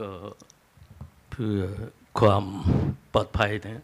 ก็เพื่อความปลอดภัยนะ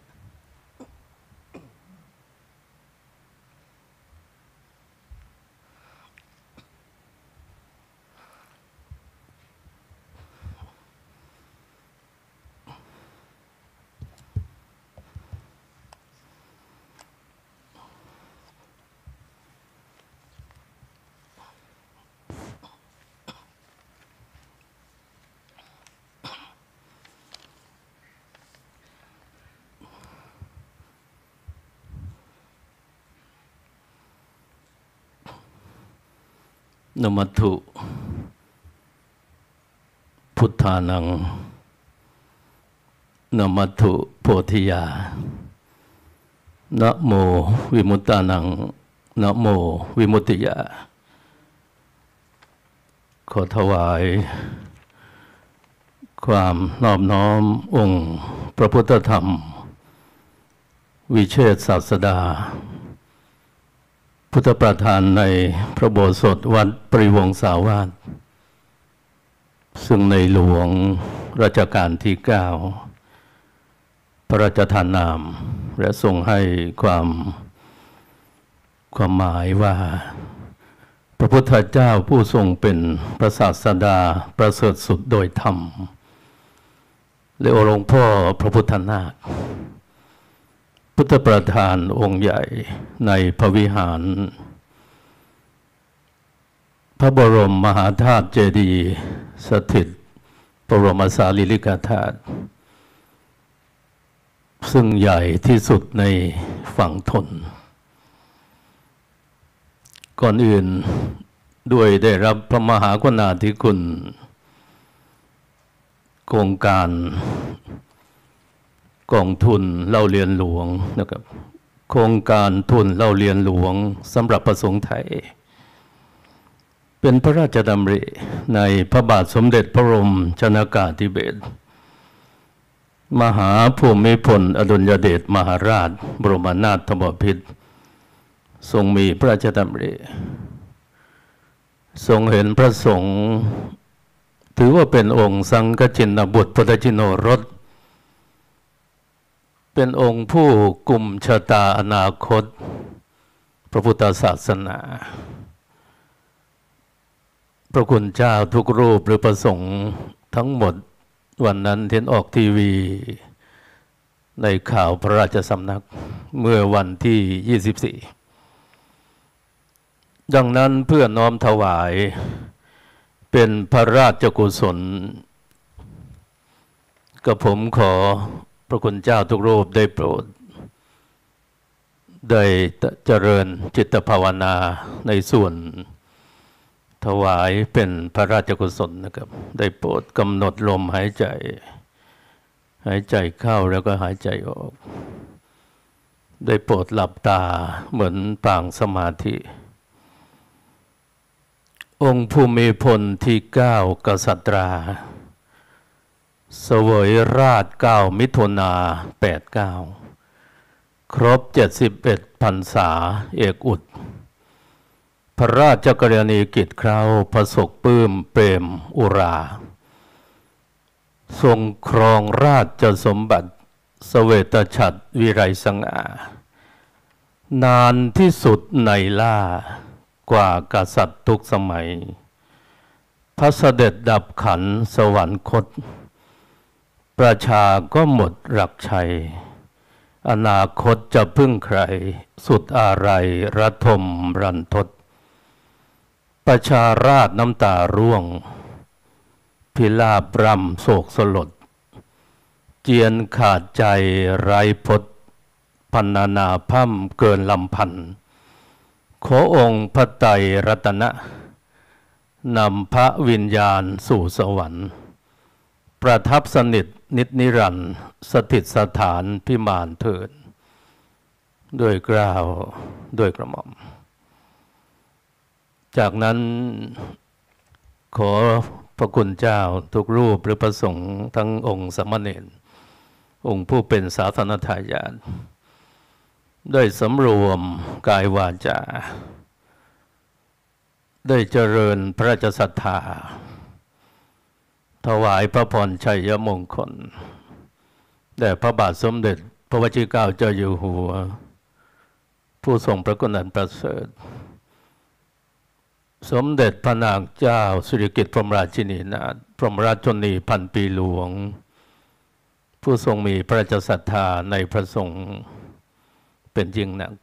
นมัตถุพุทธานัง นมัตถุโพธิยานโม วิมุตตานังนโม วิมุตติยาขอถวาย ความนอบน้อมองค์ พระพุทธธรรม วิเชษศาสดาพุทธประธานในพระโบสถวัดปริวงสาวาสซึ่งในหลวงรัชกาลที่ 9 พระราชทานนาม และทรงให้ความความหมายว่า พระพุทธเจ้าผู้ทรงเป็นพระศาสดาประเสริฐสุดโดยธรรม และองค์พ่อพระพุทธนาคพุทธประธานองค์ใหญ่ในพระวิหาร พระบรมมหาธาตุเจดีย์สถิตบรมสารีริกธาตุซึ่งใหญ่ที่สุดในฝั่งทน ก่อนอื่นด้วยได้รับพระมหากรุณาธิคุณโครงการกองทุนเล่าเรียนหลวงนะครับ โครงการทุนเล่าเรียนหลวงสำหรับประสงค์ไทย เป็นพระราชดำริ ในพระบาทสมเด็จพระบรมชนากาธิเบศมหาภูมิพลอดุลยเดชมหาราช บรมนาถบพิตรทรงมีพระราชดำริทรงเห็นพระสงฆ์ถือว่าเป็นองค์สังกจินบุตรพุทธจินโนรสเป็นองค์ผู้กลุ่มชะตาอนาคต พระพุทธศาสนา พระคุณเจ้าทุกรูปหรือประสงค์ทั้งหมดวันนั้นเทนออกทีวี ในข่าวพระราชสำนักเมื่อวันที่ 24 ดังนั้นเพื่อน้อมถวายเป็นพระราชกุศลกับผมขอพระคุณเจ้าทุกรูปได้โปรด ได้เจริญจิตภาวนาในส่วน ถวายเป็นพระราชกุศลนะครับ ได้โปรดกำหนดลมหายใจ หายใจเข้าแล้วก็หายใจออก ได้โปรดหลับตาเหมือนปางสมาธิ องค์ภูมิพลที่เก้ากษัตราย์เสวยราชเก้า มิถุนาแปดเก้าครบเจ็ดสิบเอ็ดพรรษาเอกอุดพระราชกรณีกิจคราวประสบปื้ม เปรมอุรา ทรงครองราชสมบัติ สเสวตฉัตรวิไรสังอานานที่สุดในล่า กว่ากษัตริย์ทุกสมัย พระเสด็จดับขันสวรรคตประชาก็หมดหลักชัย อนาคตจะพึ่งใคร สุดอะไรระทมรันทดประชาราชน้ำตาร่วง พิลาปรำโศกสลด เจียนขาดใจไรพดพันนานาพัมเกินลำพัน ขอองค์พระไตรรัตนะ นำพระวิญญาณสู่สวรรค์ ประทับสนิทนิจนิรันสถิตสถานพิมานเถิดด้วยกลาวด้วยกระหม่อม จากนั้น ขอพระคุณเจ้า ทุกรูปหรือประสงค์ทั้งองค์สมณเณรองค์ผู้เป็นสาธารณทายาทได้สำรวมกายวาจา ได้เจริญพระราชศรัทธาถวายพระพรชัยมงคลแด่พระบาทสมเด็จพระวชิรเกล้าเจ้าอยู่หัว ผู้ทรงพระกุณันประเสริฐ สมเด็จพระนางเจ้าสุริกิติ์พรมราชินีนาถพรมราชชนีพันปีหลวง ผู้ทรงมีพระราชศรัทธาในพระสงฆ์เป็นจริงหนัก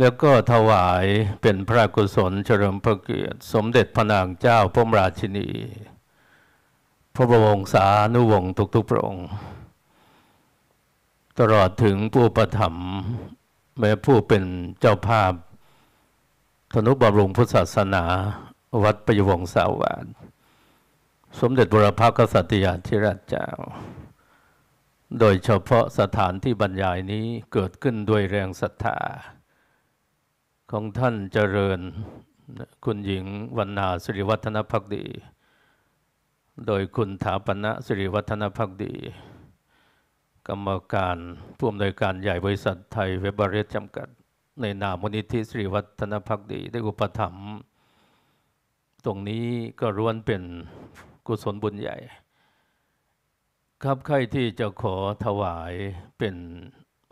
แล้วก็ถวายเป็นพระกุศลเฉลิมพระเกียรติสมเด็จพระนางเจ้าพระราชินี พระบรมสานุวงศ์ทุกทุกพระองค์ตลอดถึงผู้ประถมแม้ผู้เป็นเจ้าภาพธนุบำรุงพุทธศาสนา วัดประยวงสาวานสมเด็จบุรพกษัตริยาธิราชเจ้า โดยเฉพาะสถานที่บรรยายนี้เกิดขึ้นด้วยแรงศรัทธาของท่านเจริญคุณหญิงวันนาสิริวัฒนพักดี โดยคุณถาปณะสิริวัฒนพักดี กรรมการผู้อำนวยการใหญ่บริษัทไทยเวบเรสจำกัด ในนามมูลนิธิสิริวัฒนพักดี ได้อุปถัมภ์ตรงนี้ก็ร้วนเป็นกุศลบุญใหญ่ ครับใครที่จะขอถวายเป็น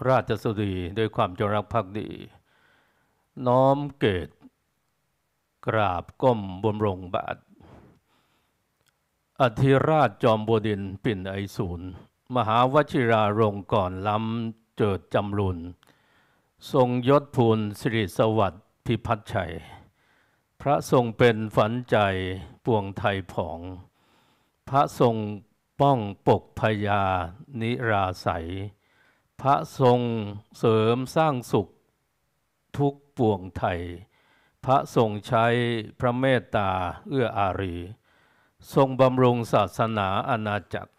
ราชสุดีด้วยความจงรักภักดีน้อมเกิดกราบก้มบนรงบาท อธิราชจอมบดินปิ่นไอศูนย์มหาวชิรารงก่อนล้ำเจิดจำรุน ทรงยศภูลสิริสวัสดิ์พิพัฒชัย พระทรงเป็นฝันใจปวงไทยผอง พระทรงป้องปกพยานิราศัย พระทรงเสริมสร้างสุขทุกปวงไทย พระทรงใช้พระเมตตาเอื้ออารี ทรงบำรุงศาสนาอาณาจักร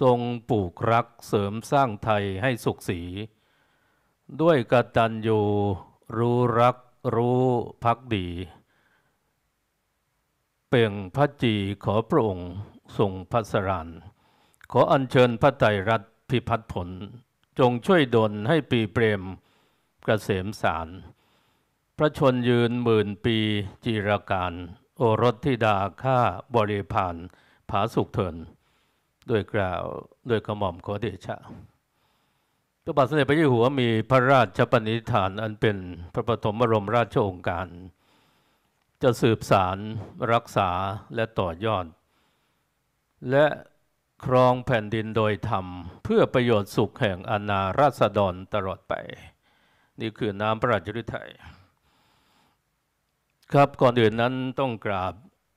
ทรงปลูกรักเสริมสร้างไทยให้สุขสี ด้วยกตัญญูรู้รักรู้พักดี เป่งพระจีขอพระองค์ทรงพัสรันขออัญเชิญพระไตรรัตนพิพัฒผล จงช่วยดลให้ปีเปรมกเกษมสารพระชนยืนหมื่นปีจีรการ โอรสธิดาข้าบริพานผาสุขเถินด้วยกล่าวด้วยกระหม่อมขอเดชะพระบาทสมเด็จพระเจ้ยู่หัวมีพระราชปณิธานอันเป็นพระปฐมบรมราชโองการ จะสืบสารรักษาและต่อยอด และครองแผ่นดินโดยธรรม เพื่อประโยชน์สุขแห่งอนาราษฎรตลอดไป นี่คือน้ำพระราชฤทัยครับก่อนอื่นนั้นต้องกราบ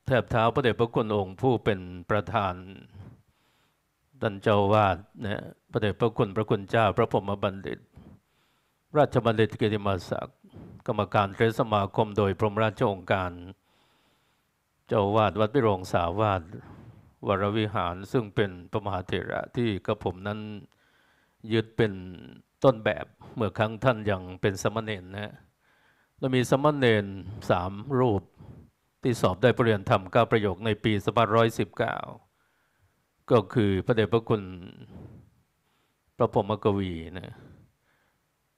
แทบเท้าพระเดชพระคุณองค์ ผู้เป็นประธานด่นเจ้าวาดนะพระเดชพระคุณพระคุณเจ้า พระพรมบัณฑิตราชบัณฑิตกิติมศักดิ์กรรมการเทศสมาคมโดยพรมราชองค์การ เจ้าวาด วัดพิรงสาวาดวรวิหารซึ่งเป็นพระมหาเถระที่กระผมนั้นยึดเป็นต้นแบบเมื่อครั้งท่านยังเป็นสมณเณรนะเรามีสมณเณรสามรูปที่สอบได้ปรริยนธรรมก้าประโยคในปีสอร้ยสิบเก้าก็คือพระเดชพระคุณพระพรมกวีนะ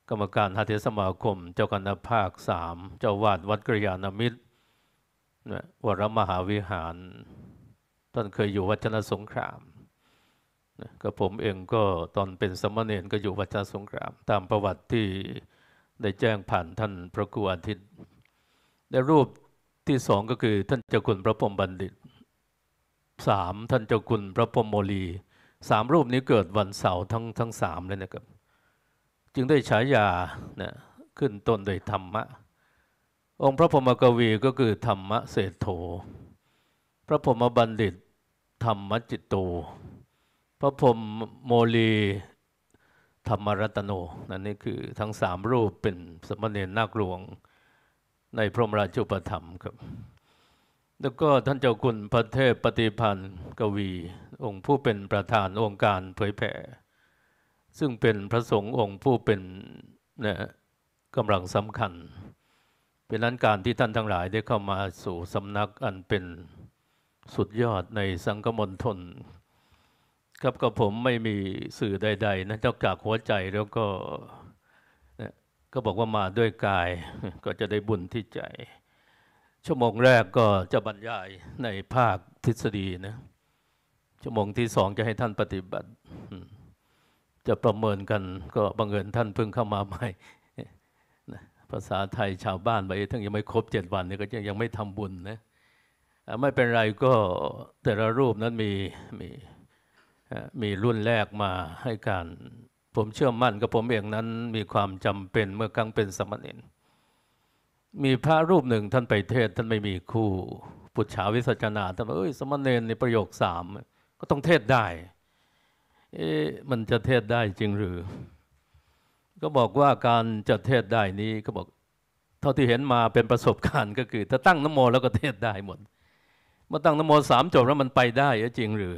กรรมการหาเทสมาคม เจ้าคณะภาคสามเจ้าวาดวัดกระยาณมิตรนะวรมหาวิหารท่านเคยอยู่วัชนสงครามนะกผมเองก็ตอนเป็นสมณเณรก็อยู่วัชนสงคราม ตามประวัติที่ได้แจ้งผ่านท่านพระครูอาทิตย์ในรูปที่สองก็คือท่านเจ้าคุณพระพรมบัณฑิตสามท่านเจ้าคุณพระพรมโมลีสามรูปนี้เกิดวันเสาร์ทั้งทั้งสามเลยนะครับ จึงได้ฉายานะขึ้นต้นโดยธรรมะ องค์พระพรมกวีก็คือธรรมะเศธโธพระพรมบัณฑิต ธรรมจิตโตพระพรมโมลีธรรมรัตโนนั่นนี่คือทั้งสามรูปเป็นสมณเณรนาคหลวงในพระมราชุปธรรมครับ แล้วก็ท่านเจ้าคุณพระเทพปฏิพันธ์กวี องค์ผู้เป็นประธานองค์การเผยแผ่ซึ่งเป็นพระสงฆ์องค์ผู้เป็นนะกำลังสำคัญ เป็นนั้นการที่ท่านทั้งหลายได้เข้ามาสู่สำนักอันเป็นสุดยอดในสังคมณฑลครับก็ผมไม่มีสื่อใดๆนะเจ้ากากหัวใจแล้วก็ก็บอกว่ามาด้วยกายก็จะได้บุญที่ใจ ชั่วโมงแรกก็จะบรรยายในภาคทฤษฎีนะชั่วโมงที่สองจะให้ท่านปฏิบัติ จะประเมินกัน ก็บังเอิญท่านเพิ่งเข้ามาใหม่ภาษาไทยชาวบ้านไปทั้งยังไม่ครบเจ็ดวันเนี่ยก็ยังไม่ทำบุญนะไม่เป็นไรก็แต่ละรูปนั้นมีมีมีรุ่นแรกมาให้การผมเชื่อมั่นกับผมเองนั้นมีความจำเป็นเมื่อครั้งเป็นสมณีนมีพระรูปหนึ่งท่านไปเทศท่านไม่มีคู่ ปุจฉาวิสัชนาท่านบอกเอ้ยสมณีนในประโยคสาม ก็ต้องเทศได้เอ๊ะมันจะเทศได้จริงหรือ ก็บอกว่าการจะเทศได้นี้ก็บอกเท่าที่เห็นมาเป็นประสบการณ์ก็คือ ถ้าตั้งนโมแล้วก็เทศได้หมดเมื่อตั้งนโมสามจบแล้วมันไปได้จริงหรือ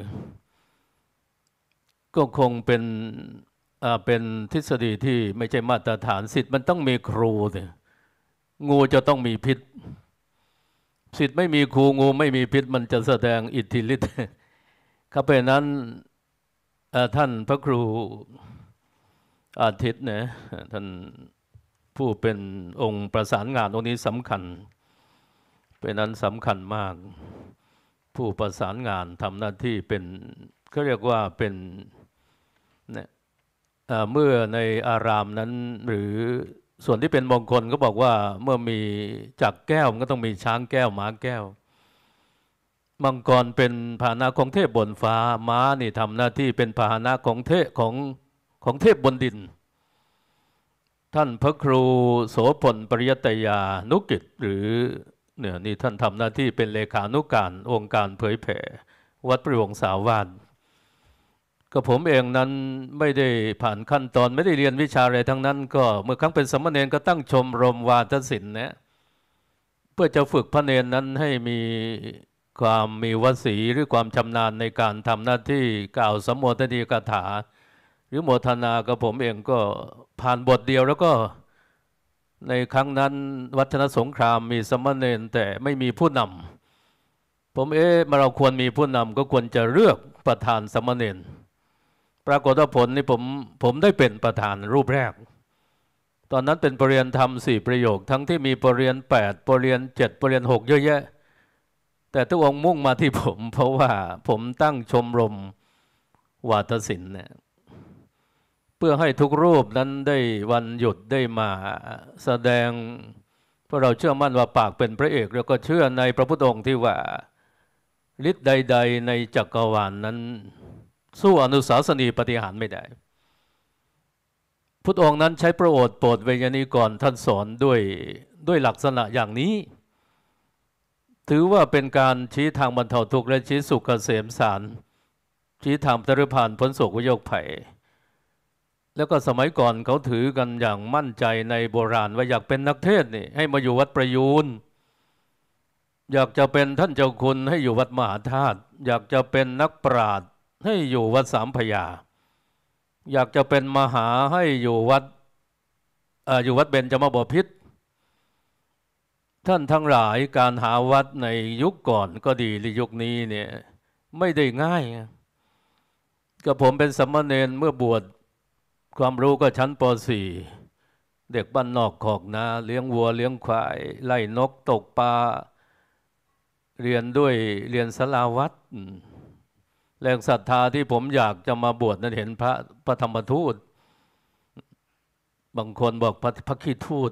ก็คงเป็นเป็นทฤษฎีที่ไม่ใช่มาตรฐานสิทธิ์มันต้องมีครูเนี่ย งูจะต้องมีพิษ สิทธิ์ไม่มีครูงูไม่มีพิษ มันจะแสดงอิทธิฤทธิ์ ครับเพราะนั้นท่านพระครูอาทิตย์นะ ท่านผู้เป็นองค์ประสานงานตรงนี้สำคัญ เป็นนั้นสำคัญมาก ผู้ประสานงานทำหน้าที่เป็น เขาเรียกว่าเป็นเมื่อในอารามนั้นหรือส่วนที่เป็นมงคลก็บอกว่าเมื่อมีจักแก้วก็ต้องมีช้างแก้วม้าแก้วมังกรเป็นพาหนะของเทพบนฟ้าม้านี่ทำหน้าที่เป็นพาหนะของเทพของของเทพบนดิน ท่านพระครูโสพล ปริยตยานุกิจ หรือเนี่ยนี่ท่านทำหน้าที่เป็นเลขานุกการองค์การเผยแผ่วัดปริวงสาวานก็ผมเองนั้นไม่ได้ผ่านขั้นตอนไม่ได้เรียนวิชาอะไรทั้งนั้น ก็เมื่อครั้งเป็นสมณเณรก็ตั้งชมรมวาทศิลป์นะเพื่อจะฝึกพระเนนนั้นให้มีความมีวสีหรือความชำนาญในการทำหน้าที่กล่าวสมมติกีคาถา หรือโมทนากับผมเองก็ผ่านบทเดียวแล้วก็ ในครั้งนั้นวัฒนสงครามมีสมณเณรแต่ไม่มีผู้นำผมเอ๊ะมเราควรมีผู้นำก็ควรจะเลือกประธานสมณเณรปรากฏว่าผลนี่ผมผมได้เป็นประธานรูปแรก ตอนนั้นเป็นปรริญญาธรรมสี่ประโยค ทั้งที่มีปรริญญาแปดปรริญญาเจ็ดปรริญญาหกเยอะแยะแต่ทุกองมุ่งมาที่ผม เพราะว่าผมตั้งชมรมวาทศิลป์เนี่ยเพื่อให้ทุกรูปนั้นได้วันหยุดได้มาแสดงเพราะเราเชื่อมั่นว่าปากเป็นพระเอกแล้วก็เชื่อในพระพุทธองค์ที่ว่าฤทธิ์ใด ๆ ในจักรวาลนนั้นสู้อนุสาสนีปฏิหารไม่ได้ พุทธองค์นั้นใช้ประโอษโปรดเวญานีก่อนท่านสอนด้วยด้วยลักษณะอย่างนี้ ถือว่าเป็นการชี้ทางบรรเทาทุกข์และชี้สุขเกษมสารชี้ทางตรุพานพ้นโศกวิโยกไผ่แล้วก็สมัยก่อนเขาถือกันอย่างมั่นใจในโบราณ ว่าอยากเป็นนักเทศนี่ให้มาอยู่วัดประยูน อยากจะเป็นท่านเจ้าคุณให้อยู่วัดมหาธาตุอยากจะเป็นนักปราชญให้อยู่วัดสามพยาอยากจะเป็นมหาให้อยู่วัดออยู่วัดเบญจมบพิษ ท่านทั้งหลายการหาวัดในยุคก่อนก็ดีในยุคนี้เนี่ย ไม่ได้ง่ายกับผมเป็นสมณเณรเมื่อบวชความรู้ก็ชั้นป .4 เด็กบ้านนอกขอกนาเลี้ยงวัวเลี้ยงควายไล่นกตกปลาเรียนด้วยเรียนสลาวัดแรงศรัทธาที่ผมอยากจะมาบวชนั้นเห็นพระพระธรรมทูต บางคนบอกพระพระขีทูต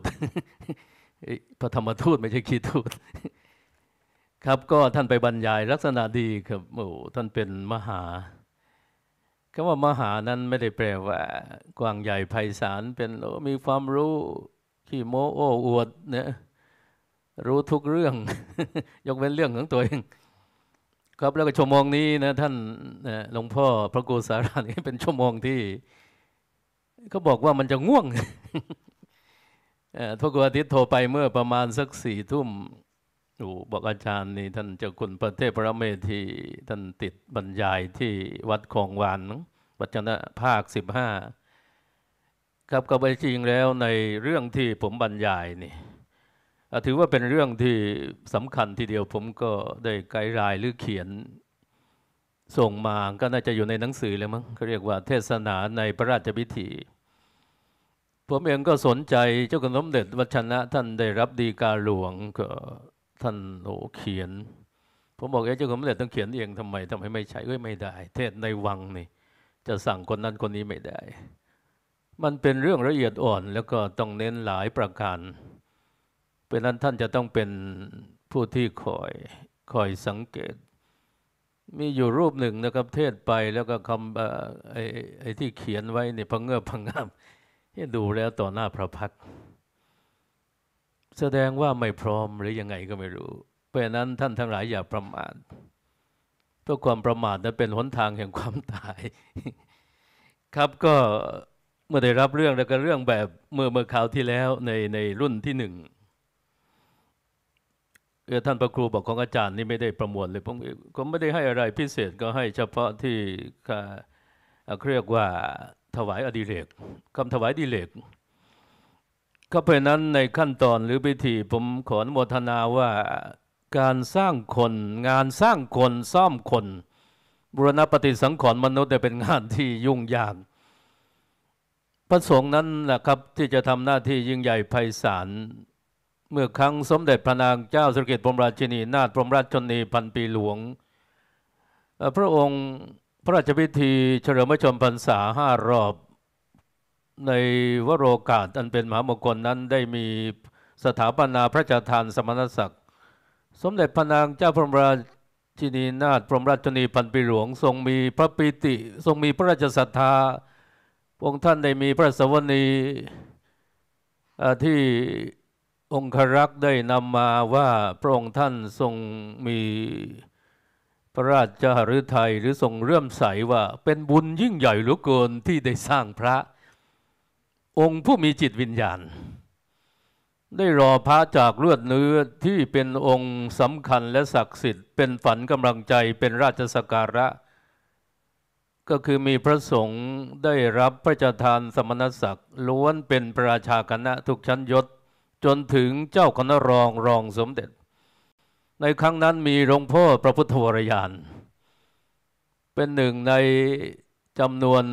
พระธรรมทูตไม่ใช่ขีทูตครับก็ท่านไปบรรยายลักษณะดีครับโอ้ท่านเป็นมหาคำว่ามหานั้นไม่ได้แปลว่ากว้างใหญ่ไพศาลเป็นมีความรู้ขี้โมโอ้อวดเนี่ยรู้ทุกเรื่อง ยกเว้นเรื่องของตัวเองครับแล้วก็ชั่วโมงนี้นะ ท่านหลวงพ่อพระโกสารานี่เป็นชั่วโมงที่เขาบอกว่ามันจะง่วงทุกวันอาทิตย์โทรไปเมื่อประมาณสักสี่ทุ่มอูบอกอาจารย์นี่ท่านเจ้าคุณประเทศพระเมธีท่านติดบรรยายที่วัดคลองวานวัจนะภาคสิบห้าครับก็ไปจริงแล้วในเรื่องที่ผมบรรยายนี่ถือว่าเป็นเรื่องที่สำคัญทีเดียวผมก็ได้ไกด์ลายหรือเขียน ส่งมาก็น่าจะอยู่ในหนังสือเลยมั้งเขาเรียกว่าเทศนาในพระราชพิธีผมเองก็สนใจเจ้าคุณสมเด็จวัชนะ ท่านได้รับดีกาหลวงก็ท่านโหเขียน ผมบอกเอ๊ะเจ้าคุณสมเด็จต้องเขียนเองทำไมทำไมไม่ใช่เอ้ยไม่ได้ เทศในวังนี่จะสั่งคนนั้นคนนี้ไม่ได้ มันเป็นเรื่องละเอียดอ่อน แล้วก็ต้องเน้นหลายประการเพราะนั้นท่านจะต้องเป็นผู้ที่คอยคอยสังเกต มีอยู่รูปหนึ่งนะครับ เทศไปแล้วก็คำไอ้ไอที่เขียนไว้ในพังเงือบพังงามดูแล้วต่อหน้าพระพักแสดงว่าไม่พร้อมหรือยังไงก็ไม่รู้ เพราะนั้นท่านทั้งหลายอย่าประมาทเพราะความประมาทนั้นเป็นหนทางแห่งความตาย ครับก็เมื่อได้รับเรื่องแล้วก็เรื่องแบบเมื่อเมื่อคราวที่แล้วในในรุ่นที่หนึ่งเออท่านพระครูบอกของอาจารย์นี่ไม่ได้ประมวลเลยผมก็ไม่ได้ให้อะไรพิเศษก็ให้เฉพาะที่เครียกว่าถวายอดีเรกคำถวายอดีเรกก็เพราะนั้นในขั้นตอนหรือพิธีผมขออนุโมทนาว่าการสร้างคนงานสร้างคนซ่อมคนบุรณปฏิสังขรณ์มนุษย์เป็นงานที่ยุ่งยากพระสงฆ์นั้นแหละครับที่จะทำหน้าที่ยิ่งใหญ่ไพศาลเมื่อครั้งสมเด็จพระนางเจ้าสุริกตพรมราชินีนาถพรมราชชนีพันปีหลวงพระองค์พระราชพิธีเฉลิมพระชนมพรรษาห้ารอบในวโรกาสอันเป็นมหามงคลนั้นได้มีสถาปนาพระราทานสมณศักดิ์ สมเด็จพระนางเจ้าพรมราชินีนาถพรมราชชนีพันปีหลวง ทรงมีพระปิติ ทรงมีพระราชศรัทธาองค์ท่านได้มีพระสวนีที่องครักษ์ได้นำมาว่าพระองค์ท่านทรงมีพระราชหฤทัยหรือทรงเรื่อมใสว่าเป็นบุญยิ่งใหญ่เหลือเกินที่ได้สร้างพระ องค์ผู้มีจิตวิญญาณ ได้รอพระจากเลือดเนื้อที่เป็นองค์สำคัญและศักดิ์สิทธิ์เป็นฝันกำลังใจเป็นราชสการะ ก็คือมีพระสงฆ์ได้รับพระราชทานสมณศักดิ์ ล้วนเป็นประชาชาคณะ ทุกชั้นยศจนถึงเจ้าคณะรองรองสมเด็จ ในครั้งนั้นมีหลวงพ่อพระพุทธวรยานเป็นหนึ่งในจำนวน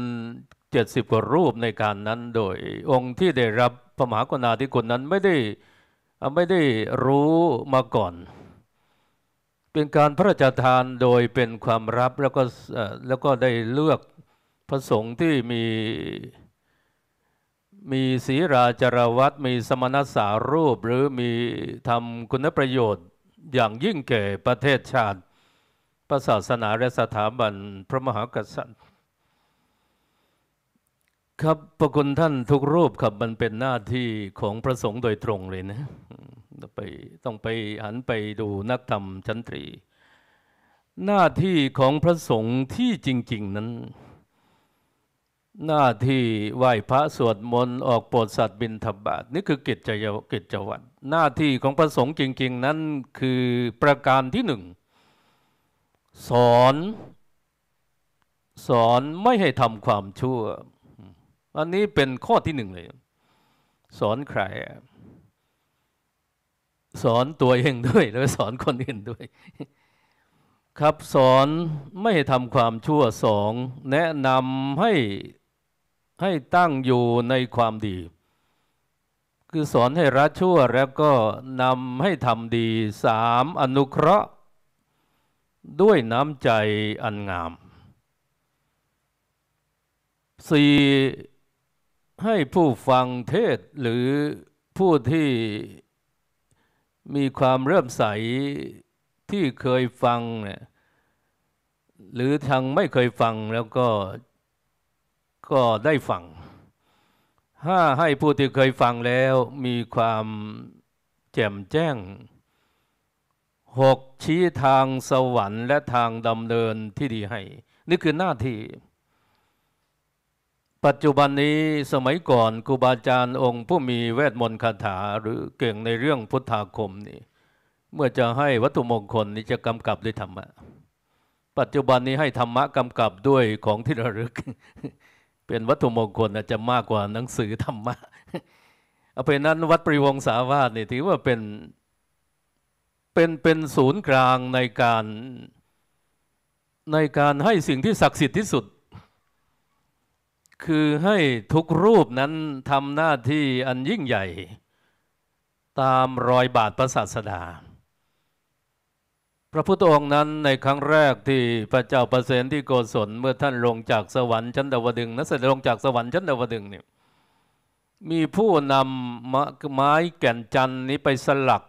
70กว่ารูปในการนั้นโดยองค์ที่ได้รับพระมหากรุณาธิคุณนั้น ไม่ได้ไม่ได้รู้มาก่อน เป็นการพระราชทานโดยเป็นความรับแล้วก็แล้วก็ได้เลือกพระสงฆ์ที่มีมีศีราจารวัตมีสมณสารูปหรือมีทำคุณประโยชน์ อย่างยิ่งแก่ประเทศชาติ พระศาสนาและสถาบันพระมหากษัตริย์ครับประคุณท่านทุกรูปครับมันเป็นหน้าที่ของพระสงฆ์โดยตรงเลยนะไปต้องไปหันไปดูนักธรรมชั้นตรี หน้าที่ของพระสงฆ์ที่จริงๆนั้นหน้าที่ไหว้พระสวดมนต์ออกโปรดสัตว์บินทบาทนี่คือกิจกิจวัตร หน้าที่ของพระสงฆ์จริงๆ นั้นคือประการที่หนึ่งสอน สอนไม่ให้ทำความชั่วอันนี้เป็นข้อที่หนึ่งเลย สอนใครสอนตัวเองด้วย แล้วสอนคนอื่นด้วย ครับ สอนไม่ให้ทำความชั่วสองแนะนำให้ให้ตั้งอยู่ในความดี คือสอนให้ละชั่ว แล้วก็นำให้ทำดีสามอนุเคราะห์ ด้วยน้ำใจอันงามสี่ให้ผู้ฟังเทศหรือผู้ที่มีความเริ่มใสที่เคยฟังเนี่ยหรือทางไม่เคยฟังแล้วก็ก็ได้ฟังถ้าให้ผู้ที่เคยฟังแล้ว มีความแจ่มแจ้ง หกชี้ทางสวรรค์และทางดำเนินที่ดีให้ นี่คือหน้าที่ ปัจจุบันนี้สมัยก่อนครูบาอาจารย์องค์ ผู้มีเวทมนต์คาถาหรือเก่งในเรื่องพุทธาคมนี่ เมื่อจะให้วัตถุมงคลนี่จะกำกับด้วยธรรมะ ปัจจุบันนี้ให้ธรรมะกำกับด้วยของที่ระลึกเป็นวัตถุมงคลอาจจะมากกว่าหนังสือธรรมะเอาเป็นนั้นวัดปริวงสาวาสเนี่ย ถือว่าเป็นเป็นเป็นศูนย์กลางในการในการให้สิ่งที่ศักดิ์สิทธิ์ที่สุด คือให้ทุกรูปนั้นทำหน้าที่อันยิ่งใหญ่ ตามรอยบาทพระศาสดาพระพุทธองค์นั้นในครั้งแรกที่พระเจ้าประเสนที่โกศลเมื่อท่านลงจากสวรรค์ชั้นดาวดึงนะเสด็จลงจากสวรรค์ชั้นดาวดึงเนี่ยมีผู้นำไม้แก่นจันนี้ไปสลัก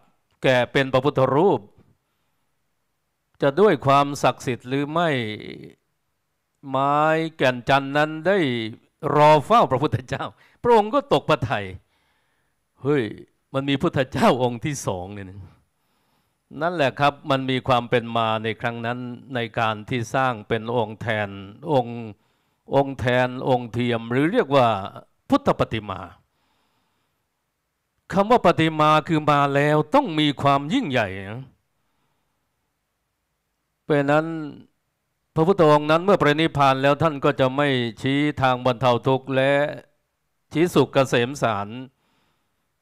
แก่เป็นพระพุทธรูป จะด้วยความศักดิ์สิทธิ์หรือไม่ไม้แก่นจันนั้นได้รอเฝ้าพระพุทธเจ้า พระองค์ก็ตกประทัยเฮ้ยมันมีพุทธเจ้าองค์ที่สองเนี่ยนนั่นแหละครับ มันมีความเป็นมาในครั้งนั้นในการที่สร้างเป็นองค์แทนองค์องค์แทนองค์เทียมหรือเรียกว่าพุทธปฏิมาคำว่าปฏิมาคือมาแล้วต้องมีความยิ่งใหญ่เพราะนั้นพระพุทธองค์นั้นเมื่อปรินิพานแล้วท่านก็จะไม่ชี้ทางบรรเทาทุกข์และชี้สุขเกษมสาร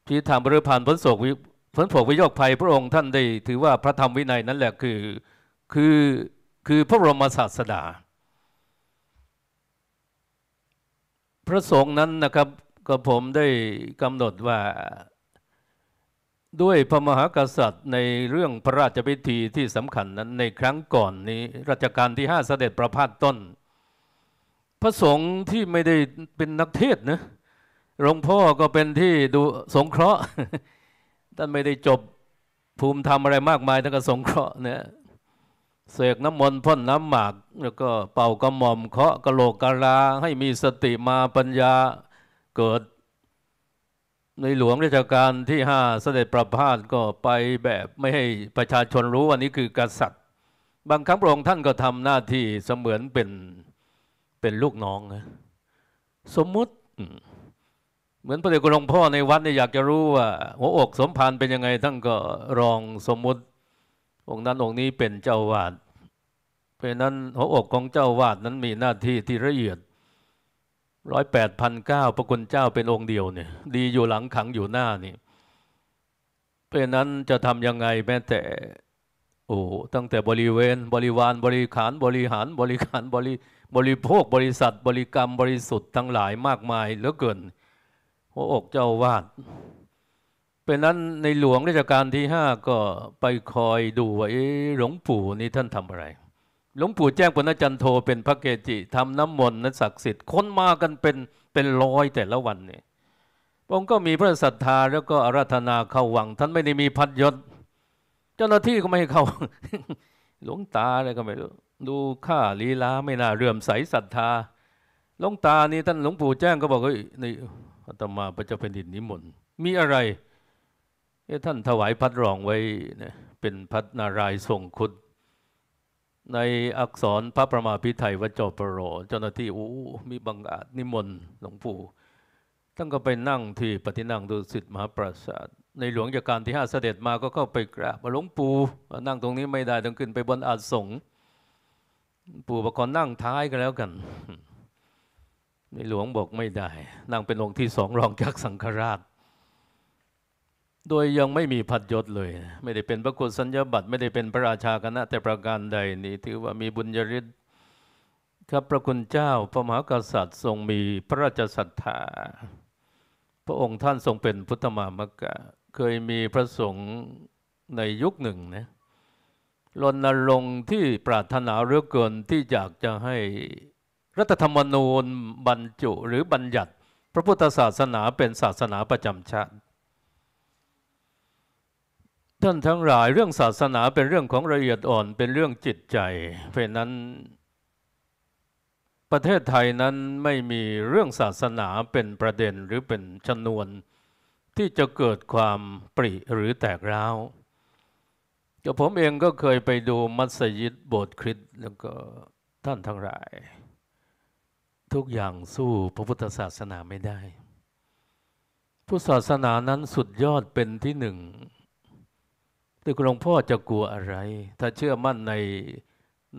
ชี้ทางบริพานพ้นโศกวผลผกวิโยคภัยพระองค์ท่านได้ ถือว่าพระธรรมวินัยนั้นแหละคือคือคือพระบรมศาสดา พระสงฆ์นั้นนะครับก็ผมได้กำหนดว่าด้วยพระมหากษัตริย์ในเรื่องพระราชพิธีที่สำคัญนั้นในครั้งก่อนนี้รัชกาลที่ห้าเสด็จประพาสต้น พระสงฆ์ที่ไม่ได้เป็นนักเทศนะหลวงพ่อก็เป็นที่ดูสงเคราะห์ท่านไม่ได้จบภูมิธรรมอะไรมากมายท่านก็สงเคราะห์เนี่ยเสกน้ำมนต์พ่นน้ำหมาก แล้วก็เป่ากระหม่อมเคาะกระโหลกกระลาให้มีสติมาปัญญาเกิด ในหลวงราชการที่ห้าเสด็จประพาส ก็ไปแบบไม่ให้ประชาชนรู้ว่า นี้คือ กษัตริย์ บางครั้งพระองค์ท่านก็ทำหน้าที่เสมือนเป็นเป็นลูกน้องนะสมมุติเหมือนพระเดชกุณหลวงพ่อในวัดเนี่ยอยากจะรู้ว่าหัวอกสมภารเป็นยังไงท่านก็รองสมมุติองค์นั้นองค์นี้เป็นเจ้าวาดเพราะนั้นหัวอกของเจ้าวาดนั้นมีหน้าที่ที่ละเอียดร้อยแปดพันเก้าพระคุณเจ้าเป็นองค์เดียวเนี่ยดีอยู่หลังขังอยู่หน้านี่เพราะนั้นจะทำยังไงแม้แต่โอ้ตั้งแต่บริเวณบริวารบริขารบริหารบริการบริบริโภคบริษัท บริกรรมบริสุทธิ์ทั้งหลายมากมายเหลือเกินัวอกเจ้าวาดเป็นนั้นในหลวงราชการที่ห้าก็ไปคอยดูว่าหลวงปู่นี่ท่านทำอะไร หลวงปู่แจ้งปณจันโท เป็นพระเกจิทำน้ำมนต์นั้นศักดิ์สิทธิ์คนมากันเป็นเป็นร้อยแต่ละวันเนี่ยพระองค์ก็มีพระศรัทธาแล้วก็อาราธนาเข้าวัง ท่านไม่ได้มีพัดยศ เจ้าหน้าที่ก็ไม่ให้เข้าหลวงตาอะไรก็ไม่รู้ดูข้าลีลาไม่น่าเรื่อมใสศรัทธาหลวงตานี่ท่านหลวงปู่แจ้งก็บอกว่าในอาตมาพระเจ้าแผ่นดินนิมนต์มีอะไร ท่านถวายพัดรองไว้นะเป็นพัดนารายทรงคุณในอักษรพระประมาพิไทยวจจปรโร เจ้าหน้าที่โอ้มีบังอาจนิมนต์หลวงปู่ท่านก็ไปนั่งที่ปฏินั่งดุสิตมหาปราสาทในหลวงจากการที่ห้าเสด็จมาก็เข้าไปกราบหลวงปู่นั่งตรงนี้ไม่ได้ ต้องขึ้นไปบนอาสงปู่ประกอบนั่งท้ายกันแล้วกันในหลวงบอกไม่ได้ นั่งเป็นองค์ที่สองรองจากสังฆราช โดยยังไม่มีพัดยศเลย ไม่ได้เป็นพระกุศัญญบัตรไม่ได้เป็นพระราชาคณะแต่ประการใดนี้ ถือว่ามีบุญยริศครับพระคุณเจ้าพระมหากษัตริย์ ทรงมีพระราชศรัทธา พระองค์ท่านทรงเป็นพุทธมามกะ เคยมีพระสงฆ์ในยุคหนึ่งนะรณรงค์ที่ปรารถนาเรือเกินที่อยากจะให้รัฐธรรมนูญบรรจุหรือบัญญัติ พระพุทธศาสนาเป็นศาสนาประจำชาติท่านทั้งหลาย เรื่องศาสนาเป็นเรื่องของละเอียดอ่อนเป็นเรื่องจิตใจ เพราะนั้น ประเทศไทยนั้นไม่มีเรื่องศาสนาเป็นประเด็นหรือเป็นชนวน ที่จะเกิดความปริหรือแตกร้าวกับผมเองก็เคยไปดูมัสยิดโบสถ์คริสต์แล้วก็ท่านทั้งหลายทุกอย่างสู้พระพุทธศาสนาไม่ไดุ้ทธศาสนานั้นสุดยอดเป็นที่หนึ่งแต่หลวงพ่อจะกลัวอะไร ถ้าเชื่อมั่นใน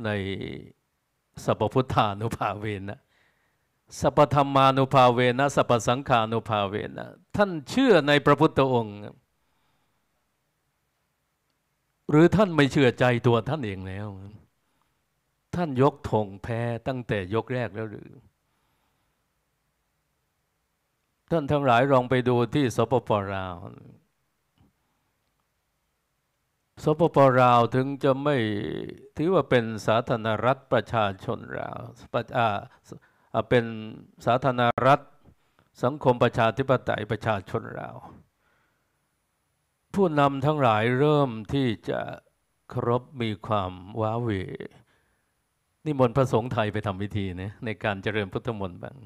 ในสัพพุทธานุภาเวนะ สัพธรรมานุภาเวนะ สัพสังขานุภาเวนะ ท่านเชื่อในพระพุทธองค์ หรือท่านไม่เชื่อใจตัวท่านเองแล้ว ท่านยกธงแพ้ตั้งแต่ยกแรกแล้วหรือท่านทั้งหลายลองไปดูที่สปปลาว สปปลาวถึง จะไม่ถือว่าเป็นสาธารณรัฐประชาชนลาวเป็นสาธารณรัฐสังคมประชาธิปไตยประชาชนลาว ผู้นำทั้งหลายเริ่มที่จะครบมีความว้าเหวนิมนต์พระสงฆ์ไทยไปทำพิธีนะในการเจริญพุทธมนต์บ้าง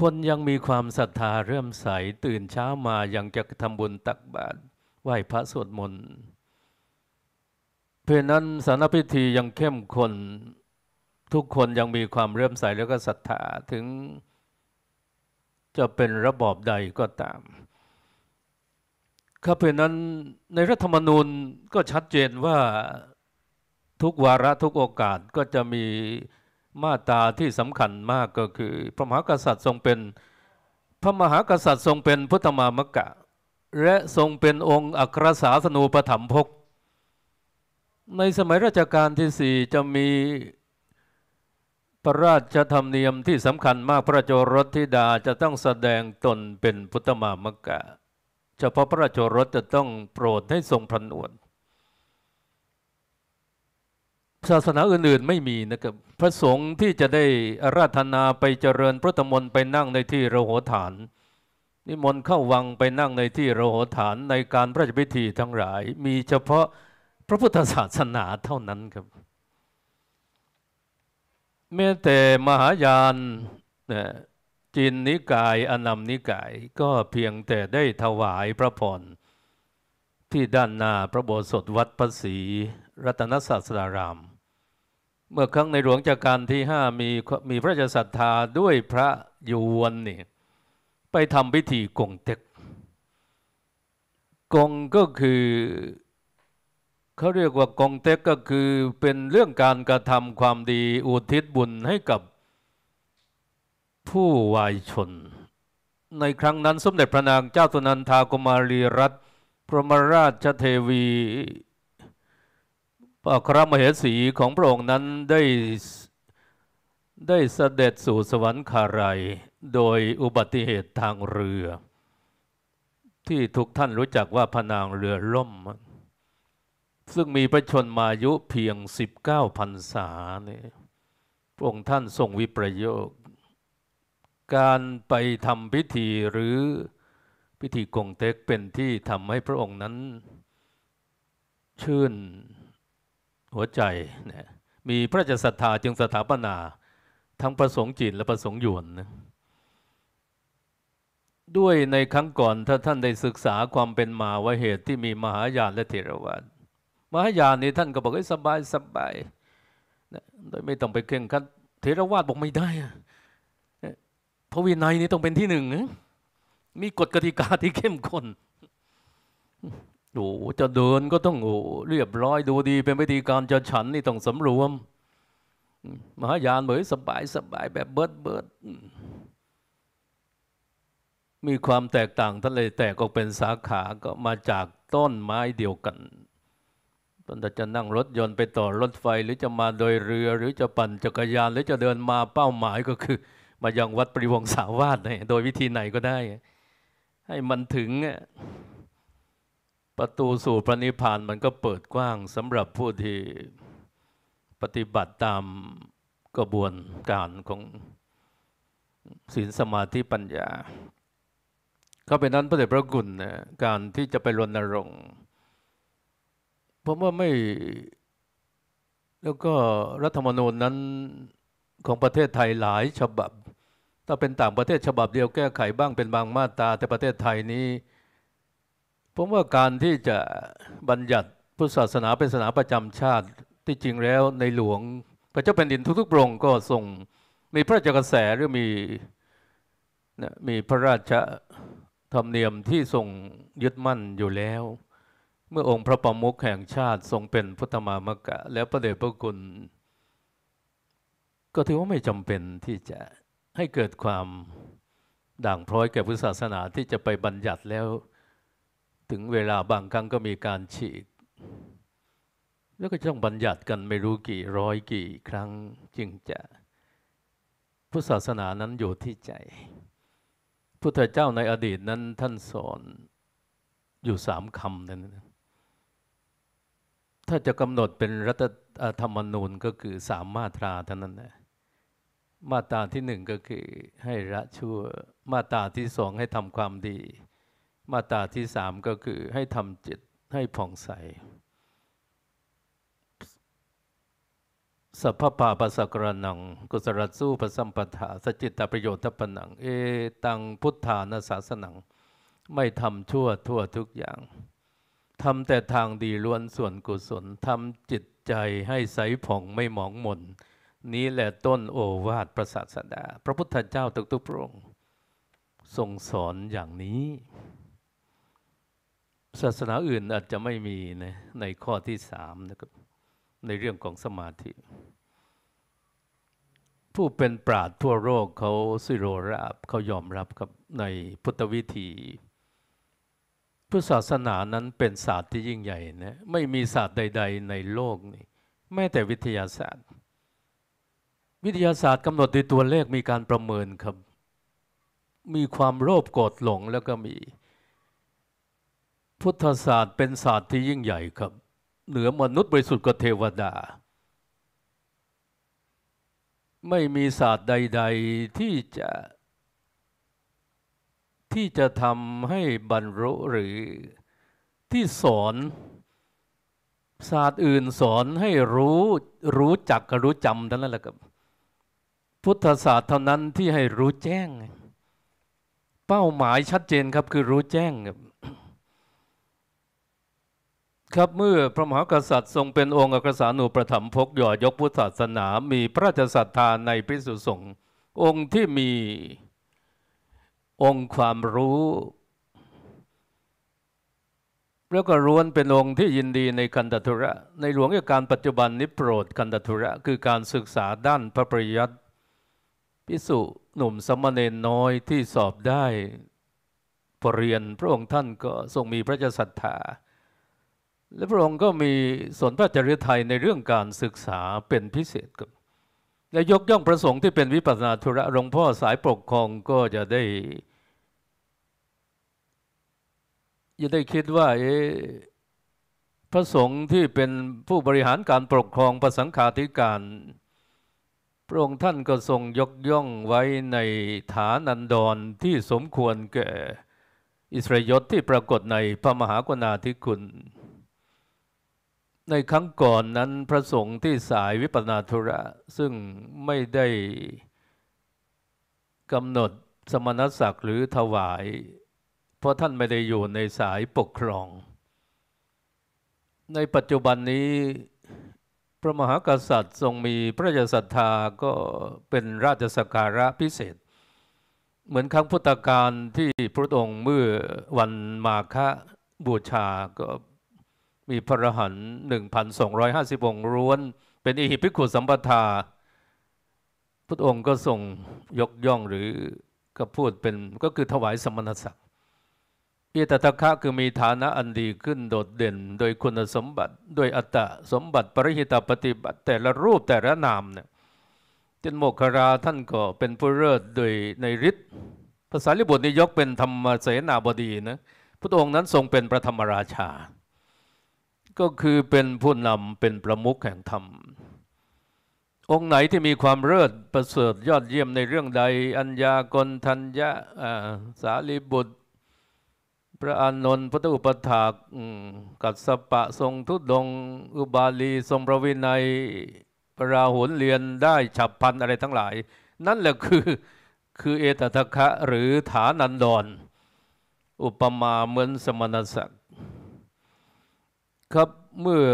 คนยังมีความศรัทธาเริ่มใส ตื่นเช้ามายังจะทำบุญตักบาตรไหว้พระสวดมนต์เพราะนั้นสารพิธียังเข้มข้นทุกคนยังมีความเริ่มใส แล้วก็ศรัทธาถึงจะเป็นระบอบใดก็ตาม ครับเพราะนั้นในรัฐธรรมนูญก็ชัดเจนว่าทุกวาระทุกโอกาสก็จะมีมาตาที่สำคัญมากก็คือพระมหากษัตริย์ทรงเป็นพระมหากษัตริย์ทรงเป็นพุทธมามกะ และทรงเป็นองค์อัครสาสนูปถัมภกในสมัยรัชกาลที่สี่จะมีพระราชธรรมเนียมที่สำคัญมากพระโจรสธิดาจะต้องแสดงตนเป็นพุทธมามกะ เฉพาะพระโจรสจะต้องโปรดให้ทรงพรนวดศาสนาอื่นๆไม่มีนะครับพระสงฆ์ที่จะได้อราธนาไปเจริญพระธรรมนไปนั่งในที่ระโหฐาน นิมนต์เข้าวังไปนั่งในที่ระโหฐานในการพระราชพิธีทั้งหลาย มีเฉพาะพระพุทธศาสนาเท่านั้นครับแม้แต่มหายานจีนนิกายอนัมนิกายก็เพียงแต่ได้ถวายพระพรที่ด้านหน้าพระโบสถวัดพระศรีรัตนศาสดาราม เมื่อครั้งในหลวงจากการที่ห้ามีมีพระราชศรัทธาด้วยพระยวนนี่ไปทำพิธีกงเต็กกงก็คือเขาเรียกว่ากงเต็กก็คือเป็นเรื่องการกระทำความดีอุทิศบุญให้กับผู้วายชน ในครั้งนั้น สมเด็จพระนางเจ้าสุนันทากุมารีรัตน์พระมราชเทวีพระอัครมเหสีของพระองค์นั้นได้ ได้เสด็จสู่สวรรคารายโดยอุบัติเหตุทางเรือ ที่ทุกท่านรู้จักว่าพนางเรือล่ม ซึ่งมีประชนมายุเพียง 19พรรษาเนี่ยพระองค์ท่านทรงวิประโยค การไปทำพิธีหรือพิธีกงเต็กเป็นที่ทำให้พระองค์นั้นชื่นหัวใจนะมีพระราชศรัทธาจึงสถาปนา ทั้งประสงค์จีนและประสงค์หยวนนะด้วยในครั้งก่อนถ้าท่านได้ศึกษาความเป็นมาว่าเหตุที่มีมหายานและเทรวาทมหายานนี้ท่านก็บอกให้สบายสบายนะโดยไม่ต้องไปเคร่งคัดเทรวาทบอกไม่ได้พระวินัยนี้ต้องเป็นที่หนึ่ง มีกฎกติกาที่เข้มข้นโอ้จะเดินก็ต้องโอ้เรียบร้อยดูดี เป็นวิธีการจะฉันนี่ต้องสำรวม มหายานเหมือนสบายสบายแบบเบิดเบิดมีความแตกต่างทนเลยแตกออกเป็นสาขาก็มาจากต้นไม้เดียวกันตอนจะนั่งรถยนต์ไปต่อรถไฟ หรือจะมาโดยเรือ หรือจะปั่นจักรยานหรือจะเดินมาเป้าหมายก็คือ มายังวัดปริวงสาวาสโดยวิธีไหนก็ได้ ให้มันถึงประตูสู่พระนิพพานมันก็เปิดกว้างสำหรับผู้ที่ปฏิบัติตามกระบวนการของศีลสมาธิปัญญา ก็เป็นนั้นพระเดชพระกุณนะการที่จะไปรณรงค์ผมว่าไม่แล้วก็รัฐธรรมนูญนั้นของประเทศไทยหลายฉบับ ถ้าเป็นต่างประเทศฉบับเดียวแก้ไขบ้างเป็นบางมาตราแต่ประเทศไทยนี้ผมว่าการที่จะบัญญัติพุทธศาสนาเป็นศาสนาประจำชาติที่จริงแล้วในหลวง พระเจ้าแผ่นดินทุกๆพระองค์ก็ส่งมีพระราชกระแสหรือมีนะมีพระราชธรรมเนียมที่ส่งยึดมั่นอยู่แล้ว เมื่อองค์พระประมุขแห่งชาติ ทรงเป็นพุทธมามกะแล้วพระเดชพระคุณก็ถือว่าไม่จำเป็นที่จะให้เกิดความด่างพร้อยแก่พุทธศาสนาที่จะไปบัญญัติแล้วถึงเวลาบางครั้งก็มีการฉีดแล้วก็ต้องบัญญัติกันไม่รู้กี่ร้อยกี่ครั้งจึงจะพุทธศาสนานั้นอยู่ที่ใจ พุทธเจ้าในอดีตนั้นท่านสอนอยู่สามคำนั้นถ้าจะกำหนดเป็นรัฐธรรมนูญก็คือสามมาตราเท่านั้นนะมาตราที่หนึ่งก็คือให้ละชั่วมาตราที่สองให้ทำความดีมาตราที่สามก็คือให้ทำจิตให้ผ่องใส สัพพะปัสกรนัง กุศลสู้ปสัมปทา สจิตตประโยชน์ทัปนัง เอตังพุทธานาสาสนัง ไม่ทำชั่วทั่วทุกอย่าง ทำแต่ทางดีล้วนส่วนกุศลทำจิตใจให้ใสผ่องไม่หมองหม่นนี้แหละต้นโอวาทประสาทสดา พระพุทธเจ้าทุกกพระองค์ทรงสอนอย่างนี้ศาสนาอื่นอาจจะไม่มีนะในข้อที่สามนะครับในเรื่องของสมาธิ ผู้เป็นปราดทั่วโลกเขาสิโรราบเขายอมรับครับในพุทธวิธี พุทธศาสนานั้นเป็นศาสตร์ที่ยิ่งใหญ่นะไม่มีศาสตร์ใดๆในโลกนี้แม้แต่วิทยาศาสตร์ วิทยาศาสตร์กำหนดด้วยตัวเลขมีการประเมินครับ มีความโลภโกรธหลงแล้วก็มีพุทธศาสตร์เป็นศาสตร์ที่ยิ่งใหญ่ครับ เหนือมนุษย์บริสุทธิ์กับเทวดา ไม่มีศาสตร์ใดๆที่จะที่จะทำให้บรรลุหรือที่สอน ศาสตร์อื่นสอนให้รู้รู้จักกับรู้จำเท่านั้นแหละครับ พุทธศาสตร์เท่านั้นที่ให้รู้แจ้ง เป้าหมายชัดเจนครับคือรู้แจ้งครับครับเมื่อพระมหากษัตริย์ทรงเป็นองค์กษานุประถมพกย่อยกพุทธศาสนา มีพระราชศรัทธา ในพิสุสงฆ์องค์ที่มีองค์ความรู้ แล้วก็รวนเป็นองค์ที่ยินดีใน คันธทุระในหลวงการปัจจุบันนิโปรดคันธทุระคือการศึกษาด้านพระปริยัติพิสุหนุ่มสมณเณรน้อยที่สอบได้ปรเรียนพระองค์ท่านก็ทรงมีพระราชศรัทธาาและพระองค์ก็มีสนพระจริยไทยในเรื่องการศึกษาเป็นพิเศษครับและยกย่องประสงค์ที่เป็นวิปัสสนาธุระหลวงพ่อสายปกครองก็จะได้จะได้คิดว่าเอพระสงฆ์ที่เป็นผู้บริหารการปกครองประสังขาธิการ พระองค์ท่านก็ทรงยกย่องไว้ในฐานันดรที่สมควรแก่อิสรยศที่ปรากฏในพระมหากรนาธิคุณในครั้งก่อนนั้นพระสงฆ์ที่สายวิปัสนาธุระซึ่งไม่ได้กำหนดสมณศักดิ์หรือถวาย เพราะท่านไม่ได้อยู่ในสายปกครอง ในปัจจุบันนี้ พระมหากษัตริย์ทรงมีพระยาศรัทธา ก็เป็นราชสักการะพิเศษ เหมือนครั้งพุทธกาลที่พระองค์เมื่อวันมาฆบูชาก็มีพระหันหนึ่งพันสองร้อยห้าสิบองค์ร้วน เป็นอิหิพิขุสัมปทาพุทธองค์ก็ส่งยกย่องหรือก็พูดเป็นก็คือถวายสมณศักดิ์อิตตะคะคือมีฐานะอันดีขึ้นโดดเด่นโดยคุณสมบัติ โดยอัตตะสมบัติ ปริหิตปฏิบัติแต่ละรูปแต่ละนามเนี่ยเจนโมคราท่านก็เป็นผู้เลิศโดยในฤทธิ์ภาษาลิบุตรนี่ยกเป็นธรรมเสนาบดีนะพระองค์นั้นทรงเป็นพระธรรมราชาก็คือเป็นผู้นำเป็นประมุขแห่งธรรม องค์ไหนที่มีความเลิศประเสริฐยอดเยี่ยมในเรื่องใด อัญญากนทัญญะสารีบุตร พระอานนท์พระตุปถาก กัสปะทรงทุดงอุบาลีทรงพระวินัย ปราหุนเรียนได้ฉับพันอะไรทั้งหลาย นั่นแหละคือคือเอตทะคะ หรือฐานันดร อุปมาเหมือนสมณศักดครับเมื่อ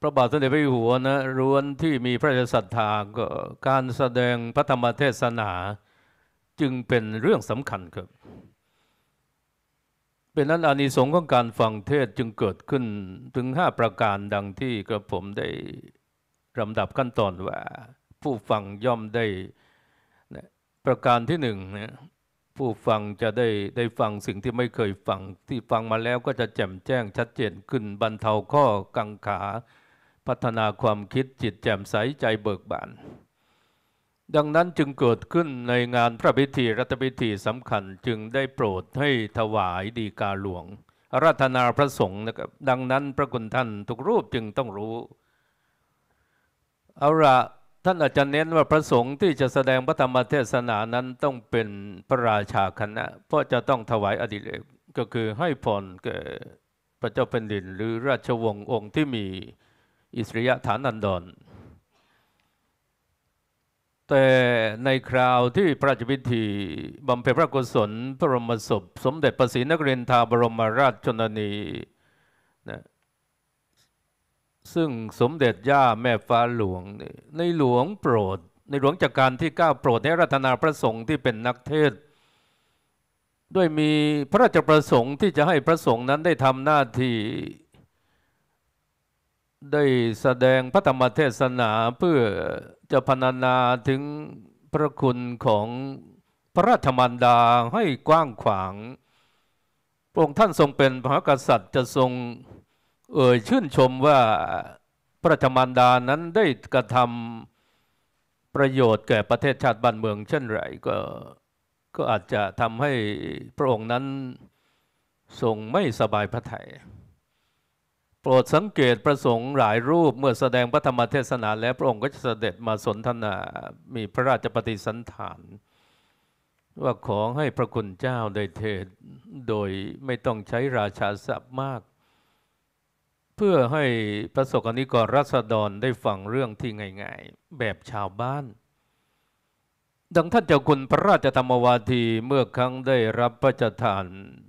พระบาทสมเด็จพระอยู่หัวนะร้วนที่มีพระราชศรัทธาก็การแสดงพระธรรมเทศนา จึงเป็นเรื่องสำคัญครับ เป็นนั้นอานิสงส์ของการฟังเทศจึงเกิดขึ้นถึงห้าประการดังที่กระผมได้ลำดับขั้นตอนว่าผู้ฟังย่อมได้ประการที่หนึ่งนะผู้ฟังจะได้ได้ฟังสิ่งที่ไม่เคยฟัง ที่ฟังมาแล้วก็จะแจ่มแจ้งชัดเจนขึ้นบรรเทาข้อกังขา พัฒนาความคิดจิตแจ่มใสใจเบิกบาน ดังนั้นจึงเกิดขึ้นในงานพระพิธี รัตพิธีสำคัญจึงได้โปรดให้ถวายดีกาหลวง รัตนาพระสงฆ์นะครับดังนั้นพระคุณท่านทุกรูปจึงต้องรู้ เอาละท่านอาจจะเน้นว่า พระสงฆ์ที่จะแสดงพระธรรมเทศนานั้นต้องเป็นพระราชาคณะ เพราะจะต้องถวายอดิเรกก็คือให้พรแก่พระเจ้าแผ่นดินหรือราชวงศ์องค์ที่มีอิสริยฐานันดร แต่ในคราวที่พระราชพิธีบำเพ็ญพระกุศล พระบรมศพสมเด็จพระศรีนครินทราบรมราชชนนีซึ่งสมเด็จย่าแม่ฟ้าหลวง ในหลวงโปรด ในหลวงจากการที่ก้าโปรดให้รัตนาพระสงฆ์ที่เป็นนักเทศ ด้วยมีพระราชประสงค์ที่จะให้พระสงฆ์นั้นได้ทำหน้าที่ ได้แสดงพระธรรมเทศนาเพื่อจะพรรณนาถึงพระคุณของพระราชมารดาให้กว้างขวางพระองค์ท่านทรงเป็นพระกษัตริย์จะทรงเอ่ยชื่นชมว่าพระธรรมดานั้นได้กระทำประโยชน์แก่ประเทศชาติบ้านเมืองเช่นไรก็ ก็อาจจะทำให้พระองค์นั้นทรงไม่สบายพระทยัยโปรดสังเกตประสงค์หลายรูปเมื่อแสดงพระธรรมเทศนาแล้ว พระองค์ก็จะเสด็จมาสนทนา มีพระราชปฏิสันฐาน ว่าขอให้พระคุณเจ้าได้เทศโดยไม่ต้องใช้ราชาศัพท์มากเพื่อให้ประสบกรณิกรรัษฎรได้ฟังเรื่องที่ง่ายๆ แบบชาวบ้าน ดังท่านเจ้าคุณพระราชธรรมวาทีเมื่อครั้งได้รับพระราชทาน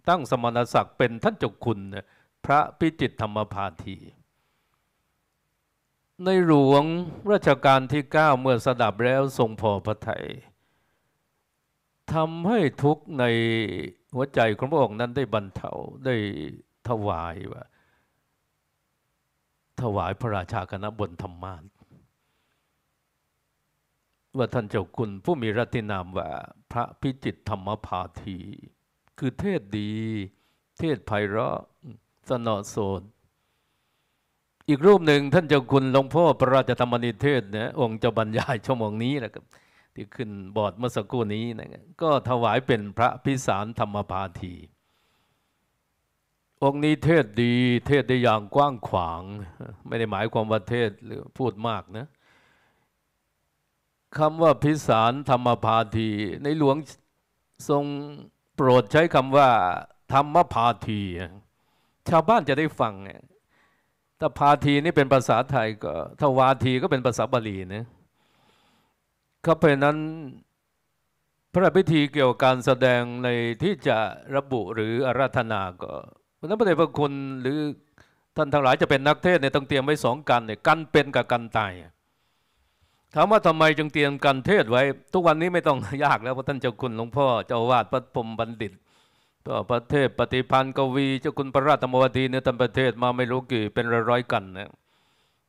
ตั้งสมณศักดิ์เป็นท่านเจ้าคุณ พระพิจิตธรรมพาที ในหลวงราชการที่ 9 เมื่อสดับแล้วทรงพอพระทยัยทำให้ทุกในหัวใจของพระองค์นั้นได้บรรเทาได้ถวายว่าถวายพระราชาคณะบนธรรมาน ว่าท่านเจ้าคุณผู้มีรัตินามว่าพระพิจิตธรรมภาที คือเทศดี เทศไพเราะสนอโสนอีกรูปหนึ่งท่านเจ้าคุณหลวงพ่อพระราชธรรมนิเทศเนี่ยองค์จะบรรยายชั่วโมงนี้แหละครับ ที่ขึ้นบอร์ดเมื่อสักครู่นี้นะก็ถวายเป็นพระพิสารธรรมภาทีองค์นี้เทศดีเทศได้อย่างกว้างขวางไม่ได้หมายความว่าเทศหรือพูดมากนะคำว่าพิสารธรรมพาที ในหลวงทรงโปรดใช้คำว่าธรรมพาที ชาวบ้านจะได้ฟังเนี่ยถ้าพาทีนี่เป็นภาษาไทยก็ถ้าวาทีก็เป็นภาษาบาลีนะครับเพราะนั้นพระพิธีเกี่ยวกับการแสดงในที่จะระบุหรืออาราธนาก็ราะนั้นพระเดชพระคุณหรือท่านทั้งหลายจะเป็นนักเทศเนี่ยต้องเตรียมไว้สองกันเนี่ยกันเป็นกับกันตายถามว่าทำไมจึงเตรียมกันเทศไว้ ทุกวันนี้ไม่ต้องยากแล้วเพราะท่านเจ้าคุณหลวงพ่อเจ้าวาดพระพรมบัณฑิตก็ประเทศปฏิพันธ์กวี เจ้าคุณพระราชมวดีเนี่ยท่านประเทศมาไม่รู้กี่เป็นร้อยๆกันนะ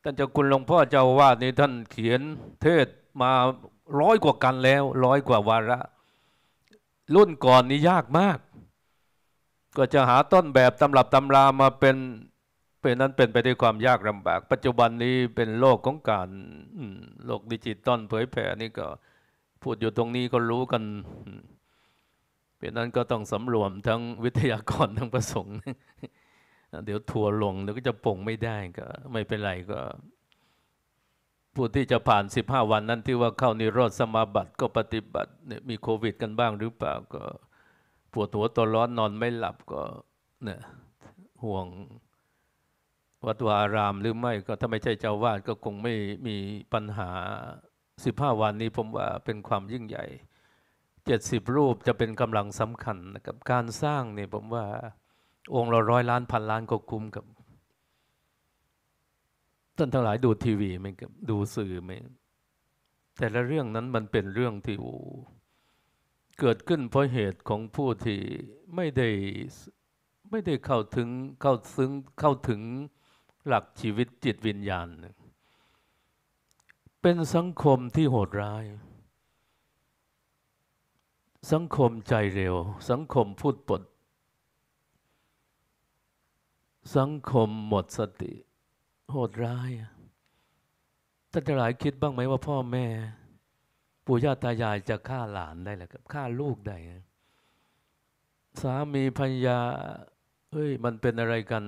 ท่านเจ้าคุณหลวงพ่อเจ้าวาดนี่ท่านเขียนเทศมาร้อยกว่ากันแล้ว ร้อยกว่าวาระ รุ่นก่อนนี่ยากมากก็จะหาต้นแบบตำรับตำรามาเป็นเป็นนั้นเป็นไปด้วยความยากลำบาก ปัจจุบันนี้เป็นโลกของการโลกดิจิตอลเผยแผ่นี่ก็ พูดอยู่ตรงนี้ก็รู้กัน เป็นนั้นก็ต้องสำรวมทั้งวิทยากรทั้งประสงค์เดี๋ยวทัวลงเดี๋ยวก็จะป่งไม่ได้ก็ ไม่เป็นไรก็ผู้ที่จะผ่าน 15 วันนั้นที่ว่าเข้านิโรธสมาบัติ ก็ปฏิบัติมีโควิด กันบ้างหรือเปล่าก็ปวดหัวตัวร้อนนอนไม่หลับก็เนี่ย ห่วง วัดวารามหรือไม่ก็ถ้าไม่ใช่เจ้าวาดก็คงไม่มีปัญหาสิบห้าวันนี้ผมว่าเป็นความยิ่งใหญ่ เจ็ดสิบรูปจะเป็นกำลังสำคัญนะครับการสร้างเนี่ยผมว่า องค์ละร้อยล้านพันล้านก็คุ้มกับท่านทั้งหลายดูทีวีไหมครับดูสื่อไหมแต่ละเรื่องนั้นมันเป็นเรื่องที่เกิดขึ้นเพราะเหตุของผู้ที่ไม่ได้ไม่ได้เข้าถึงเข้าซึ้งเข้าถึงหลักชีวิตจิตวิญญาณ เป็นสังคมที่โหดร้าย สังคมใจเร็ว สังคมพูดปด สังคมหมดสติ โหดร้ายท่านจะหลายคิดบ้างไหมว่าพ่อแม่ปู่ย่าตายายจะฆ่าหลานได้แหละครับฆ่าลูกได้ สามีภรรยาเฮ้ยมันเป็นอะไรกัน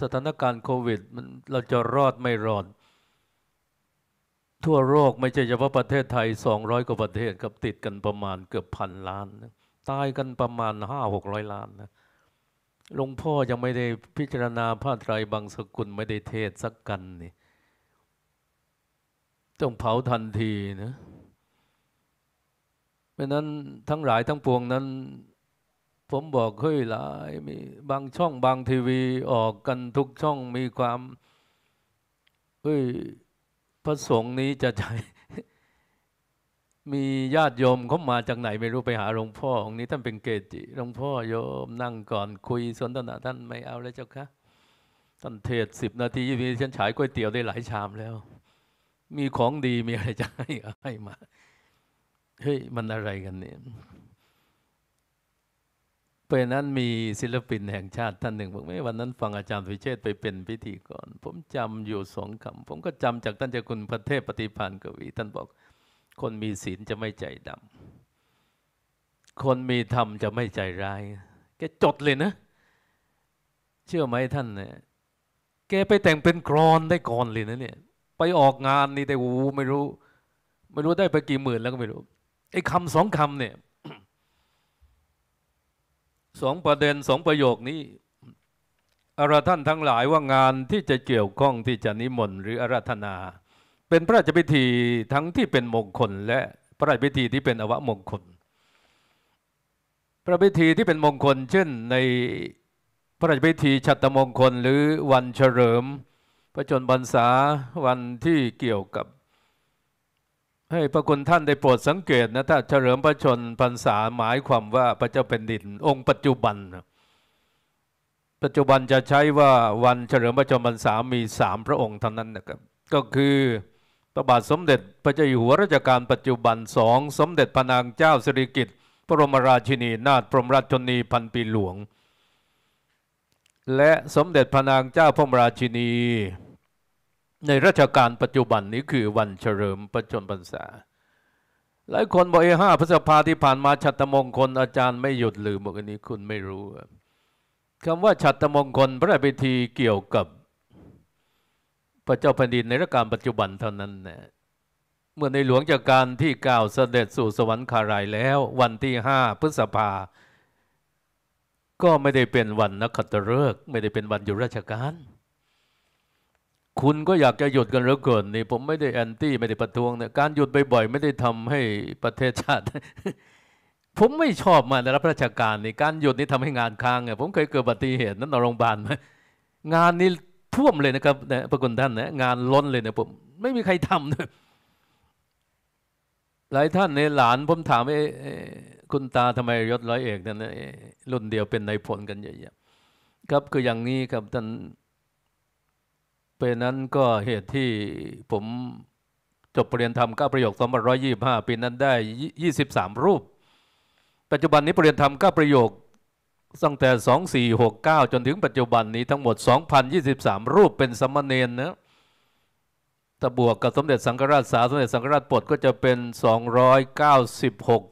สถานการณ์โควิดมันเราจะรอดไม่รอด ทั่วโลกไม่ใช่เฉพาะประเทศไทย200กว่าประเทศ กับติดกันประมาณเกือบพันล้าน ตายกันประมาณ 5 6 0 0 ล้านนะหลวงพ่อยังไม่ได้พิจารณาพระไตรบางสกุลไม่ได้เทศสักกันนี่ ต้องเผาทันทีนะราะนั้นทั้งหลายทั้งปวงนั้น ผมบอกเฮ้ยหลายมีบางช่อง บางทีวีออกกันทุกช่องมีความเฮ้ยพระสงฆ์นี้จะใจ มีญาติโยมเขามาจากไหนไม่รู้ไปหาหลวงพ่อองนี้ท่านเป็นเกจิหลวงพ่อโยมนั่งก่อน คุยสนทนาท่านไม่เอาแล้วเจ้าคะท่านเทศสิบนาทียี่สิบนฉันฉายก๋วยเตี๋ยวได้ หลายชามแล้ว มีของดีมีอะไรจะให้ให้มาเฮ้ย มันอะไรกันเนี่ยเพราะนั้นมีศิลปินแห่งชาติท่านหนึ่งบอกไม่วันนั้นฟังอาจารย์สุเชษไปเป็นพิธีกร ผมจำอยู่สองคำผมก็จำจากท่านเจ้าคุณพระเทพปฏิพานกวี ท่านบอก คนมีศีล จะไม่ใจดำ คนมีธรรม จะไม่ใจร้าย แกจดเลยนะ เชื่อไหมท่านเนี่ยแกไปแต่งเป็นกรอนได้ก่อนเลยนะเนี่ยไปออกงานนี่แต่โอ้ไม่รู้ ไม่รู้ได้ไปกี่หมื่นแล้วก็ไม่รู้ไอ้คำสองคำเนี่ยสองประเด็นสองประโยคนี้ อาราท่านทั้งหลายว่างานที่จะเกี่ยวข้องที่จะนิมนต์หรืออาราธนา เป็นพระราชพิธีทั้งที่เป็นมงคลและพระราชพิธีที่เป็นอวมงคล พระพิธีที่เป็นมงคล เช่นในพระราชพิธีชัตมงคลหรือวันเฉลิม พระชนบรรษาวันที่เกี่ยวกับให้พระคุณท่านได้โปรดสังเกตนะถ้าเฉลิมพระชนพรรษาหมายความว่าพระเจ้าเป็นดิน องค์ปัจจุบัน ปัจจุบันจะใช้ว่าวันเฉลิมพระชนพรรษามีสามพระองค์เท่านั้นนะครับ ก็คือพระบาทสมเด็จพระเจ้าอยู่หัวรัชกาลปัจจุบันสองสมเด็จพระนางเจ้าสิริกิติ์พระบรมราชินี นาถพรมราชชนีพันปีหลวง และสมเด็จพระนางเจ้าพรรมราชินีในราชการปัจจุบันนี้คือวันเฉลิมประชนพรรษาหลายคนบอกเอห้าพฤษภาที่ผ่านมาชัตมงคล อาจารย์ไม่หยุด ลืมบอกอันนี้คุณไม่รู้คำว่าชัตมงคลพระราชพิธีเกี่ยวกับพระเจ้าแผ่นดินในรัชกาลปัจจุบันเท่านั้นนะเมื่อในหลวงจากการที่ก้าวเสด็จสู่สวรรคารายแล้ว วันที่ห้าพฤษภา ก็ไม่ได้เป็นวันนักขัตฤกษ์ไม่ได้เป็นวันอยู่ราชการคุณก็อยากจะหยุดกันเหลือเกินนี่ ผมไม่ได้แอนตี้ไม่ได้ประท้วงเนี่ยการหยุดบ่อยๆไม่ได้ทำให้ประเทศชาติ ผมไม่ชอบมาในรับราชการนี่การหยุดนี่ทำให้งานค้างไงผมเคยเกิดอุบัติเหตุนั้นนอนโรงพยาบาลมงานนี้ท่วมเลยนะครับนะประคุณท่านนะงานล้นเลยนะผมไม่มีใครทำเลยหลายท่านในหลานผมถามวอ้คุณตาทำไมยศร้อยเอกนั่นรุ่นเดียวเป็นนายพลกันเยอะๆครับคืออย่างนี้ครับท่านป็นนั้นก็เหตุที่ผมจบปรริญญาธรรมก้าประโยคสองพัร้อยยี่ห้าปีนั้นได้ยี่สิบสามรูป ปัจจุบันนี้ปรริญญาธรรมก้าประโยคตั้งแต่สองสี่หกเก้าจนถึงปัจจุบันนี้ทั้งหมดสองพันยี่สิบสามรูปเป็นสมณเณรนะตะบวกกับสมเด็จสังฆราชสาสมเด็จสังฆราชปดก็จะเป็นสองร้อยเก้าสิบหก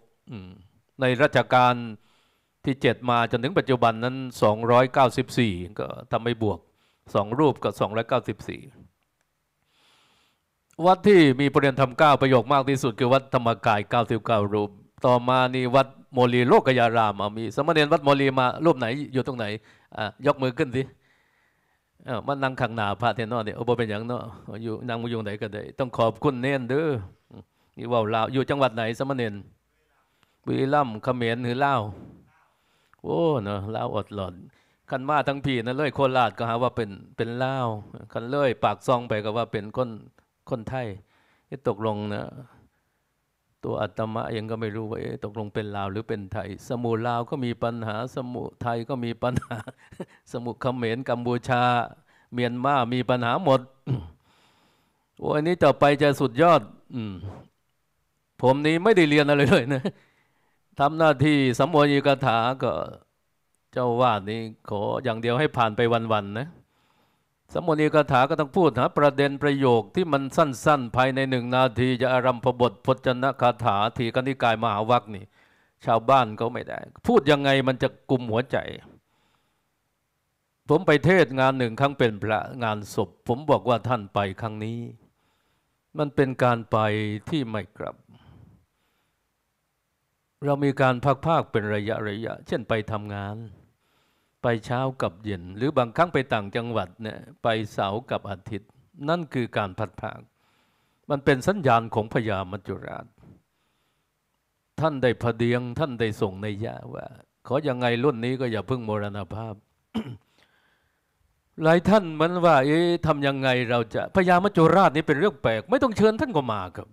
ในรัชกาลที่เจ็ดมา จนถึงปัจจุบันนั้นสองร้อยเก้าสิบสี่ก็ทำให้บวกสองรูปกับสองร้อยเก้าสิบสี่วัดที่มีประเด็นทำเก้าประโยคมากที่สุดคือวัดธรรมกายเก้าสิบเก้ารูป ต่อมานี่วัดโมลีโลกยารามมีสมณด็จวัดโมลีมารูปไหน อยู่ตรงไหน อ่ะยกมือขึ้นสิมันนั่งขังหนาพระเทนนอเนี่ยโอ้เป็นอย่างเนาะอยู่นางมุยงไหนก็ได้ ต้องขอบคุณเน้นเด้อนี่ว่าลาวอยู่จังหวัดไหน สมณเณรบุรีรัมย์เขมรหรือลาวโอ้เนาะลาวอดหลอนคันมาทั้งพี่นั่นเลยโคราชก็หาว่าเป็นเป็นเล่าคันเลยปากซองไปก็ว่าเป็นคนคนไทยที่ตกลงนะตัวอัตมะเองก็ไม่รู้ว่าตกลงเป็นลาว หรือเป็นไทย สมุลาวก็มีปัญหาสมุไทยก็มีปัญหา สมุเขมรกัมพูชาเมียนมามีปัญหาหมดโอ้อันนี้ต่อไปจะสุดยอด อืผมนี้ไม่ได้เรียนอะไรเลยนะทำหน้าที่สมโวยิกถาก็เจ้าวาดนี่ขออย่างเดียวให้ผ่านไปวันๆนะ สมุนีคาถาก็ต้องพูดหาประเด็นประโยคที่มันสั้น ๆ ภายในหนึ่งนาที จะอารัมพบทพจนคาถาทีกนิกายมหาวัคนี่ ชาวบ้านก็ไม่ได้ พูดยังไงมันจะกลุ่มหัวใจ ผมไปเทศงานหนึ่งครั้งเป็นพระงานศพ ผมบอกว่าท่านไปครั้งนี้ มันเป็นการไปที่ไม่กลับ เรามีการพักภาคเป็นระยะระยะ เช่น ไปทำงานไปเช้ากับเย็นหรือบางครั้งไปต่างจังหวัดเนี่ยไปเสาร์กับอาทิตย์ นั่นคือการผัดผากมันเป็นสัญญาณของพญามัจจุราช ท่านได้พเดียง ท่านได้ส่งในยะว่า ขออย่างไงรุ่นนี้ก็อย่าเพิ่งมรณภาพ หลายท่านมันว่าเอ๊ะทำยังไงเราจะพญามัจจุราชนี่เป็นเรื่องแปลก ไม่ต้องเชิญท่านก็มาครับ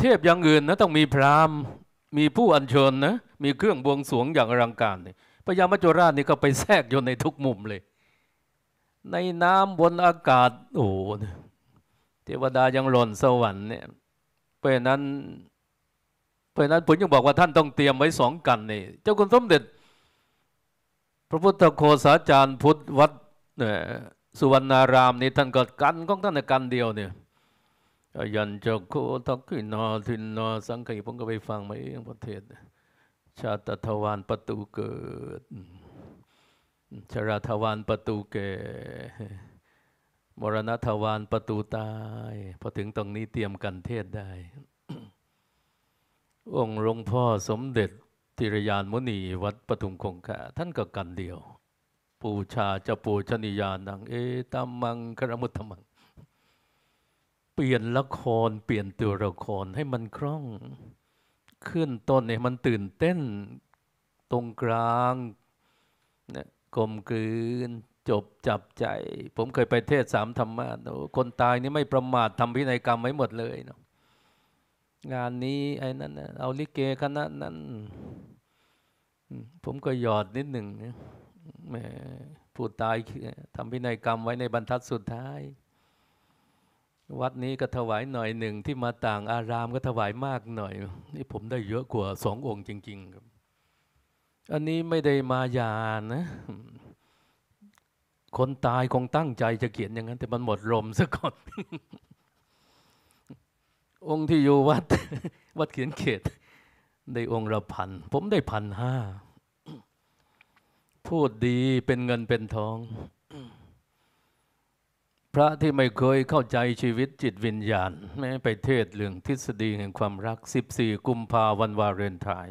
เทพอย่างอื่นนะต้องมีพราหมณ์ มีผู้อัญเชิญนะมีเครื่องบวงสรวงอย่างอลังการเนี่ยพยามาจจุราชนี่ก็ไปแทรกอยู่ในทุกมุมเลย ในน้ำบนอากาศ โอ้เทวดายังหล่นสวรรค์เนี่ยเพราะนั้นเพราะนั้นผมยังบอกว่าท่านต้องเตรียมไว้สองกันนี่เจ้าคุณสมเด็จ พระพุทธโคสาจารย์พุทธวัดสุวรรณารามนี่ท่านก็กัน ของท่านกันเดียวเนี่ยยันจะโคทักขินาทินนาสังขีผมก็ไปฟังมาเองประเทศชาตทวารประตูเกิด ชราทวารประตูแก่ มรณะทวารประตูตาย พอถึงตรงนี้เตรียมกันเทศได้ องค์หลวงพ่อสมเด็จติรยานมุนีวัดปทุมคงคาท่านก็กันเดียว ปูชาจะปูชนียานังเอตัมมังครมุตตมัง เปลี่ยนละครเปลี่ยนตัวละครให้มันคล่องขึ้นต้นเนี่ยมันตื่นเต้นตรงกลางนะกลมกลืน จบจับใจ ผมเคยไปเทศสามธรรมะคนตายนี่ไม่ประมาททำพินัยกรรมไว้หมดเลยเนาะงานนี้ไอ้นั่นเอาลิเกคณะนั้นผมก็หยอดนิดหนึ่งน่ผู้ตายทำพินัยกรรมไว้ในบรรทัดสุดท้ายวัดนี้ก็ถวายหน่อยหนึ่งที่มาต่างอารามก็ถวายมากหน่อยนี่ ผมได้เยอะกว่าสององค์จริง ๆ ครับ อันนี้ไม่ได้มายานะคนตายคงตั้งใจจะเขียนอย่างนั้นแต่มันหมดลมซะก่อนองค์ที่อยู่วัด วัดเขียนเขตได้องค์ละพันผมได้พันห้าพูดดีเป็นเงินเป็นทองพระที่ไม่เคยเข้าใจชีวิตจิตวิญญาณแม้ไปเทศเรื่องทฤษฎีแห่งความรัก 14 กุมภาวันวาเรนไทาย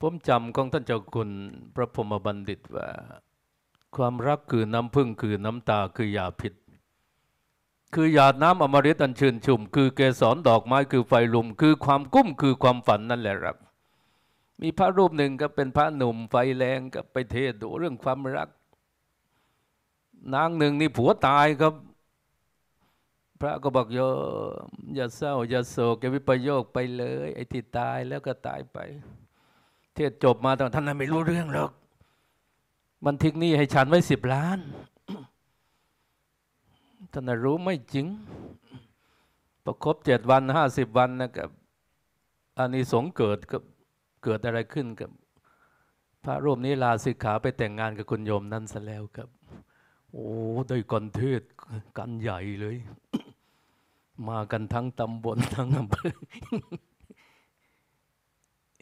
ผมจำของท่านเจ้าคุณพระพมบัณฑิตว่า ความรักคือน้ำพึ่งคือน้ำตาคือยาพิษคือหยาดน้ำอมฤตอันชื่นชุ่มคือเกสรดอกไม้คือไฟลุมคือความกุ้มคือความฝันนั่นแหละครับมีพระรูปหนึ่งก็เป็นพระหนุ่มไฟแรงก็ไปเทศดูเรื่องความรักนางหนึ่งนี่ผัวตายครับ พระก็บอกโยอย่าเศร้า อย่าโศกอย่าวิปโยคไปเลยไอ้ที่ตายแล้วก็ตายไป เทศจบมาตอนท่านนั้นไม่รู้เรื่องหรอก มันทิ้งนี่ให้ฉันไว้สิบล้าน ท่านนรู้ไม่จริง ประครบเจ็ดวันห้าสิบวันนะครับอันนี้สงเกิดกับเกิดอะไรขึ้นกับพระรูปนี้ลาสิกขาไปแต่งงานกับคุณโยมนั่นซะแล้วครับโอ้ ได้กันเทศกันใหญ่เลย มากันทั้งตำบลทั้งอำเภอ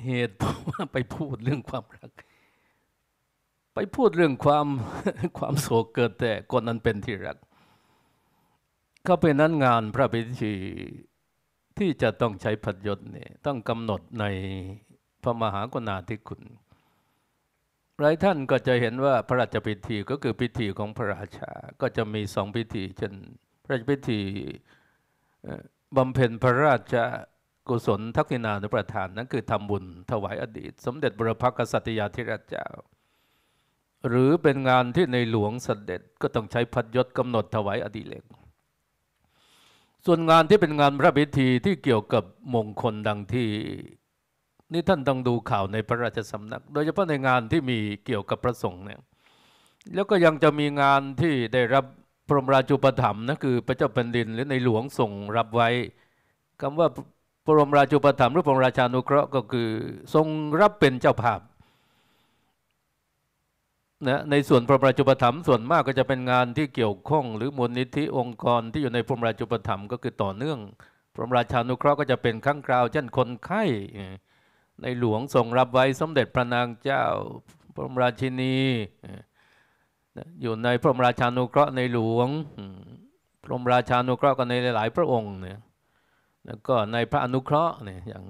เหตุเพราะว่าไปพูดเรื่องความรัก ไปพูดเรื่องความความโศกเกิดแต่คนนั้นเป็นที่รักก็เป็นนั้นงานพระพิธีที่จะต้องใช้พัดยศเนี่ยต้องกำหนดในพระมหากนาธิคุณหลายท่านก็จะเห็นว่าพระราชพิธีก็คือพิธีของพระราชาก็จะมีสองพิธี เช่น พระราชพิธีบำเพ็ญพระราชกุศลทักษิณานุประธานนั้นคือทำบุญถวายอดีต สมเด็จบรพกษัตริยาธิราชเจ้า หรือเป็นงานที่ในหลวงสเสด็จก็ต้องใช้พัดยศกำหนดถวายอดีเลกส่วนงานที่เป็นงานพระพิธีที่เกี่ยวกับมงคลดังที่นี่ท่านต้องดูข่าวในพระราชสำนัก โดยเฉพาะในงานที่มีเกี่ยวกับพระสงฆ์เนี่ยแล้วก็ยังจะมีงานที่ได้รับพระมราชูปถัมภ์นะคือพระเจ้าแผ่นดินหรือในหลวงส่งรับไว้ คำว่าพระมราชูปถัมภ์หรือพระราชานุเคราะห์ก็คือทรงรับเป็นเจ้าภาพนะในส่วนพระมราชูปถัมภ์ส่วนมากก็จะเป็นงานที่เกี่ยวข้องหรือมูลนิธิองค์กรที่อยู่ในพระมราชูปถัมภ์ก็คือต่อเนื่องพระรมราชานุเคราะห์ก็จะเป็นครั้งคราวเช่นคนไข้ในหลวงทรงรับไว้สมเด็จพระนางเจ้าพระมราชินีอยู่ในพระมราชานุเคราะห์ในหลวง พระมราชานุเคราะห์กันในหลาย ๆ พระองค์เนี่ยแล้วก็ในพระอนุเคราะห์เนี่ยอย่าง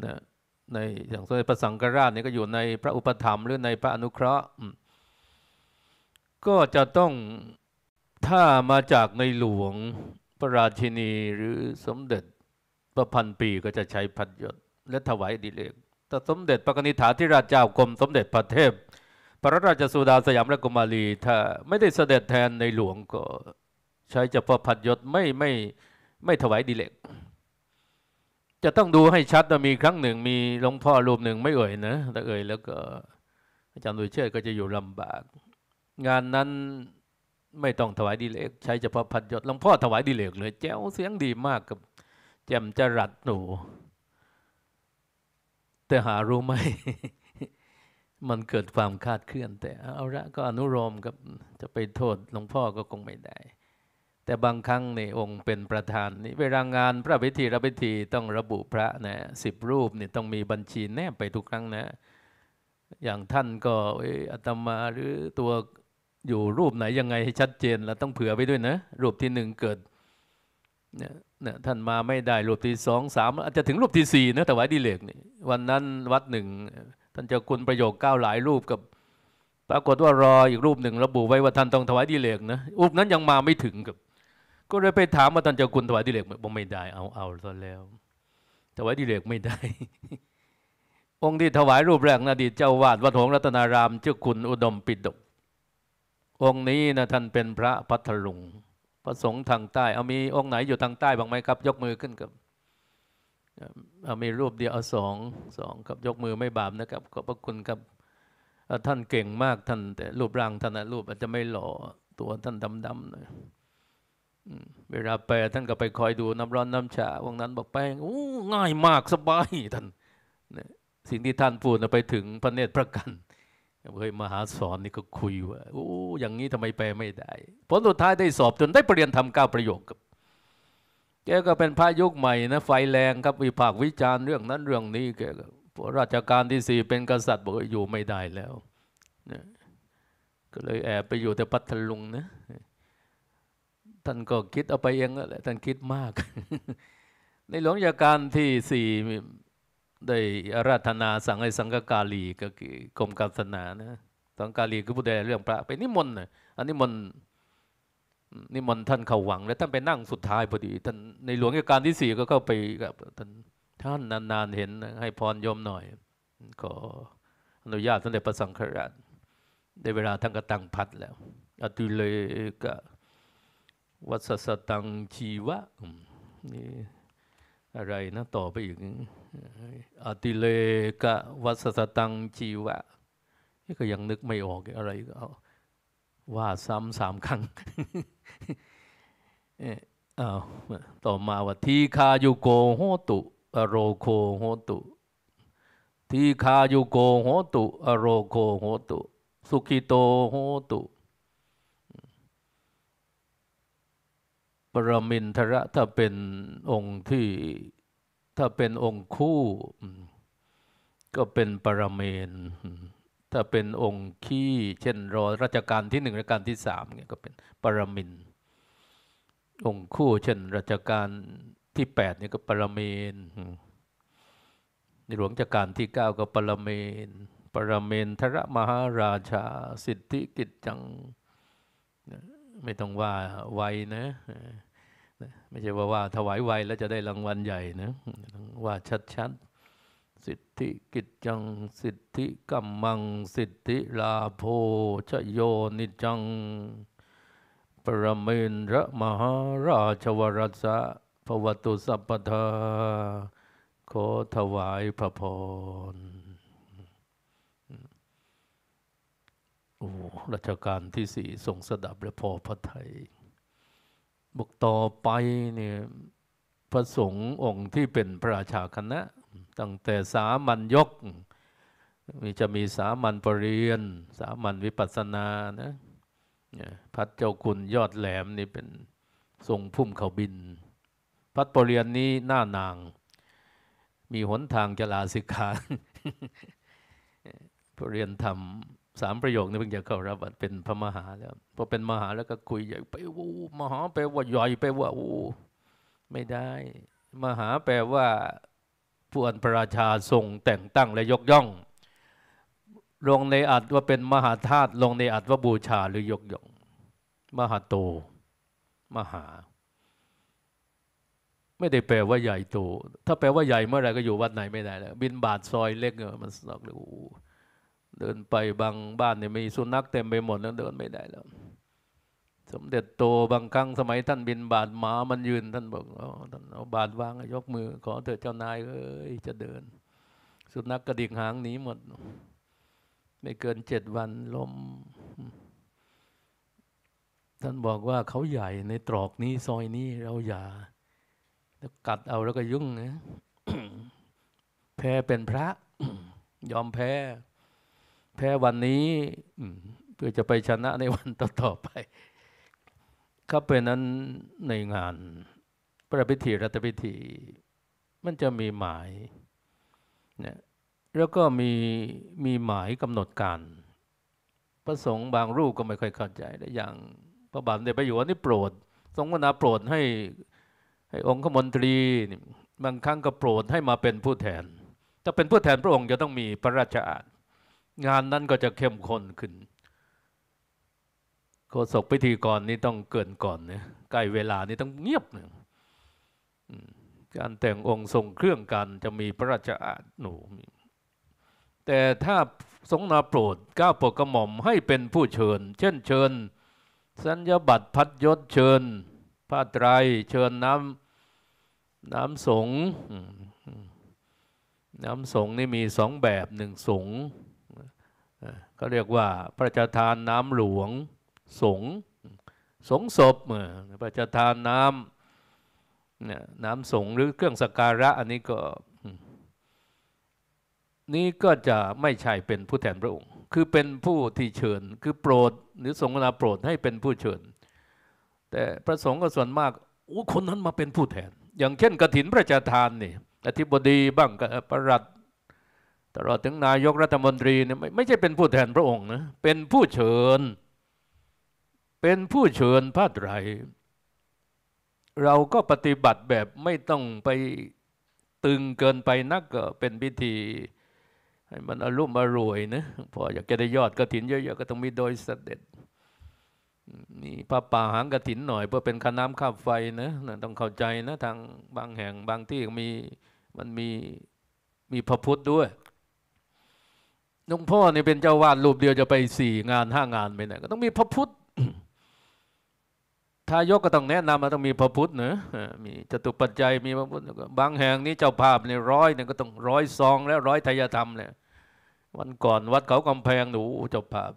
ในอย่างสมเด็จพระสังฆราชเนี่ยก็อยู่ในพระอุปถัมภ์หรือในพระอนุเคราะห์ ก็จะต้องถ้ามาจากในหลวงพระราชินีหรือสมเด็จพระพันปีก็จะใช้พัดยศและถวายดิเลกแต่สมเด็จพระนิธาีิราชเจ้ากรมสมเด็จพระเทพ พระราชสุดาสยามและกุมารี ถ้าไม่ได้เสด็จแทนในหลวงก็ใช้เฉพาะพัดยศไม่ไม่ไม่ถวายดิเลกจะต้องดูให้ชัดว่ามีครั้งหนึ่ง มีหลวงพ่อรูปหนึ่งไม่เอ่ยนะถ้าเอ่ยแล้วก็อาจารย์ดุยเชิดก็จะอยู่ลำบาก งานนั้นไม่ต้องถวายดิเลกใช้เฉพาะพัดยศหลวงพ่อถวายดิเลกเลยแจ้วเสียงดีมากกับแจ่มจรัดหนูแต่หารู้ไหม มันเกิดความคาดเคลื่อน แต่เอาละก็อนุโลมกับจะไปโทษหลวงพ่อก็คงไม่ได้ แต่บางครั้งในองค์เป็นประธานนี่เวลางานพระพิธีรับพิธีต้องระบุพระนะสิบรูปนี่ต้องมีบัญชีแนบไปทุกครั้งนะ อย่างท่านก็อัตมาหรือตัวอยู่รูปไหน ยังไงให้ชัดเจนล้วต้องเผื่อไปด้วยนะ รูปที่หนึ่งเกิดเนี่ยท่านมาไม่ได้รูปที่สองสามอาจจะถึงรูปที่สี่นะแต่ว่าดีเลกนี่วันนั้นวัดหนึ่งท่านเจ้าคุณประโยคเก้าหลายรูปกับปรากฏว่ารออีกรูปหนึ่งระบุไว้ว่าท่านต้องถวายดีเลกนะอูปนั้นยังมาไม่ถึงกับก็เลยไปถามว่าท่านเจ้าคุณถวายดีเลกบอกไม่ได้ เอาเอาซะแล้ว ถวายดีเลกไม่ได้ องค์ที่ถวายรูปแรกนะดีเจ้าวาดวัดหงรัตนารามเจ้าคุณอุดมปิดดกองค์นี้นะท่านเป็นพระพัทลุงพระสงฆ์ทางใต้ เอามีองค์ไหนอยู่ทางใต้บ้างไหมครับ ยกมือขึ้นครับ เอามีรูปเดียวเอาสองสองครับยกมือไม่บาปนะครับ ขอบพระคุณครับท่านเก่งมากท่าน แต่รูปร่างท่านรูปอาจจะไม่หล่อตัวท่านดำๆหน่อยเวลาไปท่านก็ไปคอยดูน้ำร้อนน้ำชาวังนั้นบอกไป้ง่ายมากสบายท่านสิ่งที่ท่านพูดไปถึงพระเนตรพระกันเคยมหาสอนนี่ก็คุยว่าโอ้อย่างนี้ทำไมไปไม่ได้ผลสุดท้ายได้สอบจนได้ปริญญาทำเก้าประโยคกับแกก็เป็นพายุคใหม่นะ ไฟแรงครับ วิพากษ์วิจารณ์เรื่องนั้นเรื่องนี้แกก็ราชการที่สี่เป็นกษัตริย์บอกอยู่ไม่ได้แล้วนะก็เลยแอบไปอยู่แต่พัทลุงนะท่านก็คิดเอาไปเองแหละท่านคิดมาก ในหลวงราชการที่สี่ได้ราธนาสั่งให้สังฆกาลีก็คือกรมการศาสนานะ สังฆกาลีคือผู้ใดเรื่อง พระไปนิมนต์นะอันนิมนต์นิมนต์ท่านเข้าหวัง แล้ว ท่านไปนั่งสุดท้ายพอดีท่านในหลวงรัชกาลที่สี่ก็เข้าไปกับท่านท่านนานๆเห็นให้พรยมหน่อยขออนุญาตสมเด็จพระสังฆราชได้เวลาท่านก็ตั้งพัดแล้วอตุเลกะวัสสตังชีวะนี่อะไรนะต่อไปอีกอติเลกะวัสสตังจีวะนี่ก็ยังนึกไม่ออกอะไรก็ว่าซ้ำสามครั้งอ้าต่อมาว่า ทีคายุโกโหตุ อโรโคโหตุ ทีคายุโกโหตุ อโรโคโหตุ สุขิโตโหตุปรมินทระถ้าเป็นองค์ที่ถ้าเป็นองค์คู่ก็เป็นปรมมนถ้าเป็นองค์ขี้เช่นรอราชการที่หนึ่งราชการที่สามเนี่ยก็เป็นปรมินองค์คู่เช่นราชการที่แปดเนี่ยก็ปรเมนในหลวงรัชการที่เก้าก็ปรมมนปรมมนทระมหาราชาสิทธิกิจจังไม่ต้องว่าไวนะไม่ใช่ว่าว่าถวายไวแล้วจะได้รางวัลใหญ่นะว่าชัดชัดสิทธิกิจจังสิทธิกัมมังสิทธิลาโพชโยนิจังปรเมนระมหาราชวรสะภวตุสัพพทาขอถวายพระพรโอ้รัชกาลที่สี่ทรงสดับและพอพระไทยบอกต่อไปเนี่ยพระสงฆ์องค์ที่เป็นพระราชาคณะ ตั้งแต่สามัญยก มีจะมีสามัญปรริยน สามัญวิปัสนานะพัดเจ้าคุณยอดแหลมนี่เป็นทรงพุ่มเขาบินพัดปรริยนนี้หน้านาง มีหนทางจะลาสิกขาปรริยนทำสามประโยคนี้เพิ่งจะเข้ารับเป็นพระมหา แล้วพอเป็นมหาแล้วก็คุยใหญ่ไปวูมหา แปลว่า ใหญ่ไปว่าโอ้ไม่ได้ มหาแปลว่าผู้อันพระราชาทรงแต่งตั้งและยกย่องลงในอัดว่าเป็น มหาธาตุลงในอัดว่าบูชาหรือยกย่อง มหาโต มหา ไม่ได้แปลว่าใหญ่โตถ้าแปลว่าใหญ่เมื่อไรก็อยู่วัดไหนไม่ได้แล้วบินบาทซอยเล็กเงอมันสนอกเลยโอ้เดินไปบางบ้านเนี่ยมีสุนัขเต็มไปหมดแล้วเดินไม่ได้แล้วสมเด็จโตบางครั้งสมัย ท่านบินบาดหมามันยืน ท่านบอกอ๋อท่านเอาบาดวาง ยกมือขอเถิดเจ้านายเอ้ยจะเดิน สุนัขกกระดิกหางหนีหมด ไม่เกินเจ็ดวันล้มท่านบอกว่าเขาใหญ่ในตรอกนี้ซอยนี้เราอย่าแล้วกัดเอาแล้วก็ยุ่งนะแพ้เป็นพระยอมแพ้แพ้วันนี้เพื่อจะไปชนะในวันต่ออไปครับเป็นนั้นในงานพระพิธีรัตพิธี มันจะมีหมายนยแล้วก็มีมีหมายกำหนดการประสงค์บางรูปก็ไม่ค่อยเข้าใจและอย่างพระบาทเดชพระอยู่์ันี่โปรดทรงวนาโปรดให้ให้องคมนตรีบางครั้งก็โปรดให้มาเป็นผู้แทน ถ้าเป็นผู้แทนพระองค์จะต้องมีพระราชอาณงานนั้นก็จะเข้มข้นขึ้นโฆษกพิธีกรนี่ต้องเกินก่อนเนี่ยใกล้เวลานี่ต้องเงียบเนี่ยการแต่งองค์ทรงเครื่องกันจะมีพระราชอาณหนู แต่ถ้าสงนาโปรดก้าวโปรกระหม่อมให้เป็นผู้เชิญ เช่น เชิญ สัญญบัตรพัดยศเชิญผ้าไตรเชิญน้ำน้ำสง น้ำสงนี่มีสองแบบหนึ่งสงข็เรียกว่าพระราชทานน้ำหลวงสง สงศพพระราชทานน้ำเนี่ยน้ำสงหรือเครื่องสักการะ อันนี้ก็ นี่ก็จะไม่ใช่เป็นผู้แทนพระองค์ คือเป็นผู้ที่เชิญ คือโปรดหรือสงฆ์นาโปรดให้เป็นผู้เชิญ แต่พระสงฆ์ก็ส่วนมากโอ้คนนั้นมาเป็นผู้แทน อย่างเช่นกระถินพระราชทานนี่อธิบดีบ้างประรัตตลอดถึงนายกรัฐมนตรีเนี่ยไม่ไม่ใช่เป็นผู้แทนพระองค์นะเป็นผู้เชิญ เป็นผู้เชิญพระไตรเราก็ปฏิบัติแบบไม่ต้องไปตึงเกินไปนักก็เป็นพิธีให้มันอารมณ์อรวยนะพออยากจะได้ยอดกระถินเยอะๆ ก็ต้องมีโดยเสด็จนี่พระป่าหางกระถินหน่อยเพื่อเป็นค่าน้ำค่าไฟนะ ต้องเข้าใจนะทางบางแห่งบางที่มีมันมีมีพระพุทธด้วยหลวงพ่อเนี่ยเป็นเจ้าวาดรูปเดียวจะไปสี่งานห้างาน ไปไหนก็ต้องมีพระพุทธทายกก็ต้องแนะนำมาต้องมีพระพุทธเนอะมีจตุปัจจัยมีพระพุทธบางแห่งนี้เจ้าภาพในร้อยเนี่ยก็ต้องร้อยซองแล้วร้อยทายธรรมเลยวันก่อนวัดเขากำแพงหนูเจ้าภาพ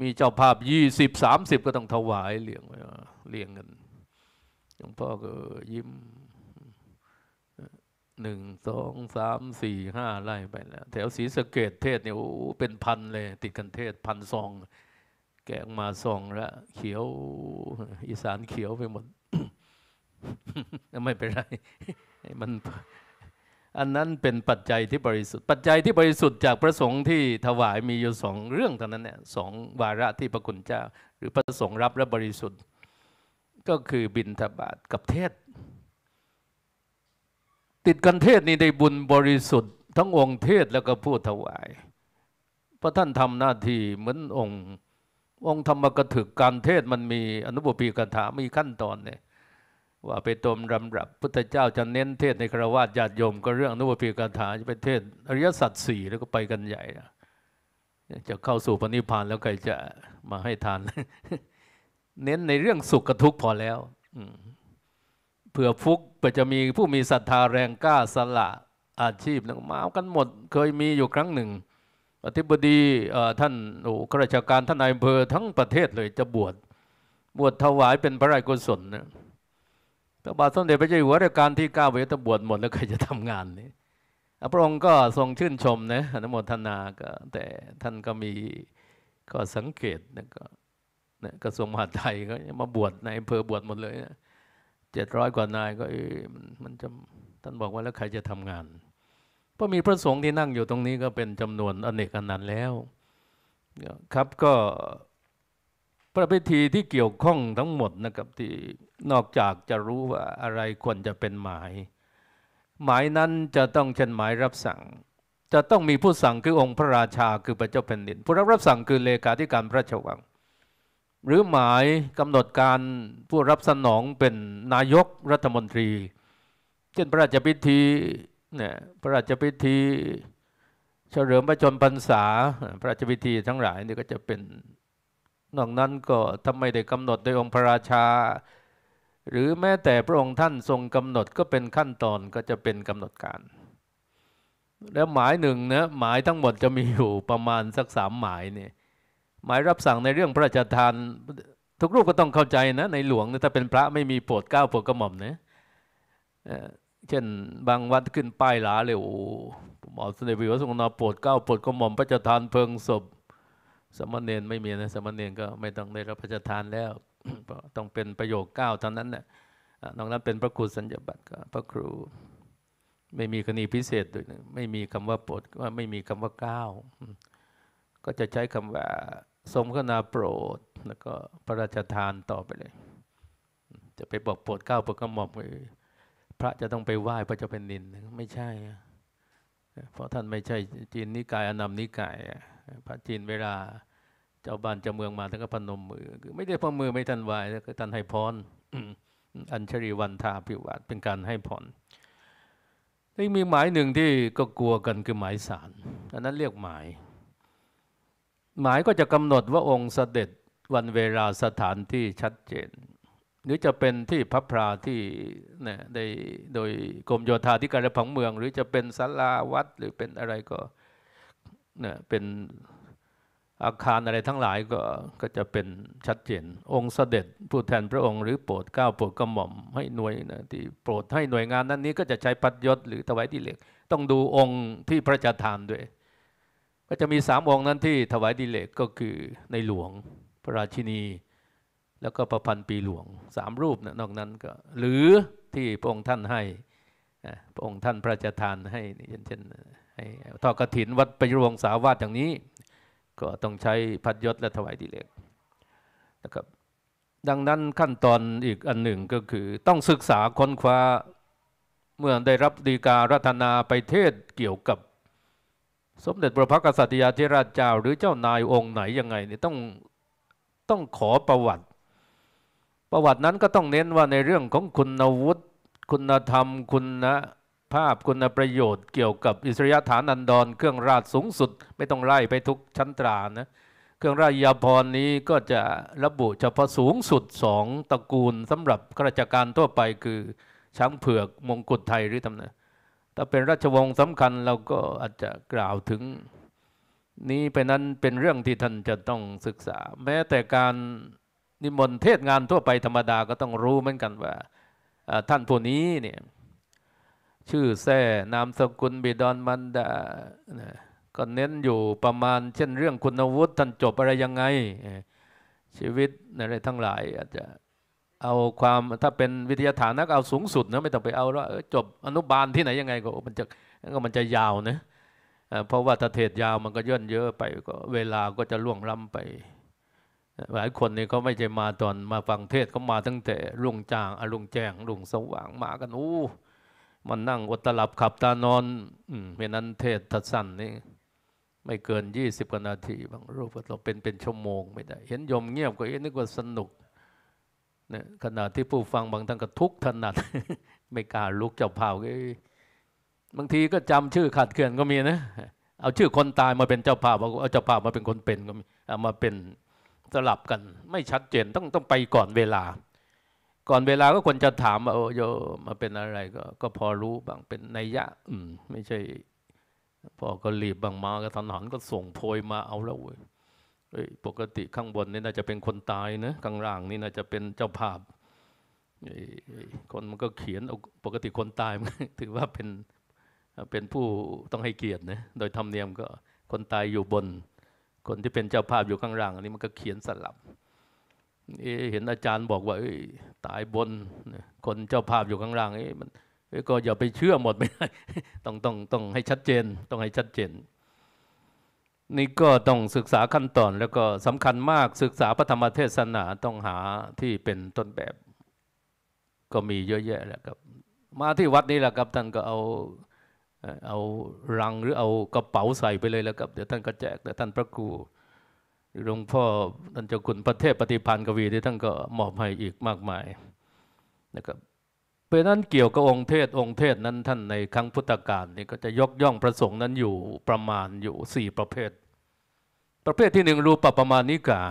มีเจ้าภาพยี่สิบสามสิบก็ต้องถวายเลี้ยงเลี้ยงกันหลวงพ่อก็ยิ้มหนึ่งสองสามสี่ห้าไล่ไปแล้ว แถวศรีสะเกดเทศเนี่ยโอ้เป็นพันเลยติดกันเทศพันซอง แกงมาซองละเขียวอีสานเขียวไปหมดไม่เป็นไรมันอันนั้นเป็นปัจจัยที่บริสุทธิ์ปัจจัยที่บริสุทธิ์จากพระสงฆ์ที่ถวายมีอยู่สองเรื่องเท่านั้นเนี่ยสองวาระที่พระคุณเจ้า หรือพระสงฆ์รับและบริสุทธิ์ ก็คือบิณฑบาตกับเทศติดกันเทศนี่ได้บุญบริสุทธิ์ทั้งองค์เทศแล้วก็ผู้ถวายเพราะท่านทำหน้าที่เหมือนองค์ องค์ธรรมกระถึกการเทศมันมีอนุบุปีกถามีขั้นตอนเนี่ย ว่าไปตมรำรับ พุทธเจ้าจะเน้นเทศในคราวาสญาติโยมก็เรื่องอนุบุปีกถาจะไปเทศ อริยสัจสี่แล้วก็ไปกันใหญ่ จะเข้าสู่ปณิพานแล้วใครจะมาให้ทาน เน้นในเรื่องสุขกับทุกข์พอแล้วอืเผื่อฟุกเผื่อจะมีผู้มีศรัทธาแรงกล้าสละอาชีพนั้มาเอากันหมดเคยมีอยู่ครั้งหนึ่งอธิบดีท่านโอ้ข้าราชการท่านนายอำเภอทั้งประเทศเลยจะบวชบวชถวายเป็นพระราชกุศลนะพระบาทสมเด็จพระเจ้าอยู่หัวราชการที่เก้าเวทบวชหมดแล้วใครจะทำงานนี้พระองค์ก็ทรงชื่นชมนะอนุโมทนาก็ แต่ท่านก็มีก็สังเกตนะก็กระทรวงมหาดไทยก็มาบวชในอำเภอบวชหมดเลยนะเจ็ดร้อยกว่านายก็มันจะท่านบอกว่าแล้วใครจะทำงาน เพราะมีพระสงฆ์ที่นั่งอยู่ตรงนี้ก็เป็นจำนวนอนเนกอนันต์แล้วครับก็พระพิธีที่เกี่ยวข้องทั้งหมดนะครับที่นอกจากจะรู้ว่าอะไรควรจะเป็นหมาย หมายนั้นจะต้องเช่นหมายรับสั่ง จะต้องมีผู้สั่งคือองค์พระราชาคือพระเจ้าแผ่นดินผู้รับรับสั่งคือเลขาธิการพระราชวังหรือหมายกำหนดการผู้รับสนองเป็นนายกรัฐมนตรี เช่นพระราชพิธีเนี่ยพระราชพิธีเฉลิมพระชนพรรษาพระราชพิธีทั้งหลายนี่ก็จะเป็น นอกนั้นก็ทำาไม่ได้กำหนดโดยองค์พระราชา หรือแม้แต่พระองค์ท่านทรงกำหนดก็เป็นขั้นตอนก็จะเป็นกำหนดการ แล้วหมายหนึ่งนะหมายทั้งหมดจะมีอยู่ประมาณสักสามหมายเนี่ยหมายรับสั่งในเรื่องพระราชทานทุกรูปก็ต้องเข้าใจนะ ในหลวงนถ้าเป็นพระไม่มีโปรดเก้าโปรดกระหม่อมเนะเช่นบางวัดขึ้นป้ายหลาเลยโอ้ผมอสนิทวิวสงฆ์นาโปรดเก้าโปรดกระหม่อมพระราชทานเพลิงศพสมณเณรไม่มีนะ สมณเณรก็ไม่ต้องได้รับพระราชทานแล้วต้องเป็นประโยคเก้าเท่านั้นนะนอกนั้นเป็นพระครูสัญญบัตรก็พระครู ไม่มีกรณีพิเศษด้วยนะไม่มีคำว่าโปรดว่าไม่มีคำว่าเก้า ก็จะใช้คำว่าสมคนาโปรด แล้วก็พระราชทานต่อไปเลย จะไปบอกโปรดเก้าโปรดกระหม่อมพระจะต้องไปไหว้พระเจ้าแผ่นดิน ไม่ใช่ เพราะท่านไม่ใช่จีนนิกายอนามนิกายพระจีนเวลา เจ้าบ้านเจ้าเมืองมาท่านก็พนมมือคือไม่ได้พนมือไม่ท่านไหว้แล้วก็ท่านให้พรอัญชริวันทาพิวัตเป็นการให้พรนี่มีหมายหนึ่งที่ก็กลัวกันคือหมายสารอันนั้นเรียกหมายหมายก็จะกำหนดว่าองค์เสด็จวันเวลาสถานที่ชัดเจน หรือจะเป็นที่พระพราที่เนี่ยได้โดยกรมโยธาธิการและผังเมือง หรือจะเป็นศาลาวัดหรือเป็นอะไรก็เนี่ยเป็นอาคารอะไรทั้งหลายก็ก็จะเป็นชัดเจน องค์เสด็จผู้แทนพระองค์หรือโปรดเก้าโปรดกระหม่อม ให้หน่วยนะที่โปรดให้หน่วยงานนั้นนี้ก็จะใช้ปัดยศหรือถวายที่เหล็กต้องดูองค์ที่พระจาทานด้วยก็จะมีสามองค์นั้นที่ถวายดิเลกก็คือในหลวงพระราชินีแล้วก็ประพันธ์ปีหลวงสามรูปนะนอกนั้น ก็ หรือที่พระองค์ท่านให้พระองค์ท่านพระราชทานให้เช่นให้ทอกระถิน วัดประยุรวงสาวาสอย่างนี้ก็ต้องใช้พัดยศและถวายดิเลกนะครับดังนั้นขั้นตอนอีกอันหนึ่งก็คือต้องศึกษาค้นคว้าเมื่อได้รับดีการัตนาไปเทศเกี่ยวกับสมเด็จพระพักษัตริยาธิราชเจ้าหรือเจ้านายองค์ไหนยังไงเนี่ยต้องต้องขอประวัติ ประวัตินั้นก็ต้องเน้นว่าในเรื่องของคุณวุฒิคุณธรรม คุณภาพคุณประโยชน์ เกี่ยวกับ อิสริยฐานันดร เครื่องราชสูงสุดไม่ต้องไล่ไปทุกชั้นตรานะเครื่องราชยาพรนี้ก็จะระบุเฉพาะสูงสุดสองตระกูลสำหรับข้าราชการทั่วไปคือช้างเผือกมงกุฎไทยหรือตำนานถ้าเป็นราชวงศ์สำคัญเราก็อาจจะกล่าวถึง นี้ไปนั้นเป็นเรื่องที่ท่านจะต้องศึกษา แม้แต่การนิมนต์เทศงานทั่วไปธรรมดาก็ต้องรู้เหมือนกันว่า ท่านผู้นี้เนี่ยชื่อแท้นามสกุลบิดอนมันดาก็เน้นอยู่ประมาณ เช่นเรื่องคุณวุฒิ ท่านจบอะไรยังไง ชีวิตอะไรทั้งหลายอาจจะเอาความถ้าเป็นวิทยาฐานนักเอาสูงสุดนะไม่ต้องไปเอาว่าจบอนุบาลที่ไหนยังไงก็มันจะก็มันจะยาวนะเพราะว่าถ้าเทศยาวมันก็ย่นเยอะไปก็ เวลาก็จะล่วงล้ำไป หลายคนนี่เขาไม่ใช่มาตอนมาฟังเทศเขามาตั้งแต่ รุ่งจางอรุ่งแจ้งรุ่งสว่าง มากันอู้มันนั่งอดตลับขับตานอนเพมาะนั้นเทศทัดสั้นนี่ไม่เกินยี่สิบนาที บางรูปเราเป็นเป็นชั่วโมงไม่ได้ เห็นยมเงียบก็เอ็นึกว่าสนุกนะขณะที่ผู้ฟังบางท่านก็ทุกถนัด ไม่กล้าลุกเจ้าเผ่าบางทีก็จำชื่อขาดเกลื่อนก็มีนะเอาชื่อคนตายมาเป็นเจ้าภาพเอาเจ้าภาพมาเป็นคนเป็นก็มีเอามาเป็นสลับกัน ไม่ชัดเจนต้องต้องไปก่อนเวลา ก่อนเวลาก็ควรจะถามว่าโอ้โยมาเป็นอะไรก็ ก็พอรู้บางเป็นนัยยะ อืม ไม่ใช่พอก็รีบบางมาก็ทนอนก็ส่งโพยมาเอาแล้วเว้ยปกติข้างบนนี่น่าจะเป็นคนตายนะข้างล่างนี่น่าจะเป็นเจ้าภาพคนมันก็เขียนปกติคนตายมันถือว่าเป็นเป็นผู้ต้องให้เกียรตินะโดยธรรมเนียมก็คนตายอยู่บน คนที่เป็นเจ้าภาพอยู่ข้างล่างอันนี้มันก็เขียนสลับเเห็นอาจารย์บอกว่าตายบนคนเจ้าภาพอยู่ข้างล่างมันก็อย่าไปเชื่อหมด ไม่ได้ต้องต้องต้องให้ชัดเจนต้องให้ชัดเจนนี่ก็ต้องศึกษาขั้นตอน แล้วก็สำคัญมากศึกษาพระธรรมเทศนาต้องหาที่เป็นต้นแบบ ก็มีเยอะแยะแหละครับ มาที่วัดนี้แหละครับท่านก็เอาเอารังหรือเอากระเป๋าใส่ไปเลยแล้วครับ เดี๋ยวท่านก็แจกแต่ท่านพระครูหลวงพ่อท่านเจ้าคุณประเทศปฏิพันธ์กวีที่ท่านก็มอบให้อีกมากมายนะครับราะนั้นเกี่ยวกับองค์เทศ องค์เทศนั้นท่านในครั้งพุทธกาลนี่ก็จะยกย่องประสงค์นั้นอยู่ประมาณอยู่4ประเภท ประเภทที่หนึ่งรูปประมาณนิกา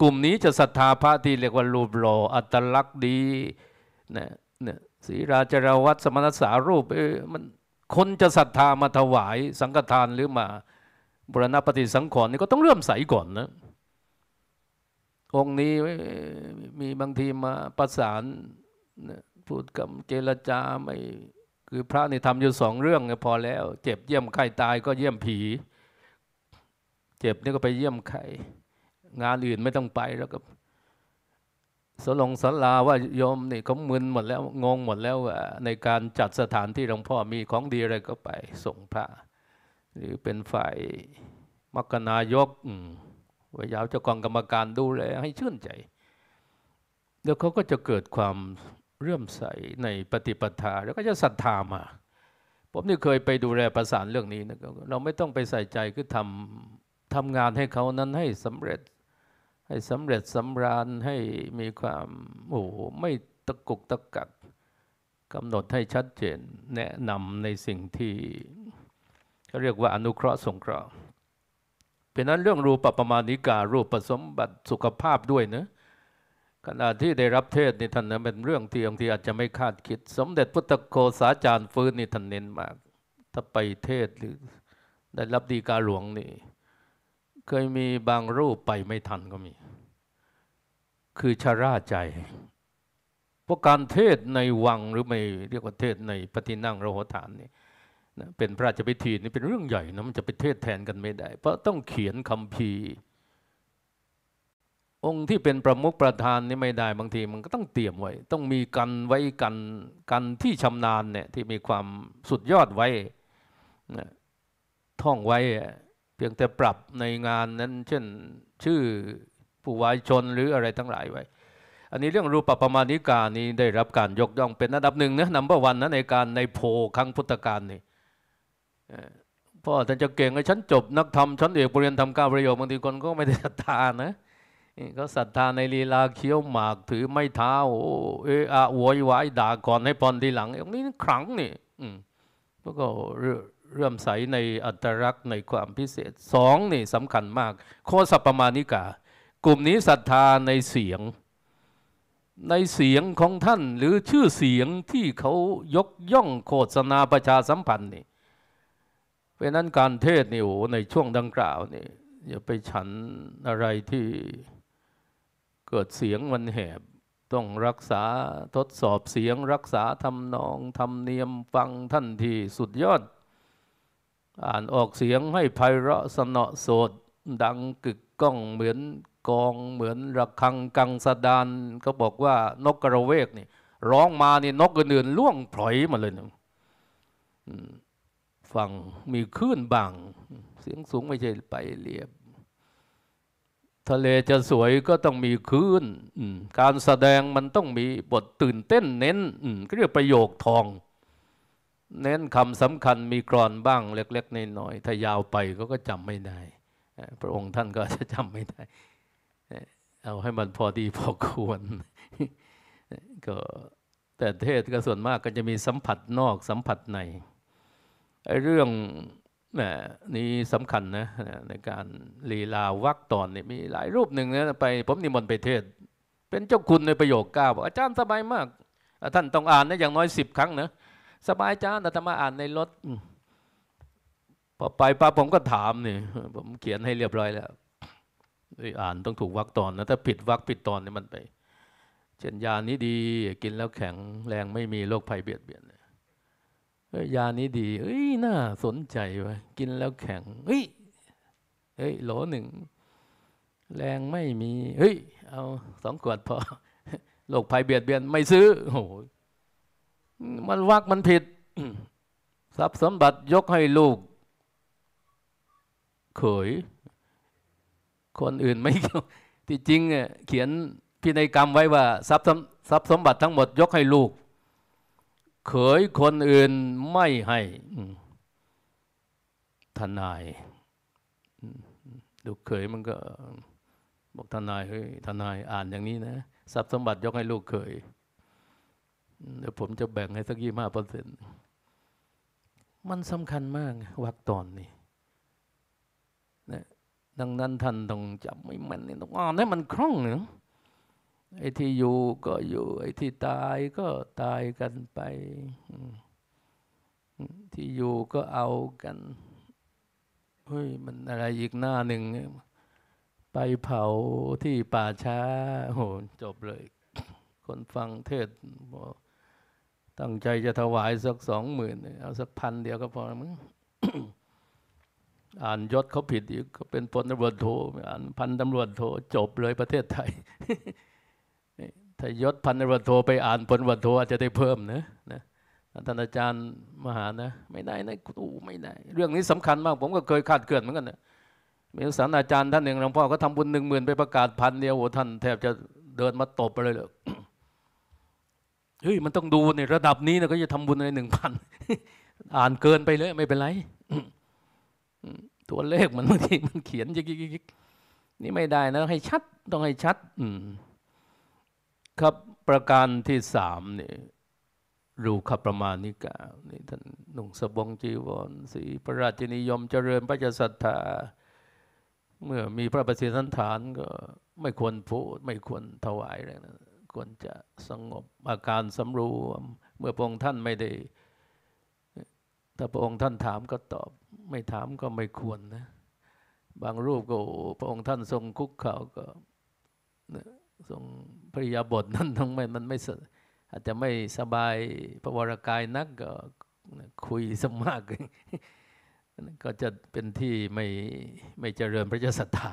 กลุ่มนี้จะศรัทธาพระที่เรียกว่า รูปหล่ออัตลักษณ์ดีเนี่ยเนี่ยศีราจารวัตสมณสารูปเออมันคนจะศรัทธามาถวาย สังฆทานหรือมาบรณปฏิสังขรณ์นี่ก็ต้องเริ่มใสก่อนนะองค์นี้มีบางทีมาประสานพูดกับเจรจาไม่ คือพระนี่ทำอยู่สองเรื่องพอแล้ว เจ็บเยี่ยมไข้ตายก็เยี่ยมผี เจ็บนี่ก็ไปเยี่ยมไข้งานอื่นไม่ต้องไปแล้วก็สลงสลาว่าโยมนี่เขามึนหมดแล้วงงหมดแล้วในการจัดสถานที่หลวงพ่อมีของดีอะไรก็ไป ส่งพระ หรือเป็นฝ่ายมกกนายกวิยาวเจ้ากองกรรมการดูแลให้ชื่นใจแล้วเขาก็จะเกิดความเรื่อมใสในปฏิปทา แล้วก็จะศรัทธามา ผมนี่เคยไปดูแลประสานเรื่องนี้นะเราไม่ต้องไปใส่ใจคือทำทำงานให้เขานั้นให้สำเร็จ ให้สำเร็จสำราญให้มีความโอ้ไม่ตะกุกตะกักกำหนดให้ชัดเจน แนะนำในสิ่งที่เขาเรียกว่าอนุเคราะห์สงเคราะห์เพราะนั้นเรื่องรูปประมาณิกา รูปผสมบัติสุขภาพด้วยเนะขณะที่ได้รับเทศนี่ท่านนนเป็นเรื่องที่บางทีอาจจะไม่คาดคิด สมเด็จพุทธโกษาจารย์ฟื้นนี่ท่านเน้นมาก ถ้าไปเทศหรือได้รับดีกาหลวงนี่ เคยมีบางรูปไปไม่ทันก็มี คือชาราใจ เพราะการเทศในวังหรือไม่เรียกว่าเทศในปฏินั่งรหฐานนี่เป็นพระราชพิธีนี่เป็นเรื่องใหญ่นะมันจะไปเทศแทนกันไม่ได้ เพราะต้องเขียนคำพีองค์ที่เป็นประมุขประธานนี่ไม่ได้บางที มันก็ต้องเตรียมไว้ต้องมีกันไว้กันกันที่ชำนาญเนี่ยที่มีความสุดยอดไว้ท่องไว้ เพียงแต่ปรับในงานนั้นเช่นชื่อผู้วายชนหรืออะไรทั้งหลายไว้ อันนี้เรื่องรูปประมาณิกานี้ได้รับการยกย่องเป็นระดับหนึ่งนะนัมเบอร์วันนะในการในโพครั้งพุทธกาลนี่พ่อท่านจะเก่งไอ้ฉันจบนักธรรมฉันเอกปริญญาธรรมการประโยชน์บางทีคนก็ไม่ได้ศรัทธานะเขาก็ศรัทธาในลีลาเคี้ยวหมากถือไม่เท้า โอ้เอออาโวยวายด่าก่อนให้อนทีหลังอย่างนี้ขลังนี่อืมแล้วก็เรื่อมใสในอัตลักษณ์ในความพิเศษสองนี่สำคัญมากโคสัปปมานิกา กลุ่มนี้ศรัทธาในเสียง ในเสียงของท่านหรือชื่อเสียงที่เขายกย่องโฆษณาประชาสัมพันธ์นี่ เพราะนั้นการเทศนี่โอ้ในช่วงดังกล่าวนี่อย่าไปฉันอะไรที่เกิดเสียงมันแหบต้องรักษาทดสอบเสียงรักษาทำนอง ทำเนียมฟังท่านทีสุดยอด อ่านออกเสียงให้ไพเราะสนอโสด ดังกึกก้องเหมือนกองเหมือนระฆังกังสดานก็บอกว่า นกกระเวกนี่ ร้องมานี่นกอื่นๆล่วงพลอยมาเลยนะฟังมีคลื่นบางเสียงสูงไม่ใช่ไปเรียบทะเลจะสวยก็ต้องมีคลื่นการแสดงมันต้องมีบทตื่นเต้นเน้นก็เรียกประโยคทอง เน้นคำสำคัญมีกรอนบ้างเล็กๆ น้อยๆ ถ้ายาวไปก็ก็จำไม่ได้ พระองค์ท่านก็จะจำไม่ได้ เอาให้มันพอดีพอควรก็แต่เทศก็ส่วนมากก็จะมีสัมผัสนอกสัมผัสใน เรื่องน่นี่สำคัญนะในการลีลาวักตอนนี่มีหลายรูปหนึ่งนะไปผมนิมนต์ไปเทศ เป็นเจ้าคุณในประโยคเก้าบอกอาจารย์สบายมาก ท่านต้องอ่านนะอย่างน้อยสิบครั้งนะสบายอาจารย์อมาอ่านในรถพอไปป้าผมก็ถามนี่ผมเขียนให้เรียบร้อยแล้วอ่านต้องถูกวักตอนนะถ้าผิดวักผิดตอนนี่มันไป เช่นยานี้ดี กินแล้วแข็งแรงไม่มีโรคภัยเบียดเบียนยานี้ดี เอ้ยน่าสนใจวะกินแล้วแข็ง เฮ้ย เฮ้ย โหลหนึ่ง แรงไม่มี เฮ้ย เอา สองขวดพอโรคภัยเบียดเบียน ไม่ซื้อ โอ้ยมันวักมันผิดทรัพย์สมบัติยกให้ลูกเขย คนอื่นไม่เที่จริงเขียนพินัยกรรมไว้ว่าทรัพย์ทรัพย์สมบัติทั้งหมดยกให้ลูกเขยคนอื่นไม่ให้ทนายลูกเขยมันก็บอกทนายเฮ้ยทนายอ่านอย่างนี้นะทรัพย์สมบัติยกให้ลูกเขยเดี๋ยวผมจะแบ่งให้สักยี่ห้าเปอร์เซ็นต์มันสำคัญมากวักตอนนี้นะดังนั้นท่านต้องจับไม่มันนี่ต้องอ่านให้มันคล่องเนาะไอ้ที่อยู่ก็อยู่ ไอ้ที่ตายก็ตายกันไปที่อยู่ก็เอากันเฮ้ยมันอะไรอีกหน้าหนึ่งไปเผาที่ป่าช้าโหจบเลย คนฟังเทศบอกตั้งใจจะถวายสักสองหมื่นเอาสักพันเดียวก็พอม้งอ่านยศเขาผิดอีกก็ เป็นพลตำรวจโทอ่านพันตำรวจโทจบเลยประเทศไทยถ้ายศพันวัตโทไปอ่านผลวัตโทอาจจะได้เพิ่มนะนะท่านอาจารย์มหานะไม่ได้นะอูไม่ได้ เรื่องนี้สำคัญมาก ผมก็เคยขาดเกินเหมือนกันนะมีศาสตราจารย์ท่านหนึ่งหลวงพ่อเขาทำบุญหนึ่งหมื่นไปประกาศพันเดียวโอ้ท่านแทบจะเดินมาตบไปเลยเลยเฮ้ยมันต้องดูในระดับนี้นะก็จะทำบุญในหนึ่งพันอ่านเกินไปเลย ไม่เป็นไรตัวเลขมันบางทีมันเขียนยิกๆนี่ไม่ได้นะ ให้ชัดต้องให้ชัด อืมครับประการที่สามนี่รูขประมาณนิกา นี่ท่านหนุ่งสบงจีวรสีพระราชนิยมเจริญพระจศรัทธา เมื่อมีพระประสิทธิฐานก็ไม่ควรพูด ไม่ควรถวายอะไรนะควรจะสงบอาการสำรวมเมื่อพระองค์ท่านไม่ได้ถ้าพระองค์ท่านถามก็ตอบ ไม่ถามก็ไม่ควรนะบางรูปก็พระองค์ท่านทรงคุกเข่าก็ ทรงพริยาบทนั้นทั้งไม่ มันไม่อาจจะไม่สบายพระวรากายนักก็คุยสมาก ก็จะเป็นที่ไม่ไม่เจริญพระเจ้าศรัทธา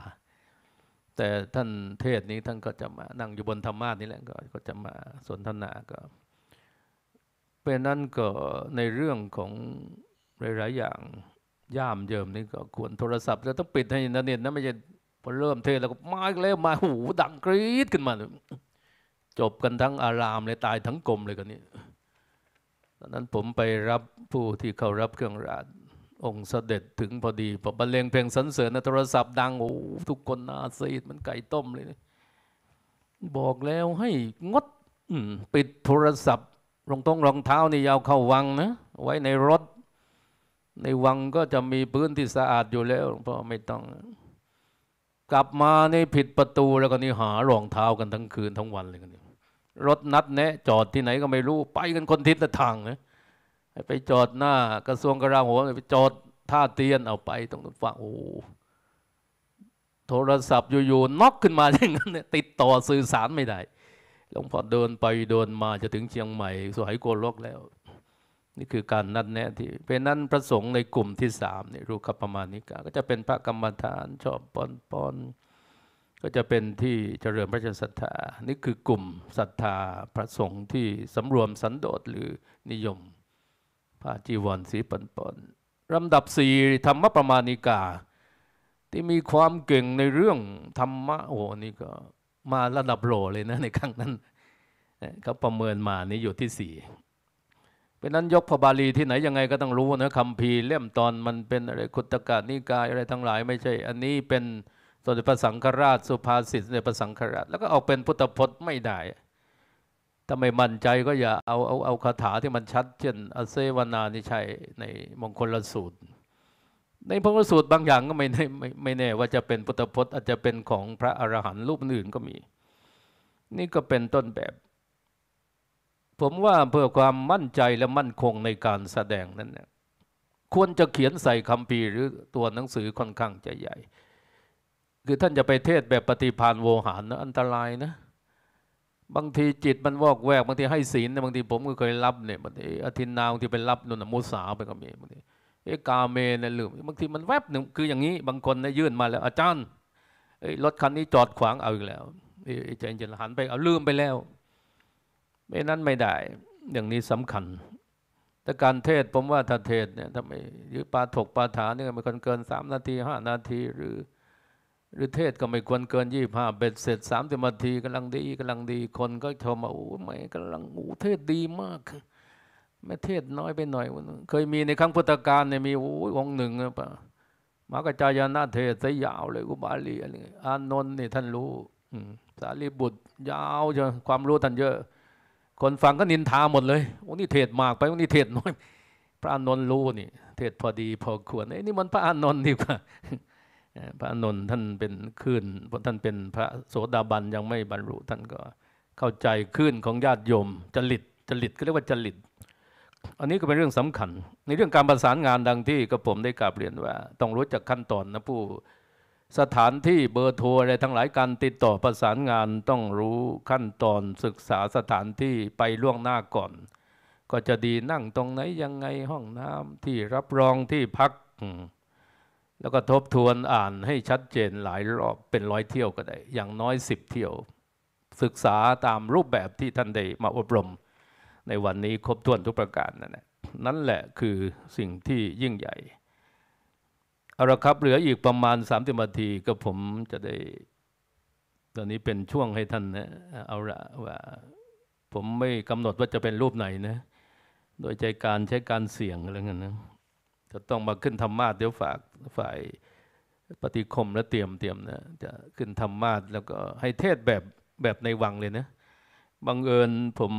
แต่ท่านเทศนี้ท่านก็จะมา นั่งอยู่บนธรรมานี่แหละก็จะมาสนทนา ก็ เป็นนั้นก็ในเรื่องของหลาย ๆ อย่าง ย่ามเยิมนี่ก็ควรโทรศัพท์ แล้วต้องปิดให้นะเนี่ยนะไม่ใช่พอเริ่มเทศแล้วก็มาแล้วมาหูดังกรี๊ดขึ้นมาเลยจบกันทั้งอารามเลย ตายทั้งกลมเลยกันนี้ตอนนั้นผมไปรับผู้ที่เขารับเครื่องราช องค์เสด็จถึงพอดี พอบรรเลงเพลงสรรเสริญโทรศัพท์ดัง โอ้ทุกคนนาซีดมันไก่ต้มเลย บอกแล้วให้งดปิดโทรศัพท์รองท้องรองเท้านี่ยาวเข้าวังนะ ไว้ในรถ ในวังก็จะมีพื้นที่สะอาดอยู่แล้วหลวงพ่อไม่ต้อง กลับมาในผิดประตูแล้วก็นี่หารองเท้ากันทั้งคืนทั้งวัน เลยกันนี่รถนัดแนะจอดที่ไหนก็ไม่รู้ ไปกันคนทิศทางนะไปจอดหน้า กระทรวงกลาโหมไปจอดท่าเตียนเอาไป ตรงนั้นฟังโอ้โทรศัพท์อยู่ ๆน็อกขึ้นมา อย่างนั้นติดต่อสื่อสารไม่ได้หลวงพ่อเดินไปเดินมาจะถึงเชียงใหม่ สวยโกลกแล้ว นี่คือการนัดแนะที่เป็นนั้นประสงค์ในกลุ่มที่สามเนี่ยรู้กับประมาณนี้ก็จะเป็นพระกรรมฐานชอบปอนปอนปอนก็จะเป็นที่เจริญพระชนศรัทธา นี่คือกลุ่มศรัทธาพระสงฆ์ที่สำรวมสันโดษหรือนิยมพาจีวรสีปนปนลำดับสี่ธรรมประมาณิกา ที่มีความเก่งในเรื่องธรรมะโอ้นี่ก็มาระดับโลเลยนะ ในครั้งนั้น เขาประเมินมานี่อยู่ที่สี่เป็นนั้นยกพระบาลีที่ไหนยังไงก็ต้องรู้นะคำพีเล่มตอนมันเป็นอะไรคุตกะนิกายอะไรทั้งหลาย ไม่ใช่ อันนี้เป็นสนเด็จพระสังฆราชสุภาษิตสนเด็พระสังฆราชแล้วก็ออกเป็นพุทธพจน์ไม่ได้ถ้าไม่มั่นใจก็อย่าเอาเอาเอาคาถาที่มันชัด เช่น อเซวนานิชัยในมงคลสูตรในมงคลสูตรบางอย่างก็ไม่ไมไม่ไม่แน่ว่าจะเป็นพุทธพจน์อาจจะเป็นของพระอรหันต์รูปอื่นก็มี นี่ก็เป็นต้นแบบ ผมว่าเพื่อความมั่นใจและมั่นคงในการแสดงนั้นเนี่ยควรจะเขียนใส่คำพีหรือตัวหนังสือค่อนข้างจะใหญ่คือท่านจะไปเทศแบบปฏิพานโวหารนะอันตรายนะ บางทีจิตมันวอกแวก บางทีให้ศีลบางทีผมก็เคยรับเนี่ยบางทีอธินนาบางทีไปรับนนมุสาไปก็มีบางทีเอกาเมเนี่ยลืม บางทีมันแวบหนึ่งคืออย่างนี้ บางคนเนี่ยยื่นมาแล้ว อาจารย์รถคันนี้จอดขวางเอาอีกแล้วใจเยนหันไปเอาลืมไปแล้ว ไม่นั้นไม่ได้ อย่างนี้สำคัญแต่การเทศผมว่าถ้าเทศเนี่ยทำไมหรือปาถกปาถาเนี่ยมันคนเกินสามนาทีห้านาทีหรือหรือเทศก็ไม่ควรเกินยี่ห้าเบ็ดเสร็จสามสิบนาทีกำลังดีกำลังดีคนก็ชมวาโอ้ไม่กำลังโอ้เทศดีมากแม่เทศน้อยไปหน่อยเคยมีในครั้งพุทธกาลเนี่ยมีโอ้องหนึ่งนะปะมากระจายนาเทศยาวเลยกุบาลีอะไรอานนท์นี่ท่านรู้สารีบุตรยาวเชีความรู้ท่านเยอะ คนฟังก็นินทาหมดเลย โอ้นี่เทศมากไปโอ้นี่เทศน้อย พระอานนท์รู้นี่เทศพอดี พอควรไอ้นี่มันพระอานนท์นี่ปะพระนนท์ท่านเป็นคลื่นเพราะท่านเป็นพระโสดาบันยังไม่บรรลุท่านก็ เข้าใจคลื่นของญาติโยมจริตจริตก็เรียกว่าจริตอันนี้ก็เป็นเรื่องสำคัญ ในเรื่องการประสานงานดังที่กระผมได้กล่าวเรียนว่า ต้องรู้จักขั้นตอนนะผู้ สถานที่เบอร์โทรอะไรทั้งหลายการติดต่อประสานงานต้องรู้ขั้นตอนศึกษาสถานที่ไปล่วงหน้าก่อน ก็จะดีนั่งตรงไหนยังไงห้องน้ำที่รับรองที่พักแล้วก็ทบทวนอ่านให้ชัดเจนหลายรอบ เป็นร้อยเที่ยวก็ได้ อย่างน้อยสิบเที่ยว ศึกษาตามรูปแบบที่ท่านได้มาอบรมในวันนี้ครบถ้วนทุกประการนั่นแหละนั่นแหละคือสิ่งที่ยิ่งใหญ่เอาละครับเหลืออีกประมาณสามสิบนาทีก็ผมจะได้ ตอนนี้เป็นช่วงให้ท่านนะเอาละว่าผมไม่กำหนดว่าจะเป็นรูปไหนนะโดยใจการใช้การเสี่ยงอะไรเงี้ยนะจะต้องมาขึ้นธรรมาส เดี๋ยวฝากฝ่ายปฏิคมและเตรียมเตรียมนะจะขึ้นธรรมาส แล้วก็ให้เทศแบบแบบในวังเลยนะบังเอิญผม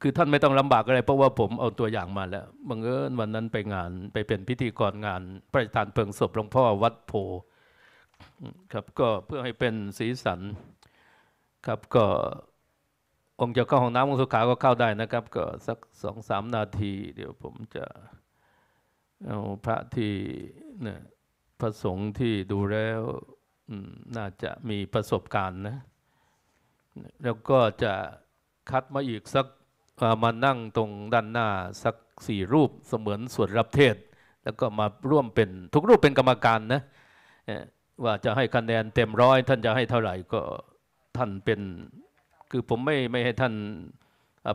คือท่านไม่ต้องลำบากอะไร เพราะว่าผมเอาตัวอย่างมาแล้วบังเอิญวันนั้นไปงาน ไปเป็นพิธีกรงาน ประธาานเพลิงศพหลวงพ่อวัดโพครับ ก็เพื่อให้เป็นสีสันครับก็คงจะเข้าห้องน้ำของสุขาก็เข้าได้นะครับ ก็สักสองสามนาทีเดี๋ยวผมจะเอาพระที่เนี่ยพระสงฆ์ที่ดูแล้วน่าจะมีประสบการณ์นะแล้วก็จะคัดมาอีกสักมานั่งตรงด้านหน้าสักสี่รูปเสมือนสวดรับเทศ แล้วก็มาร่วมเป็นทุกรูปเป็นกรรมการนะว่าจะให้คะแนนเต็มร้อย ท่านจะให้เท่าไหร่ก็ท่านเป็นคือผมไม่ไม่ให้ท่าน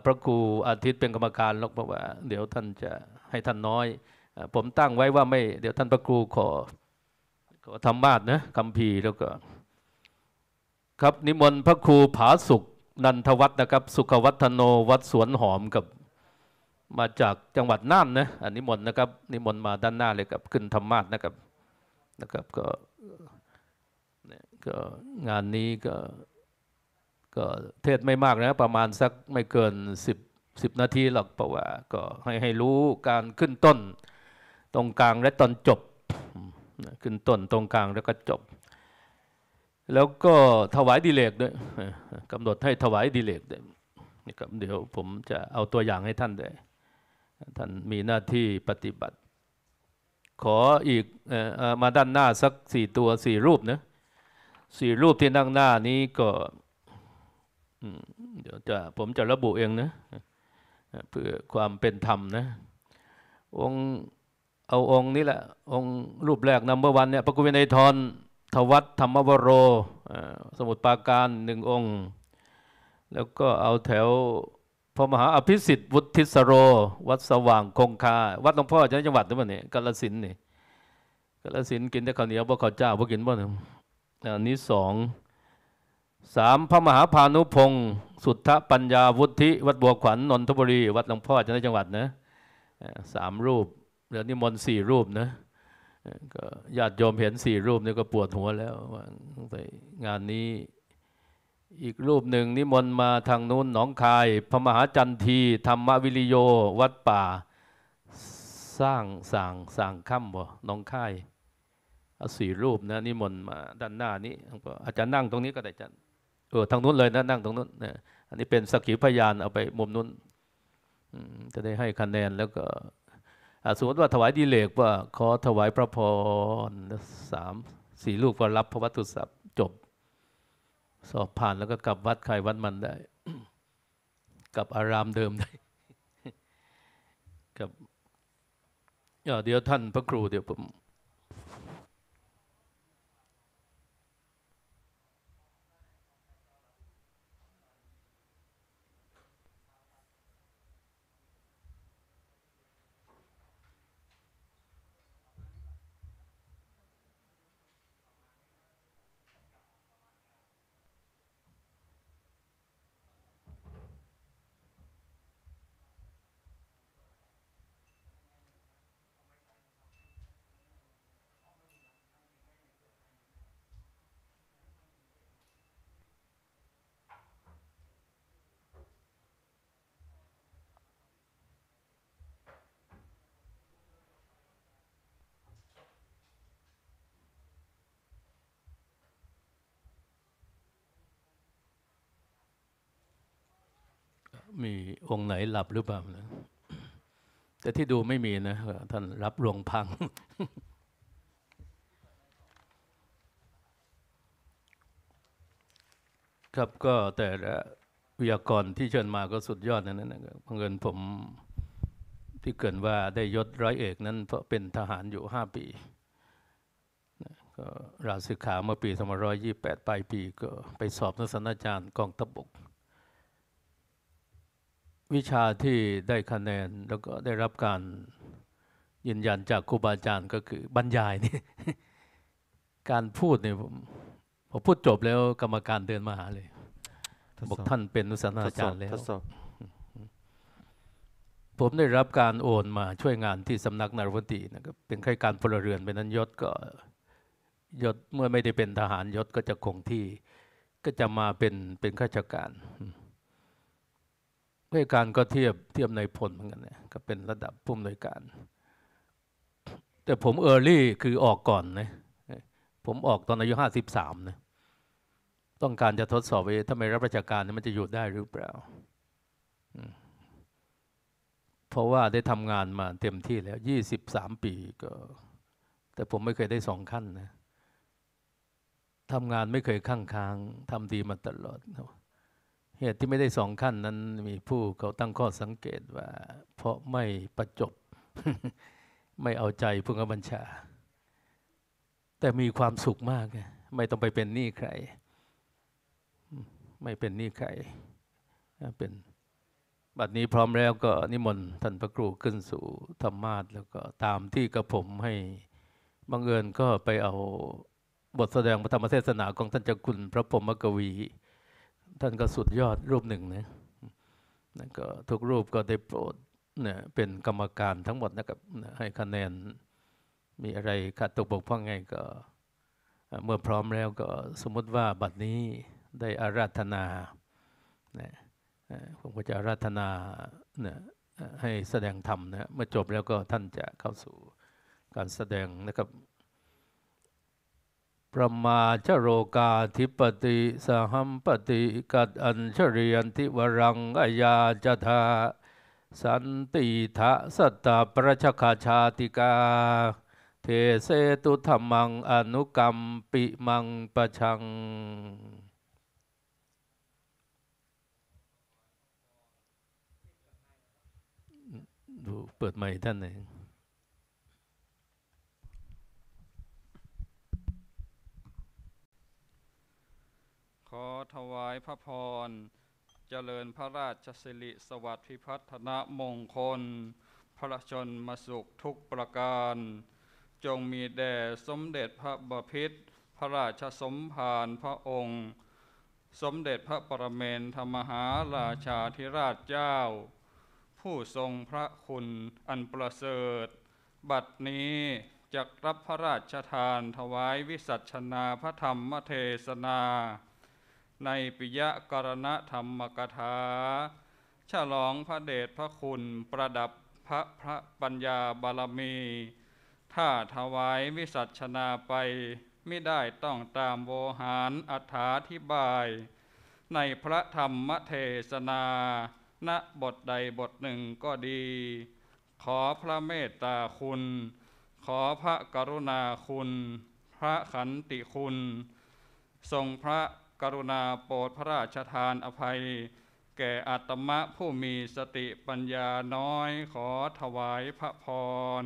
พระครูอาทิตย์เป็นกรรมการหรอกเพราะว่า เดี๋ยวท่านจะให้ท่านน้อย ผมตั้งไว้ว่าไม่เดี๋ยวท่านพระครูขอขอทำมาสนะคำพีแล้วก็ ครับนิมนต์พระครูผาสุขนันทวัฒนะครับ สุขวัฒโนวัดสวนหอมกับ มาจากจังหวัดน่านนะอันนิมนต์นะครับนิมนต์มาด้านหน้าเลยครับขึ้นธรรมาสนะครับนะครับ ก็ก็งานนี้ก็ก็เทศไม่มากนะประมาณสักไม่เกิน 10 10นาทีหรอกเพราะว่า ก็ให้ให้รู้การขึ้นต้นตรงกลางและตอนจบขึ้นต้นตรงกลางแล้วก็จบ แล้วก็ถวายดีเลกด้วยกำหนดให้ถวายดีเลกด้วยนี่ครับเดี๋ยวผมจะเอาตัวอย่างให้ท่านด้วยท่านมีหน้าที่ปฏิบัติ ขออีกมาด้านหน้าสักสี่ตัวสี่รูปนะสี่รูปที่นั่งหน้านี้ก็เดี๋ยวจะผมจะระบุเองนะเพื่อความเป็นธรรมนะองเอาองนี้แหละองรูปแรกนัมเบอร์วันเนี่ยพระกุเวนัยทรทวัตธรรมวโร สมุทรปาการหนึ่งองค์ แล้วก็เอาแถวพระมหาอภิสิทธิ์วุฒิสโร วัดสว่างคงคา วัดหลวงพ่อจังหวัดหี่มันี่กาลสินนี่กาลสินกินแต่ข้าวเหนียวพวกข้าวเจ้าพวกกินบ่หนึ่นนี้สองสามพระมหาพานุพงศ์สุทธปัญญาวุฒิวัดบัวขวัญนนทบุรี วัดหลวงพ่อจันทจังหวัดนะสามรูปเ๋ยวนิมนต์สี่รูปนะก็ญาติโยมเห็นสี่รูปนี่ก็ปวดหัวแล้วว่างานนี้อีกรูปหนึ่งนิมนต์มาทางนู้นหนองคาย พระมหาจันทีธรรมวิริโย วัดป่า สร้างสางสางค่ำบ่หนองคายสี่รูปนะนิมนต์มาด้านหน้านี้อาจารย์นั่งตรงนี้ก็ได้จาร์เออทางนู้นเลยนะนั่งตรงนู้นนะอันนี้เป็นสกิพยานเอาไปมุมนู้นจะได้ให้คะแนน แล้วก็สมมติว่าถวายดีเลกว่า ขอถวายพระพรสามสี่ลูกก็รับพระวัตถุศัพท์จบ สอบผ่านแล้วก็กลับวัดใครวัดมันได้ กลับอารามเดิมได้กับเดี๋ยวท่านพระครูเดี๋ยวผมมีองค์ไหนหลับหรือเปล่านะแต่ที่ดูไม่มีนะท่านรับรวงพัง ครับก็แต่ละวิทยากรที่เชิญมาก็สุดยอดนั้นนะครับบังเงินผมที่เกินว่าได้ยศร้อยเอกนั้นเพราะเป็นทหารอยู่ห้าปีก็ราศึกขาเมื่อปีสองพันยี่สิบแปดปลายปี ก็ ไปสอบนักสนาจารย์กองทัพบกวิชาที่ได้คะแนน แล้วก็ได้รับการ ยืนยันจากครูบาอาจารย์ก็คือ บรรยายนี่ การพูดเนี่ยผมพอพูดจบแล้วกรรมการเดินมาหาเลยบอกท่านเป็นนุสนาจารย์แล้วผมได้รับการโอนมาช่วยงานที่สำนักนารวตีนะครับเป็นข้าราการพลเรือนเป็นนั้นยศก็ยศเมื่อไม่ได้เป็นทหารยศก็จะคงที่ ก็จะมาเป็นเป็นข้าราชการผู้การก็เทียบเทียบในพลเหมือนกันเนี่ยก็เป็นระดับผู้อำนวยการ แต่ผมเออร์ลี่คือออกก่อนนะผมออกตอนอายุห้าสิบสามนะต้องการจะทดสอบว่าถ้าไม่รับราชการนีมันจะอยู่ได้หรือเปล่า เพราะว่าได้ทำงานมาเต็มที่แล้วยี่สิบสามปีก็ แต่ผมไม่เคยได้สองขั้นนะทำงานไม่เคยข้างค้างทำดีมาตลอดนะเหตุที่ไม่ได้สองขั้นนั้นมีผู้เขาตั้งข้อสังเกต ว่า เพราะไม่ประจบ ไม่เอาใจพุ้กบัญชา แต่มีความสุขมากไม่ต้องไปเป็นหนี้ใคร ไม่เป็นหนี้ใครเป็นบัดนี้พร้อมแล้วก็นิมนต์ท่านพระครูขึ้นสู่ธรรมาสแล้วก็ตามที่กระผมให้บังเอิญก็ไปเอาบทแสดงพระธรรมเทศนาของท่านเจ้าคุณพระพรหมกวีท่านก็สุดยอดรูปหนึ่งนะนะก็ทุกรูปก็ได้โปรดเนี่ยเป็นกรรมการทั้งหมดนะครับ ให้คะแนน มีอะไรขาดตกบกพร่องไงก็ เมื่อพร้อมแล้วก็สมมติว่าบัดนี้ได้อาราธนานะผมก็จะอาราธนานะให้แสดงธรรมนะ เมื่อจบแล้วก็ท่านจะเข้าสู่การแสดงนะครับประมาชโรกาธิปติสหัมปติกัดอัญชเรียนทิวรังอายาจธาสันติทะสัตตประชคาชาติกาเทเสตุธรรมัง อนุกรรมปิมังประชัง ดูเปิดใหม่ท่านหนึ่งขอถวายพระพรเจริญพระราชสิริสวัสดิ์พิพัฒนมงคล พระชนมสุขทุกประการ จงมีแด่สมเด็จพระบพิตรพระราชสมภารพระองค์ สมเด็จพระประเมนธรรมหาราชาธิราชเจ้า ผู้ทรงพระคุณอันประเสริฐ บัดนี้จักรับพระราชทานถวายวิสัชนาพระธรรมเทศนาในปิยะกรณธรรมกถา ฉลองพระเดชพระคุณประดับพระพระปัญญาบารมี ถ้าถวายวิสัชนาไปไม่ได้ต้องตามโวหารอัถาธิบาย ในพระธรรมเทศนา ณ บทใดบทหนึ่งก็ดี ขอพระเมตตาคุณ ขอพระกรุณาคุณ พระขันติคุณ ทรงพระกรุณาโปรดพระราชทานอภัย แก่อัตมะผู้มีสติปัญญาน้อย ขอถวายพระพร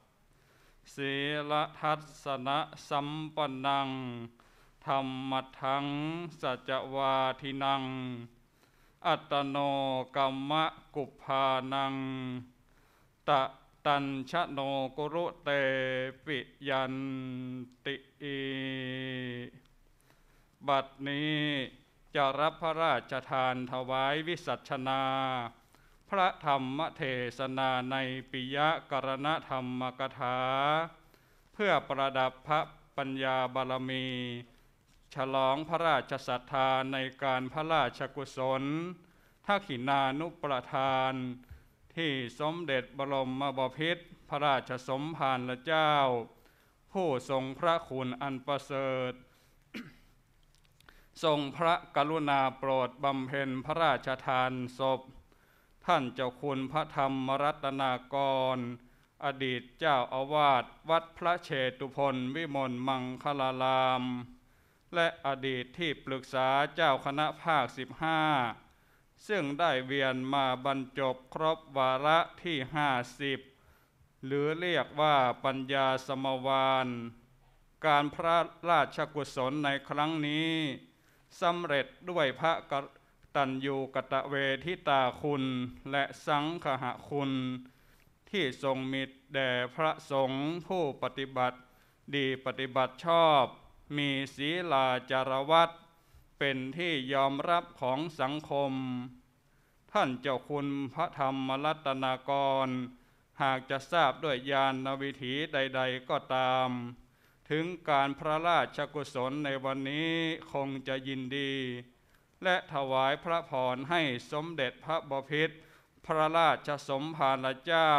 ศีลทัศนะสัมปนัง ธรรมทังสัจวาทินัง อัตโนกรรมะกุภานังตะตัญชโนกุรุเตปิยันติอิบัดนี้จะรับพระราชทานถวายวิสัชนาพระธรรมเทศนาในปิยะกรณธรรมกถาเพื่อประดับพระปัญญาบารมี ฉลองพระราชศรัทธาในการพระราชกุศลทักขินานุประทานที่สมเด็จบรมมบพิษพระราชสมภารละเจ้า ผู้ทรงพระคุณอันประเสริฐ ทรงพระกรุณาโปรดบำเพ็ญพระราชทานศพท่านเจ้าคุณพระธรรมรัตนากร อดีตเจ้าอาวาส วัดพระเชตุพนวิมลมังคลาราม และอดีตที่ปรึกษาเจ้าคณะภาค15ซึ่งได้เวียนมาบรรจบครบวาระที่50หรือเรียกว่าปัญญาสมวานการพระราชกุศลในครั้งนี้สำเร็จด้วยพระตันยูกตะเวทิตาคุณและสังขหคุณ ที่ทรงมิตรแด่พระสงฆ์ผู้ปฏิบัติดีปฏิบัติชอบ มีศีลาจารวัตเป็นที่ยอมรับของสังคม ท่านเจ้าคุณพระธรรมรัตนากร หากจะทราบด้วยญาณวิถีใดๆก็ตาม ถึงการพระราชกุศลในวันนี้คงจะยินดีและถวายพระพรให้สมเด็จพระบพิตรพระราชสมภารเจ้า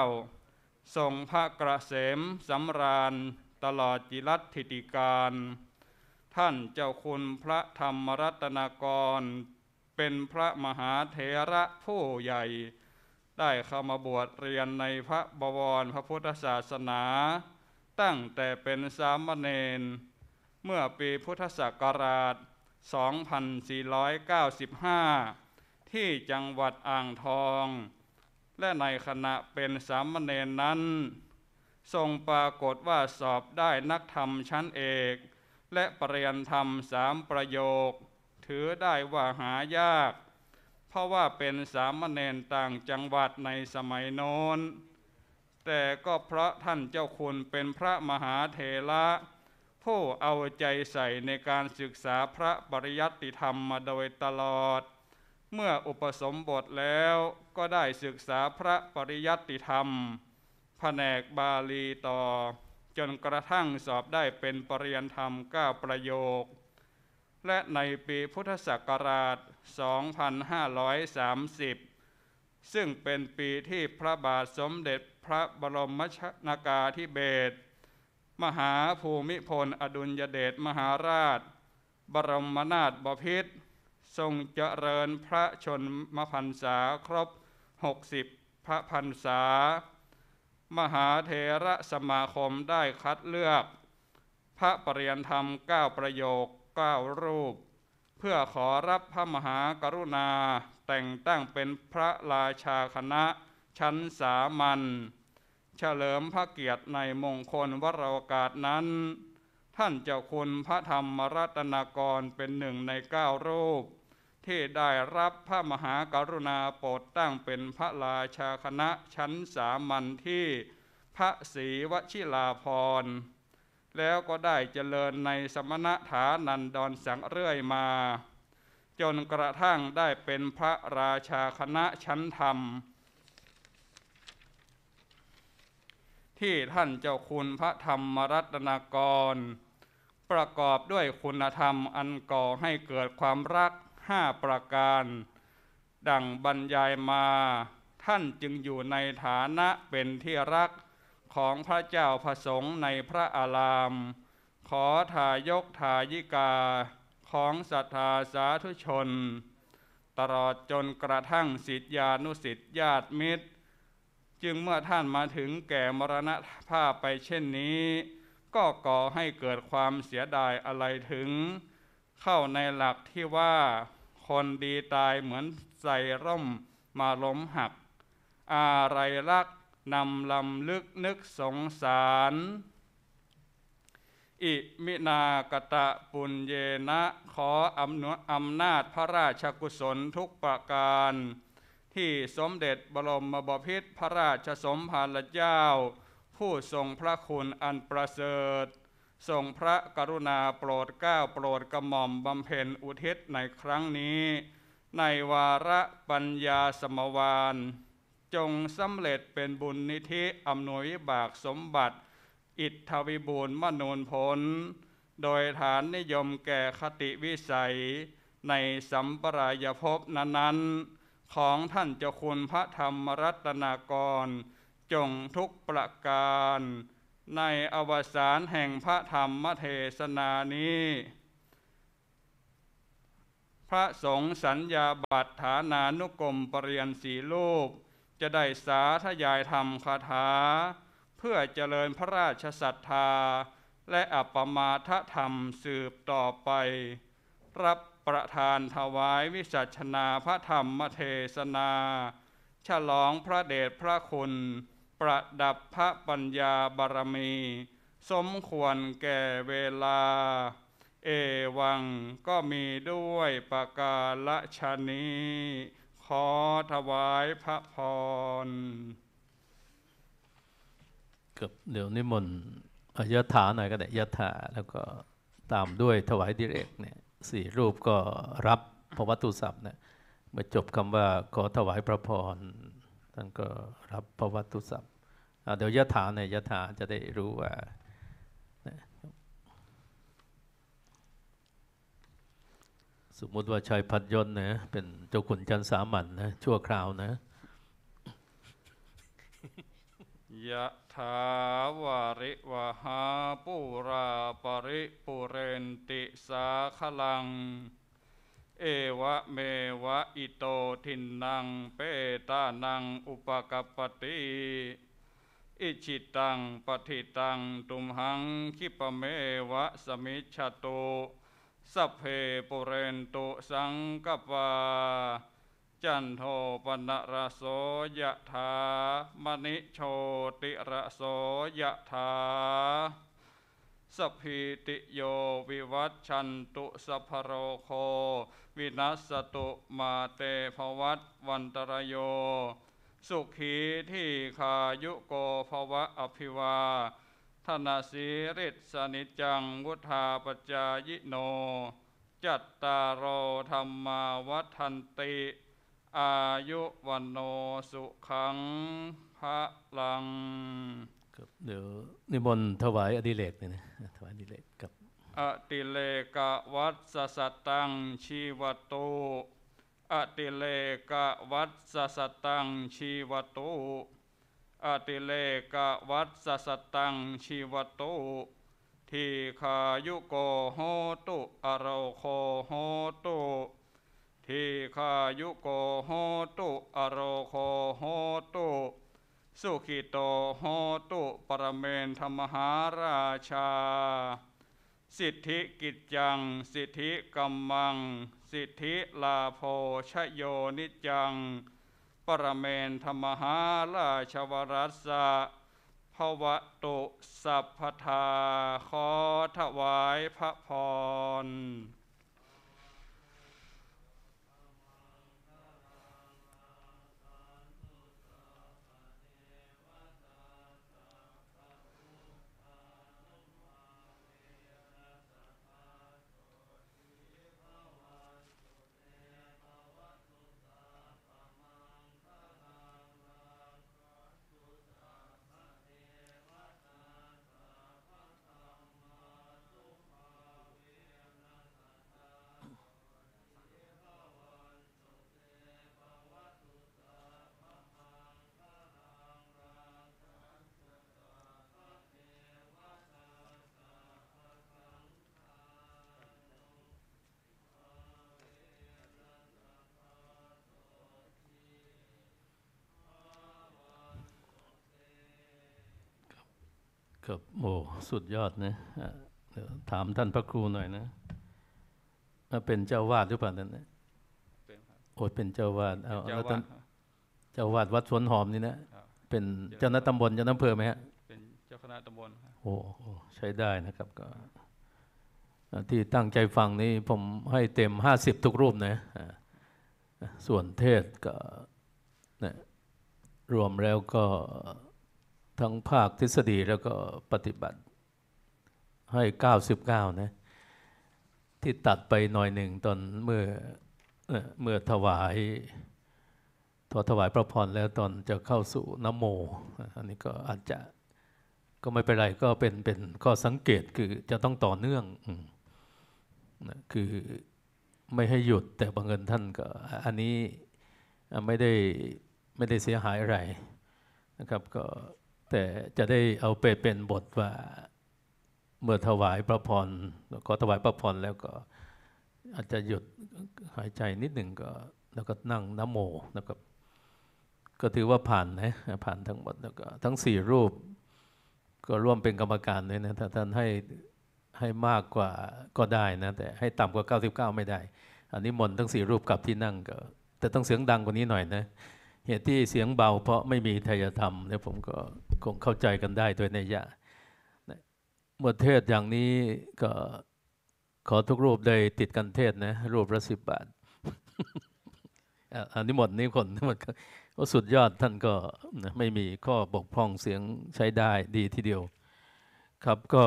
ทรงพระกระเสมสำราญตลอดจิรัติติการ ท่านเจ้าคุณพระธรรมรัตนกร เป็นพระมหาเถระผู้ใหญ่ ได้เข้ามาบวชเรียนในพระบวรพระพุทธศาสนา ตั้งแต่เป็นสามเณร เมื่อปีพุทธศักราช2495 ที่จังหวัดอ่างทอง และในขณะเป็นสามเณรนั้น ทรงปรากฏว่าสอบได้นักธรรมชั้นเอก และปรริยนธรรมสามประโยค ถือได้ว่าหายาก เพราะว่าเป็นสามเณรต่างจังหวัดในสมัยโน้น แต่ก็เพราะท่านเจ้าคุณเป็นพระมหาเถระผู้เอาใจใส่ในการศึกษาพระปริยัติธรรมมาโดยตลอด เมื่ออุปสมบทแล้วก็ได้ศึกษาพระปริยัติธรรมแผนกบาลีต่อจนกระทั่งสอบได้เป็นปรริยนธรรมก้าประโยค และในปีพุทธศักราช 2530 ซึ่งเป็นปีที่พระบาทสมเด็จพระบรมชนากาธิเบศรมหาภูมิพล อดุลยเดชมหาราช บรมนาถบพิตรทรงเจริญพระชนมพรรษาครบหกสิบพระพรรษา มหาเทระสมาคมได้คัดเลือก พระปริยนธรรม 9 ประโยค 9 รูป เพื่อขอรับพระมหากรุณาแต่งตั้งเป็นพระราชาคณะชั้นสามัญฉลิมพระเกียรติในมงคลวรากาศนั้น ท่านเจ้าคุณพระธรรมรัตนากรเป็นหนึ่งในเก้ารูปที่ได้รับพระมหากรุณาโปรดตั้งเป็นพระราชาคณะชั้นสามัญที่พระศรีวชิลาภรณ์ แล้วก็ได้เจริญในสมณฐานันดรสังเรื่อยมา จนกระทั่งได้เป็นพระราชาคณะชั้นธรรมที่ท่านเจ้าคุณพระธรรมรัตนากร ประกอบด้วยคุณธรรมอันก่อให้เกิดความรักห้าประการ ดังบรรยายมา ท่านจึงอยู่ในฐานะเป็นที่รักของพระเจ้าพระสงฆ์ในพระอาราม ขอทายกทายิกาของศรัทธาสาธุชน ตลอดจนกระทั่งสิทธิานุสิทธิญาติมิตรจึงเมื่อท่านมาถึงแก่มรณภาพไปเช่นนี้ ก็ก่อให้เกิดความเสียดายอะไรถึง เข้าในหลักที่ว่าคนดีตายเหมือนใส่ร่มมาล้มหักอะไรลักนำลำลึกนึกสงสาร อิมินากตะปุญเยนะ ขออำนวยอำนาจพระราชกุศลทุกประการที่สมเด็จบรมบพิตรพระราชสมภารเจ้า ผู้ทรงพระคุณอันประเสริฐทรงพระกรุณาโปรดเกล้าโปรดกระหม่อมบำเพ็ญอุทิศในครั้งนี้ ในวาระปัญญาสมวานจงสำเร็จเป็นบุญนิธิอำนวยบากสมบัติ อิทธวิบูรณ์มนูนผล โดยฐานนิยมแก่คติวิสัย ในสัมปรายภพนั้นๆของท่านเจ้าคุณพระธรรมรัตนากร จงทุกประการ ในอวสานแห่งพระธรรมเทศนานี้ พระสงฆ์สัญญาบัตรฐานานุกรมปรรยนสีรูป จะได้สาธยายธรรมคาถาเพื่อเจริญพระราชศรัทธา และอัปมาทธรรมสืบต่อไปรับประธานถวายวิสัชนาพระธรรมเทศนา ฉลองพระเดชพระคุณ ประดับพระปัญญาบารมี สมควรแก่เวลาเอวังก็มีด้วยประกาละชนีขอถวายพระพรเกือบเดี๋ยวนิมนต์ยะถาหน่อยก็ได้ยะถาแล้วก็ตามด้วยถวายดิเรกเนี่ยสี่รูปก็รับพระวัตถุศัพท์เนี่ยเมื่อจบคำว่า ขอถวายพระพร ท่านก็รับพระวัตถุศัพท์เดี๋ยวยะถาเนี่ยยะถาจะได้รู้ว่า สมมติว่าชายพัดยนต์นะ เป็นเจ้าขุนจันสามัญนนะ ชั่วคราวนะยะถาวาริวหาปุราปริปุเรนติสาขลังเอวะเมวะอิโตทินังเปตานังอุปกปติอิจิตังปฏิตังตุมหังคิปเมวะสมิชตุสัพเพปุเรนตุสังกปาจันโทปนระโสยะธามณิโชติระโสยะธาสพีติโยวิวัตชันตุสภโรโควินัสตุมาเตภวัตวันตรโย สุขีที่ขายุโกภวะอภิวา ธนาสีริสนิจังวุธาปจายิโน จัตตารธรรมาวัฒนติอายุวันโนสุขังพระลังเดี๋ยวนิมนต์ถวายอดิเลกนยนะ ถวายอดิเลกกับอติเลกะวัตสสตังชีวตุอติเลกะวัตสสตังชีวตุอติเลกะวัตสสตังชีวตุทีขายุโกโหตุอโรโคโหตุทีขายุโกโหตุอโรโคโหตุ สุขิโตโหตุ ปรเมนธรรมหาราชา สิทธิกิจจัง สิทธิกัมมัง สิทธิลาโพชโยนิจัง ปรเมนธรรมหาราชวรัสสะภวตุสัพพทาขอถวายพระพรครับโอ้ สุดยอดนะถามท่านพระครูหน่อยนะเป็นเจ้าวาดหรือเปล่านั่นนะโอ้เป็นเจ้าวาดเอาแล้วท่านเจ้าวาดวัดสวนหอมนี่นะเป็นเจ้าหน้าตำบลเจ้าหน้าอำเภอไหมฮะเป็นเจ้าคณะตำบลโอ้ใช้ได้นะครับก็ที่ตั้งใจฟังนี่ผมให้เต็มห้าสิบทุกรูปนะส่วนเทศก็รวมแล้วก็ทั้งภาคทฤษฎีแล้วก็ปฏิบัติ ให้ 99นะที่ตัดไปหน่อยหนึ่งตอนเมื่อเมื่อถวายทอถวายพระพรแล้วตอนจะเข้าสู่นโม อันนี้ก็อาจจะ ก็ไม่เป็นไรก็เป็นเป็นข้อสังเกตคือจะต้องต่อเนื่องนะคือไม่ให้หยุดแต่บางเงินท่านก็ อันนี้ไม่ได้ไม่ได้เสียหายอะไรนะครับก็แต่จะได้เอาไปเป็นบทว่า เมื่อถวายพระพรก็ถวายพระพรแล้วก็ อาจจะหยุดหายใจนิดหนึ่งก็ แล้วก็นั่งนโมนะครับก็ถือว่าผ่านนะผ่านทั้งหมดแล้วก็ทั้งสี่รูป ก็ร่วมเป็นกรรมการด้วยนะถ้าท่านให้ให้มากกว่าก็ได้นะแต่ให้ต่ำกว่า 99 ไม่ได้ อันนี้มนทั้งสี่รูปกับที่นั่งก็ แต่ต้องเสียงดังกว่านี้หน่อยนะเหตุที่เสียงเบา เพราะไม่มีทายธรรมเนี่ยผมก็คงเข้าใจกันได้โดยในยะเมื่อเทศอย่างนี้ก็ขอทุกรูปได้ติดกันเทศนะรูปละสิบบาทอันนี้หมดนี้คนนี่หมดก็สุดยอดท่านก็ไม่มีข้อบกพร่องเสียงใช้ได้ดีทีเดียว ครับก็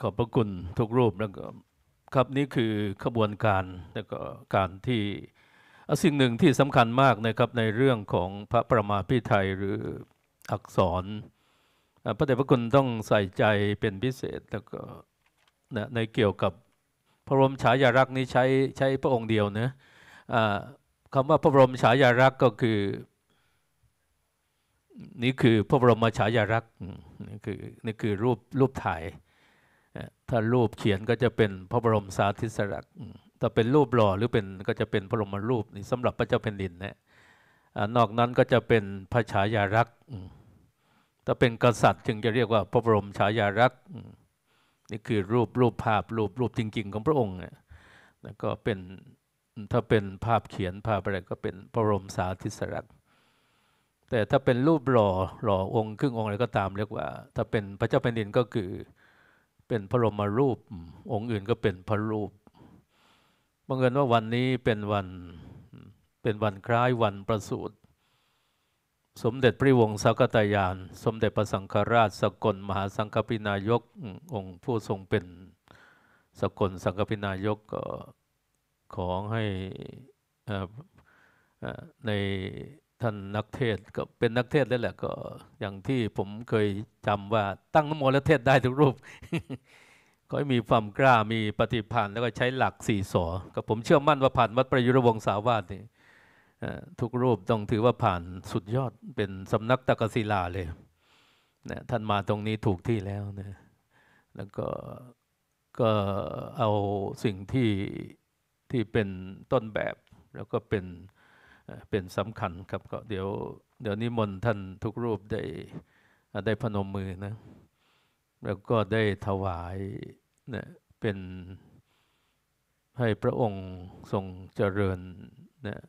ขอบพระคุณทุกรูปแล้วก็ ครับนี่คือขบวนการแล้วก็การที่สิ่งหนึ่งที่สำคัญมากนะครับในเรื่องของพระประมาพิไทยหรืออักษรพระเดชพระคุณต้องใส่ใจเป็นพิเศษแล้วก็นะในเกี่ยวกับพระบรมฉายารักษ์นี้ใช้ใช้พระองค์เดียวนะคำว่าพระบรมฉายารักษ์ก็คือนี่คือพระบรมฉายารักษ์นี่คือนี่คือรูปรูปถ่าย ถ้ารูปเขียนก็จะเป็นพระบรมสาธิสรักษ์ถ้าเป็นรูปหล่อหรือเป็นก็จะเป็นพระบรมรูปนี่สำหรับพระเจ้าแผ่นดินนะนอกนั้นก็จะเป็นพระฉายารักษ์ถ้าเป็นกษัตริย์จึงจะเรียกว่าพระบรมฉายารักษ์นี่คือรูปรูปภาพรูปรูปจริง ๆ ของพระองค์เนี่ยแล้วก็เป็นถ้าเป็นภาพเขียนภาพอะไรก็เป็นพระบรมสาธิสรักษ์แต่ถ้าเป็นรูปหล่อหล่อองค์ ครึ่งองค์อะไรก็ตามเรียกว่า ถ้าเป็นพระเจ้าแผ่นดินก็คือเป็นพระบรมรูปองค์อื่นก็เป็นพระรูปบังเอิญว่าวันนี้เป็นวันเป็นวันคล้ายวันประสูติสมเด็จพระวงศ์สักตยาน สมเด็จพระสังฆราชสกลมหาสังฆปินายกองค์ ผู้ทรงเป็นสกลสังฆปินายกก็ขอให้ในท่านนักเทศก็เป็นนักเทศแล้วแหละก็อย่างที่ผมเคยจำว่าตั้งนโมและเทศได้ทุกรูป ก็มีความกล้ามีปฏิภาณแล้วก็ใช้หลักสี่สอก็ผมเชื่อมั่นว่าผ่านวัดประยุรวงศาวาสนี่ทุกรูปต้องถือว่าผ่านสุดยอดเป็นสำนักตะกศิลาเลยนะท่านมาตรงนี้ถูกที่แล้วนะ แล้วก็ก็เอาสิ่งที่ที่เป็นต้นแบบ แล้วก็เป็นเป็นสำคัญครับก็เดี๋ยว เดี๋ยวนี้มนท่านทุกรูปได้ได้พนมมือนะแล้วก็ได้ถวายนะเป็นให้พระองค์ทรงเจริญนะ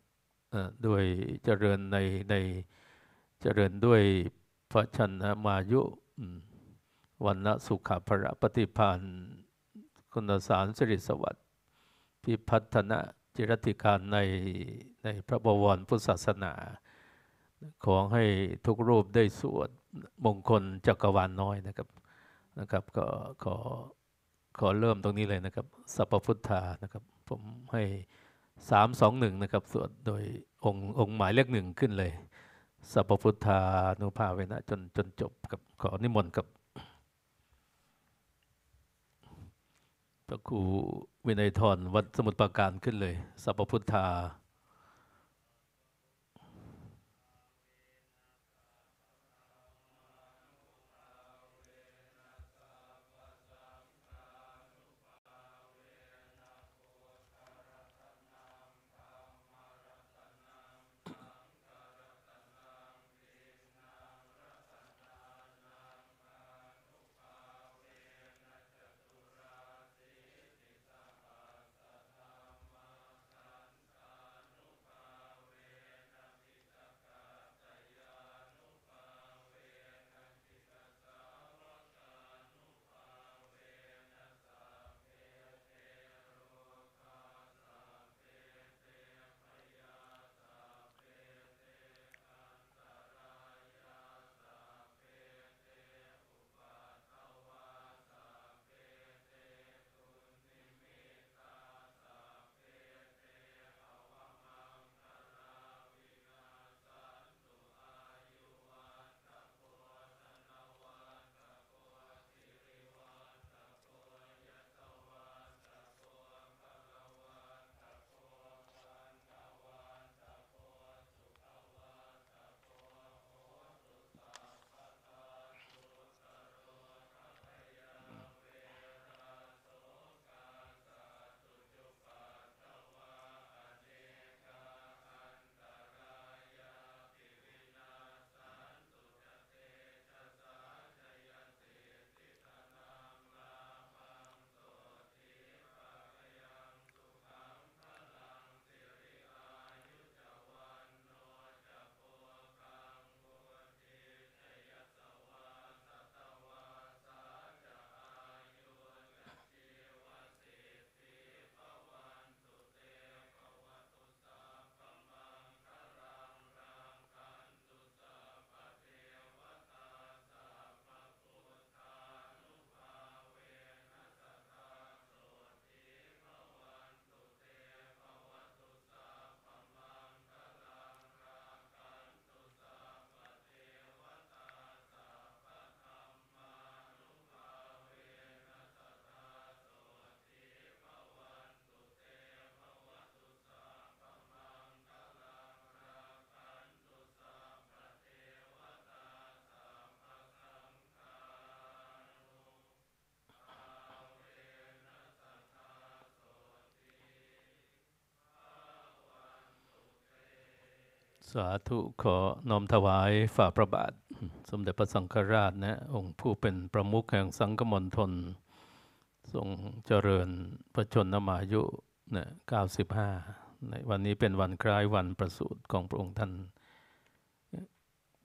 ด้วยเจริญในในเจริญด้วยพระชนะมายุวันสุขภระปฏิพานคุณสารสิริสวัสดิ์พิพัฒนะจิรติการในในพระบวรพุทธศาสนา ของให้ทุกรูปได้สวดมงคลจักรวาลนน้อยนะครับนะครับก็ขอขอเริ่มตรงนี้เลยนะครับสัพพุทธานะครับ ผมให้สามสองหนึ่งนะครับสวดโดยองค์องค์หมายเลขหนึ่งขึ้นเลย สัพพุทธานุภาเวนะจนจนจบกับขอนิมนต์กับพระครูวินัยทรวัดสมุทรปราการขึ้นเลย สัพพุทธาสาธุขอนอมถวายฝ่าพระบาท สมเด็จพระสังฆราชนะองค์ผู้เป็นประมุขแห่งสังฆมณฑลทรงเจริญพระชนมายุนะ95 ในวันนี้เป็นวันคล้ายวันประสูติของพระองค์ท่าน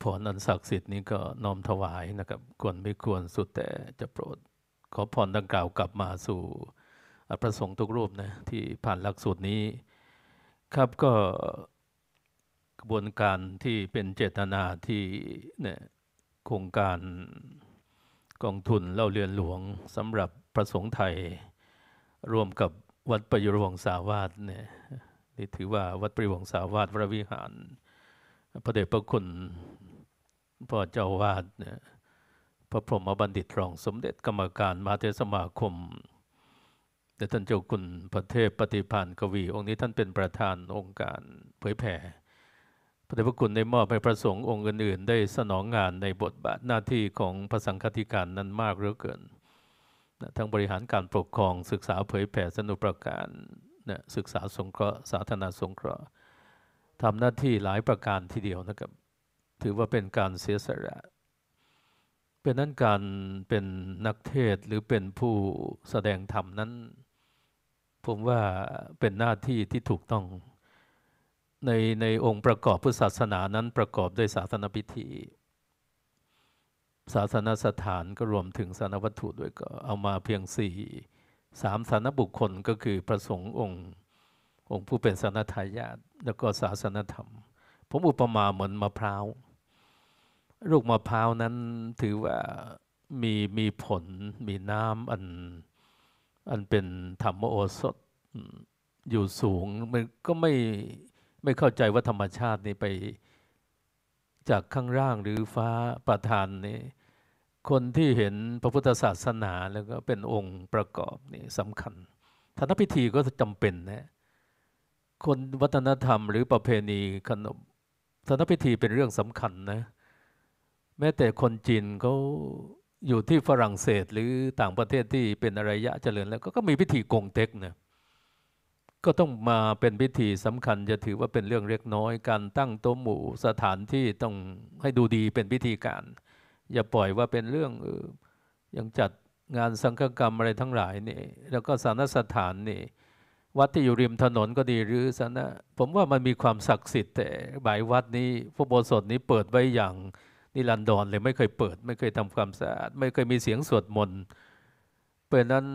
พรอันศักดิ์สิทธิ์นี้ก็น้อมถวายนะครับควรไม่ควรสุดแต่จะโปรด ขอพรดังกล่าวกลับมาสู่ประสงค์ทุกรูปนะที่ผ่านหลักสูตรนี้ ครับก็กระบวนการที่เป็นเจตนาที่เนี่ยโครงการกองทุนเล่าเรียนหลวงสำหรับประสงค์ไทย ร่วมกับวัดประยุรวงสาวาสเนี่ยนี่ถือว่าวัดประยุรวงสาวาสพระวิหาร พระเดชพระคุณพ่อเจ้าวาดเนี่ยพระพรหมบัณฑิตรองสมเด็จกรรมการมาเทสมาคม แต่ท่านเจ้าคุณ พระเทพปฏิพานกวี องค์นี้ท่านเป็นประธานองค์การเผยแผ่พระเดชพระคุณได้มอบให้พระสงฆ์องค์อื่นๆ ได้สนองงานในบทบาทหน้าที่ของพระสังฆธิการนั้นมากเหลือเกินนะทั้งบริหารการปกครองศึกษาเผยแผ่สนุประการนะศึกษาสงเคราะห์สาธารณสงเคราะห์ทำหน้าที่หลายประการทีเดียวนะครับ ถือว่าเป็นการเสียสละเป็นนั้นการเป็นนักเทศหรือเป็นผู้แสดงธรรมนั้น ผมว่าเป็นหน้าที่ที่ถูกต้องในในองค์ประกอบพุทธศาสนานั้นประกอบด้วยศาสนพิธี ศาสนสถานก็รวมถึงสารวัตถุด้วยก็ เอามาเพียงสี่สามสารบุคคลก็คือประสงค์องค์ องค์ผู้เป็นสานทายาทแล้วก็ศาสนธรรมผมอุปมาเหมือนมะพร้าวลูกมะพร้าวนั้นถือว่ามีมีผลมีน้ำอันอันเป็นธรรมโอสถอยู่สูงมันก็ไม่ไม่เข้าใจว่าธรรมชาตินี่ไปจากข้างล่างหรือฟ้าประทานนี่คนที่เห็นพระพุทธศาสนาแล้วก็เป็นองค์ประกอบนี่สำคัญธนพิธีก็จำเป็นนะคนวัฒนธรรม หรือประเพณีขนมธนพิธีเป็นเรื่องสำคัญนะแม้แต่คนจีนเขาอยู่ที่ฝรั่งเศส หรือต่างประเทศที่เป็นอารยะเจริญแล้ว ก็มีพิธีกงเต็กเนี่ยก็ต้องมาเป็นพิธีสำคัญ จะถือว่าเป็นเรื่องเล็กน้อย การตั้งโต๊ะหมู่สถานที่ต้องให้ดูดีเป็นพิธีการ อย่าปล่อยว่าเป็นเรื่องอยังจัดงานสังฆกรรมอะไรทั้งหลายนี่ แล้วก็สานสถานนี่ วัดที่อยู่ริมถนนก็ดีหรือสานะผมว่ามันมีความศักดิ์สิทธิ์แต่ บายวัดนี้พระโบสถนี้เปิดไว้อย่างนิรันดรเลยไม่เคยเปิด ไม่เคยทำความสะอาดไม่เคยมีเสียงสวดมนต์เพราะนั้น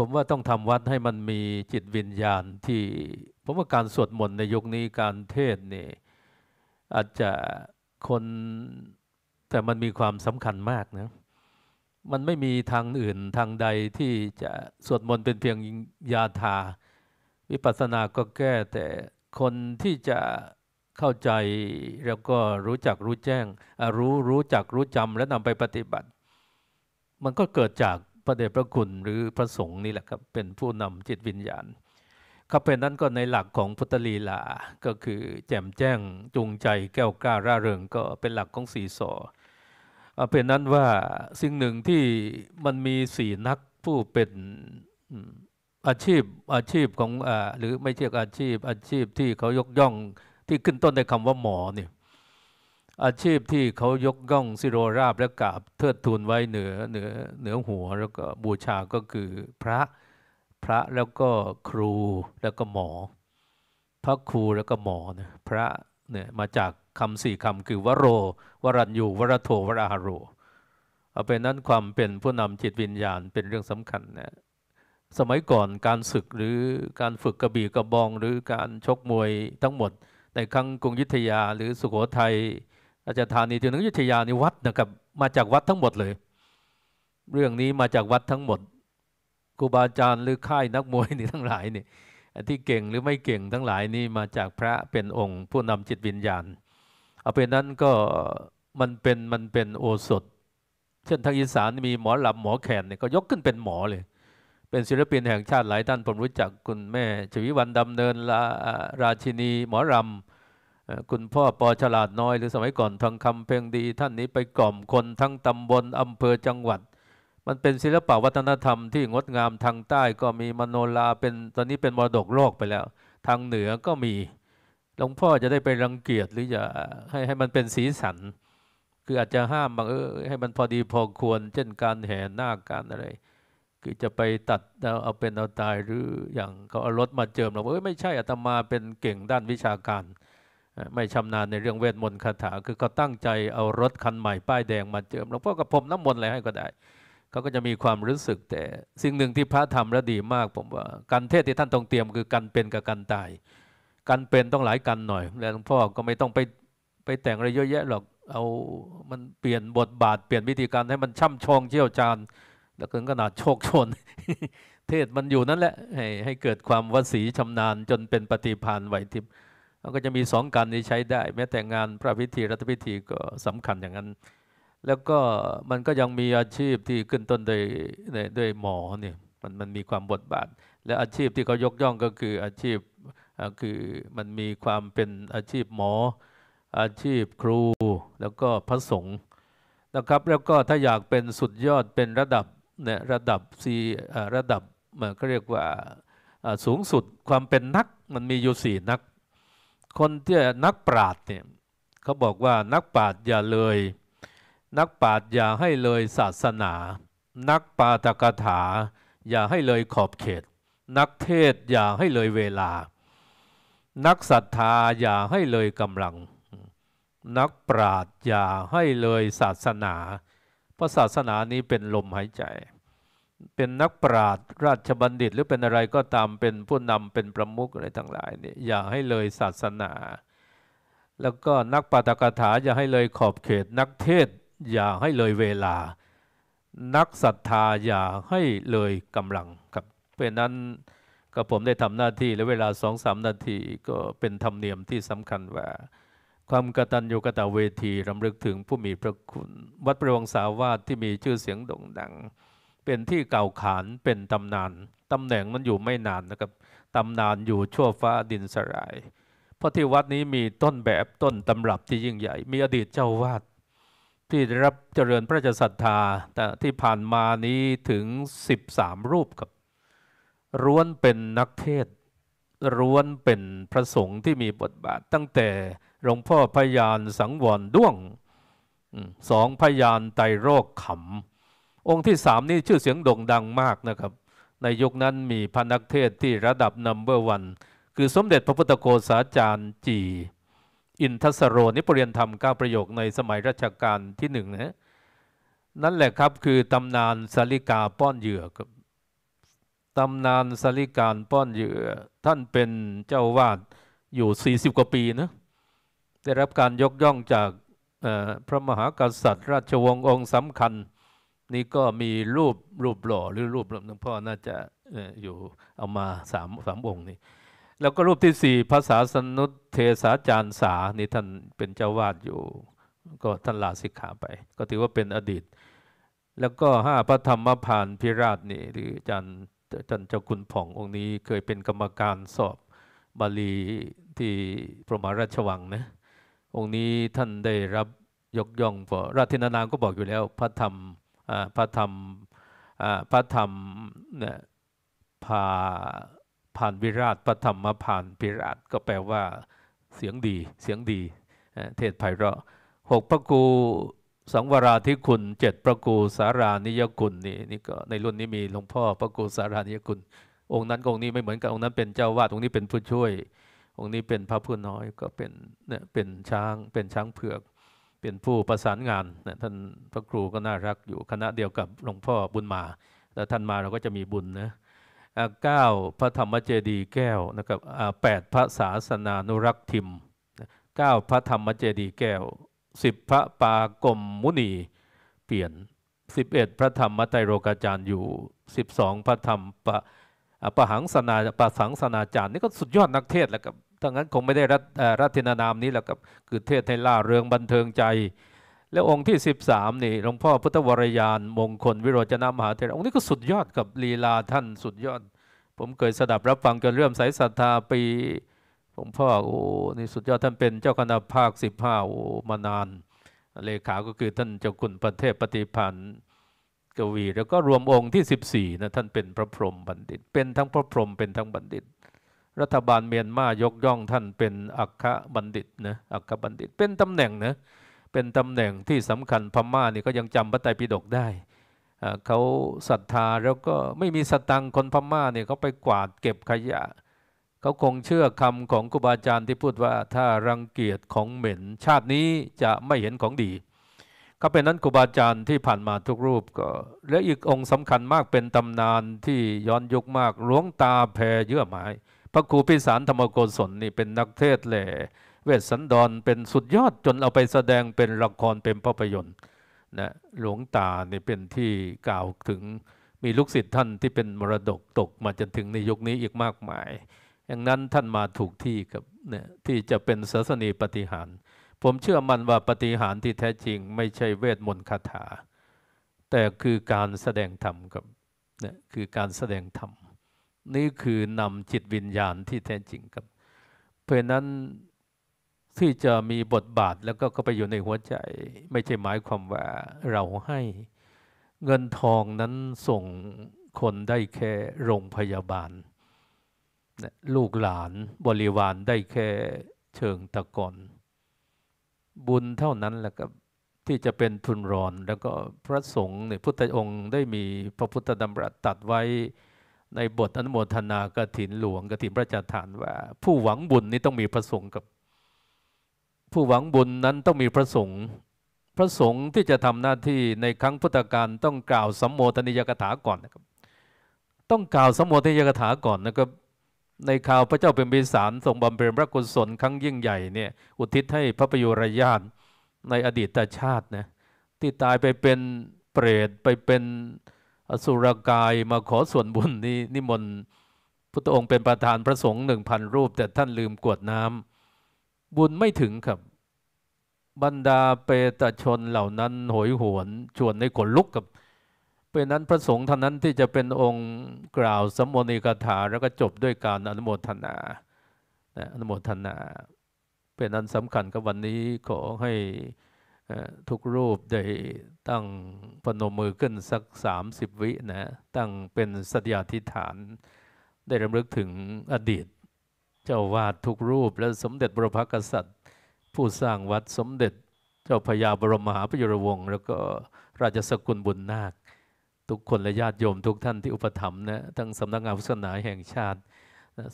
ผมว่าต้องทำวัดให้มันมีจิตวิญญาณที่ผมว่าการสวดมนต์ในยุคนี้การเทศนี่อาจจะคนแต่มันมีความสำคัญมากนะมันไม่มีทางอื่นทางใดที่จะสวดมนต์เป็นเพียงยาทา วิปัสสนาก็แก้แต่คนที่จะเข้าใจ แล้วก็รู้จักรู้แจ้ง รู้ รู้จักรู้จำและนำไปปฏิบัติ มันก็เกิดจากพระเดชพระคุณหรือพระสงฆ์นี่แหละครับเป็นผู้นำจิตวิญญาณเขาเป็นนั้นก็ในหลักของพุทธลีลา ก็คือแจ่มแจ้งจูงใจแก้วกล้าร่าเริงก็เป็นหลักของสีสอเป็นนั้นว่าสิ่งหนึ่งที่มันมีสี่นักผู้เป็นอาชีพอาชีพของอหรือไม่เชื่ออาชีพอาชีพที่เขายกย่องที่ขึ้นต้นในคำว่าหมอเนี่ยอาชีพที่เขายกย่องสิโรราบและกราบเทิดทูนไว้เหนือเหนือเหนือหัวแล้วก็บูชาก็คือพระพระแล้วก็ครูแล้วก็หมอ พระครูแล้วก็หมอนะพระเนี่ยมาจากคำสี่คำคือ วโร วรัญยูวรโทวราหโรเอาเป็นนั้นความเป็นผู้นำจิตวิญญาณเป็นเรื่องสำคัญนะสมัยก่อนการศึกหรือการฝึกกระบี่กระบองหรือการชกมวยทั้งหมดในครั้งกรุงยุธยาหรือสุโขทัยาาจรย์ธานีจนถึงยุทธยานในวัดนะครับมาจากวัดทั้งหมดเลย เรื่องนี้มาจากวัดทั้งหมดครูบาอาจารย์หรือค่ายนักมวยนี่ทั้งหลายนี่ที่เก่งหรือไม่เก่งทั้งหลายนี่มาจากพระเป็นองค์ ผู้นำจิตวิญญาณเอาเป็นนั้นก็มันเป็นมันเป็นโอสถ เช่นทางอีสานมีหมอลำหมอแขนเนี่ยก็ยกขึ้นเป็นหมอเลย เป็นศิลปินแห่งชาติหลายท่านผมรู้จักคุณแม่ชวิวันดำเนินลาราชินีหมอรำคุณพ่อ ปอฉลาดน้อย หรือสมัยก่อนทองคำเพลงดีท่านนี้ไปกล่อมคนทั้งตำบลอำเภอจังหวัด มันเป็นศิลปวัฒนธรรมที่งดงามทางใต้ก็มีมโนลาเป็นตอนนี้เป็นมรดกโลกไปแล้ว ทางเหนือก็มีหลวงพ่อจะได้ไปรังเกียจหรือจะให้ให้มันเป็นสีสัน คืออาจจะห้ามบางเออให้มันพอดีพอควร เช่นการแห่หน้าการอะไรคือจะไปตัดเอาเป็นเอาตายหรืออย่างเขาเอารถมาเจิมเราเออไม่ใช่อาตมาเป็นเก่งด้านวิชาการไม่ชำนาญในเรื่องเวทมนต์คาถา คือเขาตั้งใจเอารถคันใหม่ป้ายแดงมาเจิมหลวงพ่อกับผมน้ำมนต์อะไรให้ก็ได้ เขาก็จะมีความรู้สึกแต่สิ่งหนึ่งที่พระทำและดีมากผมว่าการเทศที่ท่านต้องเตรียมคือการเป็นกับการตาย การเป็นต้องหลายกันหน่อย แล้วหลวงพ่อก็ไม่ต้องไปไปแต่งอะไรเยอะแยะหรอกเอามันเปลี่ยนบทบาทเปลี่ยนวิธีการให้มันช่ำชองเชี่ยวชาญแล้วถึงขนาดโชคชน เทศมันอยู่นั่นแหละให้ให้เกิดความวสีชำนาญจนเป็นปฏิพานไหวทิพย์มันก็จะมีสองการนี้ใช้ได้ แม้แต่งานพระพิธีรัฐพิธีก็สำคัญอย่างนั้น แล้วก็มันก็ยังมีอาชีพที่ขึ้นต้นโดยด้วยหมอเนี่ยมันมันมีความบทบาท และอาชีพที่เขายกย่องก็คืออาชีพคือมันมีความเป็นอาชีพหมอ อาชีพครูแล้วก็พระสงฆ์นะครับแล้วก็ถ้าอยากเป็นสุดยอดเป็นระดับเนี่ยระดับซีระดับเขาเรียกว่าสูงสุดความเป็นนักมันมีอยู่สี่นักคนที่นักปราชญ์เนี่ยเขาบอกว่านักปราชญ์อย่าเลย นักปราชญ์อย่าให้เลยศาสนา นักปาตกถา อย่าให้เลยขอบเขต นักเทศอย่าให้เลยเวลา นักศรัทธาอย่าให้เลยกำลัง นักปราชญ์อย่าให้เลยศาสนาเพราะศาสนานี้เป็นลมหายใจเป็นนักปราชญ์ราชบัณฑิตหรือเป็นอะไรก็ตามเป็นผู้นำเป็นประมุขอะไรทั้งหลายเนี่ยอย่าให้เลยศาสนา แล้วก็นักปาตกถาอย่าให้เลยขอบเขต นักเทศอย่าให้เลยเวลา นักศรัทธาอย่าให้เลยกำลังครับเพราะนั้นก็ผมได้ทำหน้าที่และเวลาสองสามนาทีก็เป็นธรรมเนียมที่สำคัญว่าความกตัญญูกตเวทีรำลึกถึงผู้มีพระคุณวัดประวังสาวาสที่มีชื่อเสียงโด่งดังงเป็นที่เก่าขานเป็นตำนานตำแหน่งมันอยู่ไม่นานนะครับตำนานอยู่ชั่วฟ้าดินสลายเพราะที่วัดนี้มีต้นแบบต้นตำรับที่ยิ่งใหญ่ มีอดีตเจ้าวาดที่ได้รับเจริญพระรารศรัทธาแต่ที่ผ่านมานี้ถึง 13 รูปกับร้วนเป็นนักเทศร้วนเป็นพระสงฆ์ที่มีบทบาท ตั้งแต่หลวงพ่อพยานสังวรด้วงสองพยานไตรโรคขำองค์ที่สามนี่ชื่อเสียงโด่งดังมากนะครับ ในยุคนั้นมีพันนักเทศที่ระดับนัมเบอร์วันคือสมเด็จพระพุทธโคสาจารย์จีอินทสโรนิปรเรียนธรรมก้าประโยค ในสมัยรัชกาลที่หนึ่งนะนั่นแหละครับคือตำนานสลิกาป้อนเหยื่อครับตำนานสลิการป้อนเหยื่อ ท่านเป็นเจ้าวาดอยู่ 40กว่าปีนะได้รับการยกย่องจากพระมหากษัตริย์ราชวงศ์องค์สำคัญนี่ก็มีรูปรูปหล่อหรือรูปหลวงพ่อน่าจะอยู่เอามาสามสามองค์นี่แล้วก็รูปที่สี่ภาษาสนุตเทสาจารย์สานี่ท่านเป็นเจ้าวาดอยู่ก็ท่านลาสิกขาไป ก็ถือว่าเป็นอดีต แล้วก็ห้าพระธรรมพานพิราชนี่หรืออาจารย์จย์เจ้าคุณผ่ององค์นี้เคยเป็นกรรมการสอบบาลีที่พระมหาราชวังนะองค์นี้ท่านได้รับยกย่องเพราะราชธินานามก็บอกอยู่แล้ว พระธรรมพระธรรมพระธรรมเนี่ยพาผ่านวิราช พระธรรมมาผ่านวิราชก็แปลว่าเสียงดี เสียงดี เทศไพเราะหกพระกูสังวราธิคุณเจ็ดพระกูสารานิยกุลนี่นี่ก็ในรุ่นนี้มีหลวงพ่อพระกูสารานิยกุล องค์นั้นองค์นี้ไม่เหมือนกันองค์นั้นเป็นเจ้าวาดองค์นี้เป็นผู้ช่วย องค์นี้เป็นพระผู้น้อยก็เป็นเนี่ยเป็นช้างเป็นช้างเผือกเป็นผู้ประสานงานนะท่านพระครูก็น่ารักอยู่คณะเดียวกับหลวงพ่อบุญมา แล้วท่านมาเราก็จะมีบุญนะเก้าพระธรรมเจดีแก้วนะครับแปดพระศาสนานุรักษ์ทิมเก้าพระธรรมเจดีแก้วสิบพระปากมมุนีเปลี่ยนสิบเอ็ดพระธรรมไตรโรกาจารย์อยู่สิบสองพระธรรมปะปะหังสนาปะสังสนาจารย์ นี่ก็สุดยอดนักเทศแล้วกับถ้างั้นคงไม่ได้รัตรตินานามนี้แหละครับ คือเทศให้ล่าเริงบันเทิงใจ แล้วองค์ที่ 13นี่หลวงพ่อพุทธวรยานมงคล วิโรจนามหาเทระองค์นี้ก็สุดยอดกับลีลาท่านสุดยอด ผมเคยสดับรับฟังจนเริ่มใสศรัทธาปีหลวงพ่อโอ้นี่สุดยอดท่านเป็นเจ้าคณะภาค 15โอ้มานาน เลขาก็คือท่านเจ้าคุณประเทศปฏิพันธ์กวี แล้วก็รวมองค์ที่ 14นะท่านเป็นพระพรหมบัณฑิตเป็นทั้งพระพรหมเป็นทั้งบัณฑิตรัฐบาลเมียนมายกย่องท่านเป็นอัครบัณฑิตนะอัครบัณฑิต เป็นตำแหน่งนะเป็นตำแหน่งที่สำคัญพม่านี่ก็ยังจำพระไตรปิฎกได้เขาศรัทธาแล้วก็ไม่มีสตังคนพม่าเนี่ยเขาไปกวาดเก็บขยะเขาคงเชื่อคำของครูบาอาจารย์ที่พูดว่าถ้ารังเกียจของเหม็นชาตินี้จะไม่เห็นของดี ก็เป็นนั้นครูบาอาจารย์ที่ผ่านมาทุกรูปก็ และอีกองค์สำคัญมากเป็นตำนานที่ย้อนยุคมากหลวงตาแพรเยื่อหมายพระครูพิสารธรรมโกศลนี่เป็นนักเทศแหล่เวสันดรเป็นสุดยอดจนเอาไปแสดงเป็นละครเป็นภาพยนตร์นะหลวงตาเนี่เป็นที่กล่าวถึงมีลูกศิษย์ท่านที่เป็นมรดกตกมาจนถึงในยุคนี้อีกมากมายอย่างนั้นท่านมาถูกที่กับเนี่ยที่จะเป็นศาสนีปฏิหาร ผมเชื่อมั่นว่าปฏิหารที่แท้จริง ไม่ใช่เวทมนต์คาถา แต่คือการแสดงธรรมกับเนี่ยคือการแสดงธรรมนี่คือนำจิตวิญญาณที่แท้จริงครับ เพราะนั้นที่จะมีบทบาทแล้วก็เข้าไปอยู่ในหัวใจไม่ใช่หมายความว่าเราให้เงินทองนั้นส่งคนได้แค่โรงพยาบาล ลูกหลานบริวารได้แค่เชิงตะกอนบุญเท่านั้นแหละครับที่จะเป็นทุนรอนแล้วก็พระสงฆ์ในพุทธองค์ได้มีพระพุทธดำรัสตัดไว้ในบทอนุโมทนากรถินหลวงกรถินพระจารทานว่าผู้หวังบุญนี้ต้องมีประสงค์กับ ผู้หวังบุญนั้นต้องมีประสงค์พระสงค์ที่จะทำหน้าที่ในครั้งพุทธกาลต้องกล่าวสัมโมทนิยกถาก่อนนะครับ ต้องกล่าวสัมโมทนิยกถาก่อนนะครับในข่าวพระเจ้าเป็นบิสารทรงบำเพ็ญพระกุศล ครั้งยิ่งใหญ่เนี่ยอุทิศให้พระประยุรญาณในอดีตชาตินะที่ตายไปเป็นเปรตไปเป็นอสุรกายมาขอส่วนบุญนี้ นิมนต์พุทธองค์ เป็นประธานพระสงฆ์หนึ่งพันรูป แต่ท่านลืมกวดน้ำบุญไม่ถึงครับบรรดาเปตชนเหล่านั้นโหยหวนชวนในขนลุกกับเป็นนั้นพระสงฆ์ท่านนั้นที่จะเป็นองค์กล่าวสมโนิกถาแล้วก็จบด้วยการอนุโมทนาอนุโมทนาเป็นนั้นสำคัญกับวันนี้ขอให้ทุกรูปได้ตั้งปนมือขึ้นสัก 30 วินะตั้งเป็นสัตยาธิฐาน ได้รำลึกถึงอดีต เจ้าวาดทุกรูปและสมเด็จบรพักษัตริย์ ผู้สร้างวัดสมเด็จเจ้าพญาบรมหาพยุรวงศ์แล้วก็ราชสกุลบุญนาค ทุกคนและญาติโยมทุกท่านที่อุปถัมภ์นะทั้งสำนักงานพุทธศาสนาแห่งชาติ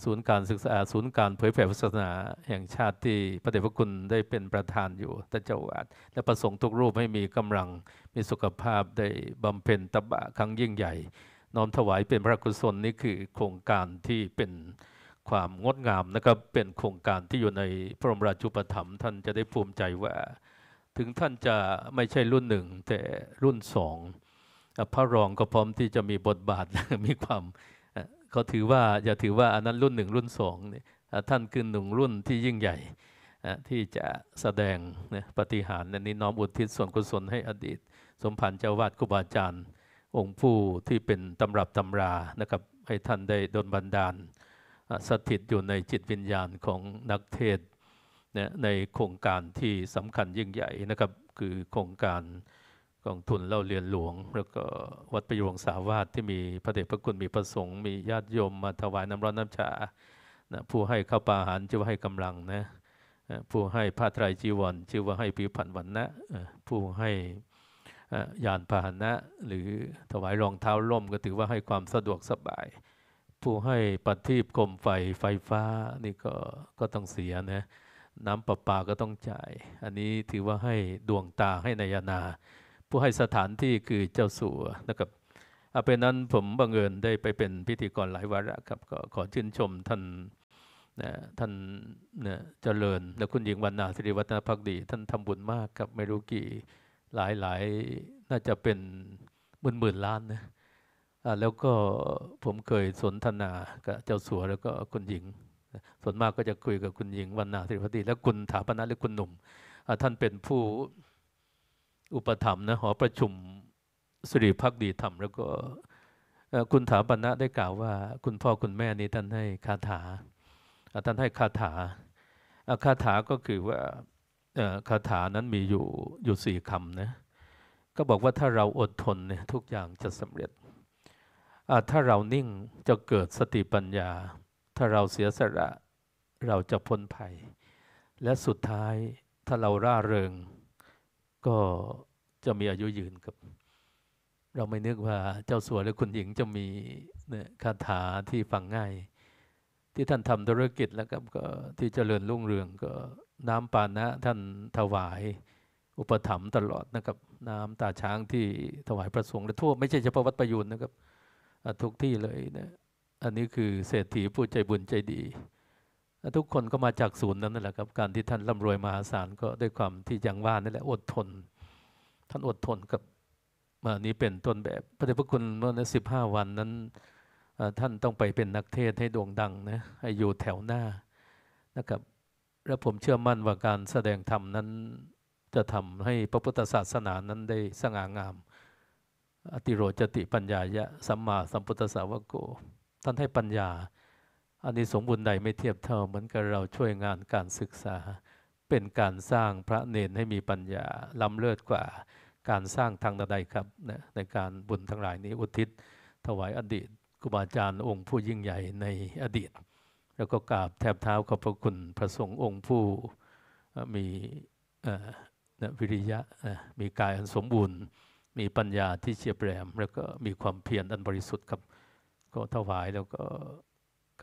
ศูนย์การศึกษา ศูนย์การเผยแผ่ศาสนาแห่งชาติที่พระเดชพระคุณได้เป็นประธานอยู่ท่านเจ้าวาดและประสงค์ทุกรูปให้มีกำลังมีสุขภาพได้บำเพ็ญตบะครั้งยิ่งใหญ่ น้อมถวายเป็นพระกุศลนี่คือโครงการที่เป็นความงดงามนะครับเป็นโครงการที่อยู่ในพระบรมราชูปถัมภ์ท่านจะได้ภูมิใจว่า ถึงท่านจะไม่ใช่รุ่นหนึ่งแต่รุ่นสองพระรองก็พร้อมที่จะมีบทบาทมีความขาถือว่าอย่าถือว่า อันนั้นรุ่นหนึ่งรุ่นสองนี่ท่านคือหนุ่งรุ่นที่ยิ่งใหญ่ที่จะแสดงปฏิหารในนี้น้อมอุทิศส่วนกุศลให้อดีต สมผันเจ้าวาดครูบาอาจารย์ องค์ผู้ที่เป็นตำรับตำรานะครับให้ท่านได้ดลบันดาล สถิตอยู่ในจิตวิญญาณของนักเทศในโครงการที่สำคัญยิ่งใหญ่นะครับคือโครงการกองทุนเล่าเรียนหลวงแล้วก็วัดประยวงสาวาสที่มีพระเดชพระคุณมีประสงค์ มีญาติโยมมาถวายน้ำร้อนน้ำชานะผู้ให้ข้าวปลาอาหารชื่อว่าให้กำลังนะผู้ให้ผ้าไตรจีวรชื่อว่าให้ผิวผันวันนะผู้ให้ยานพาหนะ หรือถวายรองเท้าล่มก็ถือว่าให้ความสะดวกสบาย ผู้ให้ปฏิบกลมไฟไฟฟ้านี่ก็ก็ต้องเสียนะน้ำประปาก็ต้องจ่าย อันนี้ถือว่าให้ดวงตาให้นายนาผู้ให้สถานที่คือเจ้าสัวนะครับเอาเป็นนั้นผมบังเอิญได้ไปเป็นพิธีกรหลายวาระครับก็ขอชื่นชมท่านนะท่านเนะเจริญและคุณหญิงวรรณาสิริวัฒนภักดี ท่านทำบุญมากครับไม่รู้กี่หลายหลายน่าจะเป็นหมื่นหมื่นล้านนะแล้วก็ผมเคยสนทนากับเจ้าสัวแล้วก็คุณหญิงส่วนมากก็จะคุยกับคุณหญิงวรรณาสิริพัฒดีและคุณถาปนะหรือคุณหนุ่มท่านเป็นผู้อุปถัมภ์นะหอประชุมสิริพักดีธรรม แล้วก็คุณถาปณะได้กล่าวว่า คุณพ่อคุณแม่นี้ท่านให้คาถา ท่านให้คาถาคาถาก็คือว่าคาถานั้นมีอยู่อยู่สี่คำนะก็บอกว่าถ้าเราอดทนเนี่ยทุกอย่างจะสำเร็จ ถ้าเรานิ่งจะเกิดสติปัญญา ถ้าเราเสียสละเราจะพ้นภัย และสุดท้ายถ้าเราร่าเริงก็จะมีอายุยืนครับ เราไม่นึกว่าเจ้าสัวและคุณหญิงจะมีเนี่ยคาถาที่ฟังง่าย ที่ท่านทำธุรกิจแล้วก็ที่เจริญรุ่งเรืองก็น้ำปานะท่านถวาย อุปถัมภ์ตลอดนะครับ น้ำตาช้างที่ถวายประสงค์และทั่วไม่ใช่เฉพาะวัดประยุนนะครับทุกที่เลยนะอันนี้คือเศรษฐีผู้ใจบุญใจดีทุกคนก็มาจากศูนย์นั้นนั่นแหละครับการที่ท่านร่ำรวยมหาศาลก็ด้วยความที่ยังว่านั่นแหละอดทน ท่านอดทนกับมานี้เป็นต้นแบบพระเดชพระคุณเมื่อสิบห้าวันนั้น ท่านต้องไปเป็นนักเทศให้โด่งดังนะให้อยู่แถวหน้านะครับและผมเชื่อมั่นว่าการแสดงธรรมนั้นจะทำให้พระพุทธศาสนานั้นได้สง่างาม อติโรจติปัญญายะสัมมาสัมพุทธสาวกโกท่านให้ปัญญาอันนี้สมบูรณ์ใดไม่เทียบเท่าเหมือนกับเราช่วยงานการศึกษาเป็นการสร้างพระเนนให้มีปัญญาล้ำเลิศกว่าการสร้างทางใดๆครับนะในการบุญทั้งหลายนี้อุทิศถวายอดีตครูบาอาจารย์องค์ผู้ยิ่งใหญ่ในอดีต แล้วก็กราบแทบเท้าขอบพระคุณพระสงฆ์องค์ผู้มีวิริยะมีกายอันสมบูรณ์ มีปัญญาที่เฉียบแหลมแล้วก็มีความเพียรอันบริสุทธิ์ครับก็ถวายแล้วก็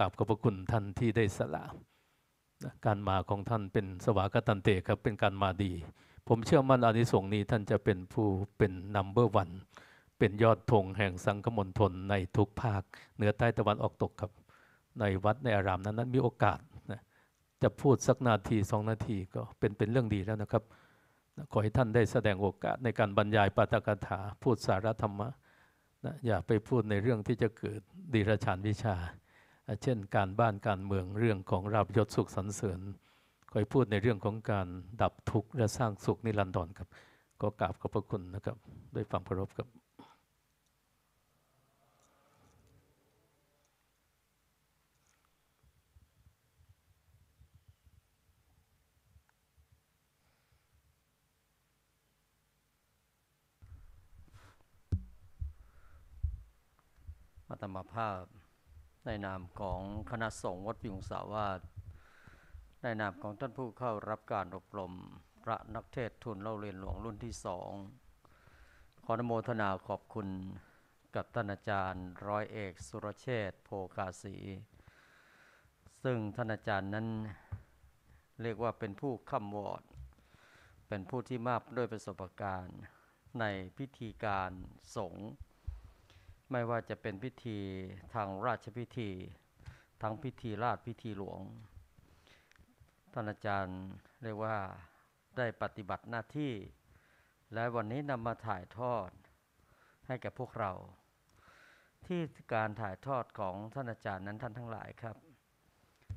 ราบขอบพระคุณท่านที่ได้สละการมาของท่านเป็นสวากตันเตครับ เป็นการมาดี ผมเชื่อมั่นอานิสงส์นี้ท่านจะเป็นผู้เป็นนัมเบอร์วันเป็นยอดธงแห่งสังคมณฑลในทุกภาคเหนือใต้ตะวันออกตกครับในวัดในอารามนั้นนั้นมีโอกาสนะจะพูดสักนาทีสองนาทีก็เป็นเป็นเรื่องดีแล้วนะครับ ขอให้ท่านได้แสดงโอกาส ในการบรรยายปาตกถา พูดสารธรรมะนะอย่าไปพูดในเรื่องที่จะเกิดดีรชานวิชาเช่นการบ้านการเมืองเรื่องของราบยศสุขสรรเสริญคอยพูดในเรื่องของการดับทุกข์และสร้างสุขนิรันดรครับ ก็กราบขอบพระคุณนะครับด้วยความเคารพครับอัตมาภาพในนามของคณะสงฆ์วัดพิงสาวาสในนามของท่านผู้เข้ารับการอบรมพระนักเทศทุนเล่าเรียนหลวงรุ่นที่สอง ขอนโมทนาขอบคุณกับท่านอาจารย์ ร้อยเอกสุรเชษโพกาสี ซึ่งท่านอาจารย์นั้นเรียกว่าเป็นผู้ค้ำวอด เป็นผู้ที่มากด้วยประสบการณ์ในพิธีการสงฆ์ไม่ว่าจะเป็นพิธีทางราชพิธีทั้งพิธีราชพิธีหลวงท่านอาจารย์เรียกว่าได้ปฏิบัติหน้าที่ และวันนี้นำมาถ่ายทอดให้แก่พวกเรา ที่การถ่ายทอดของท่านอาจารย์นั้นท่านทั้งหลายครับ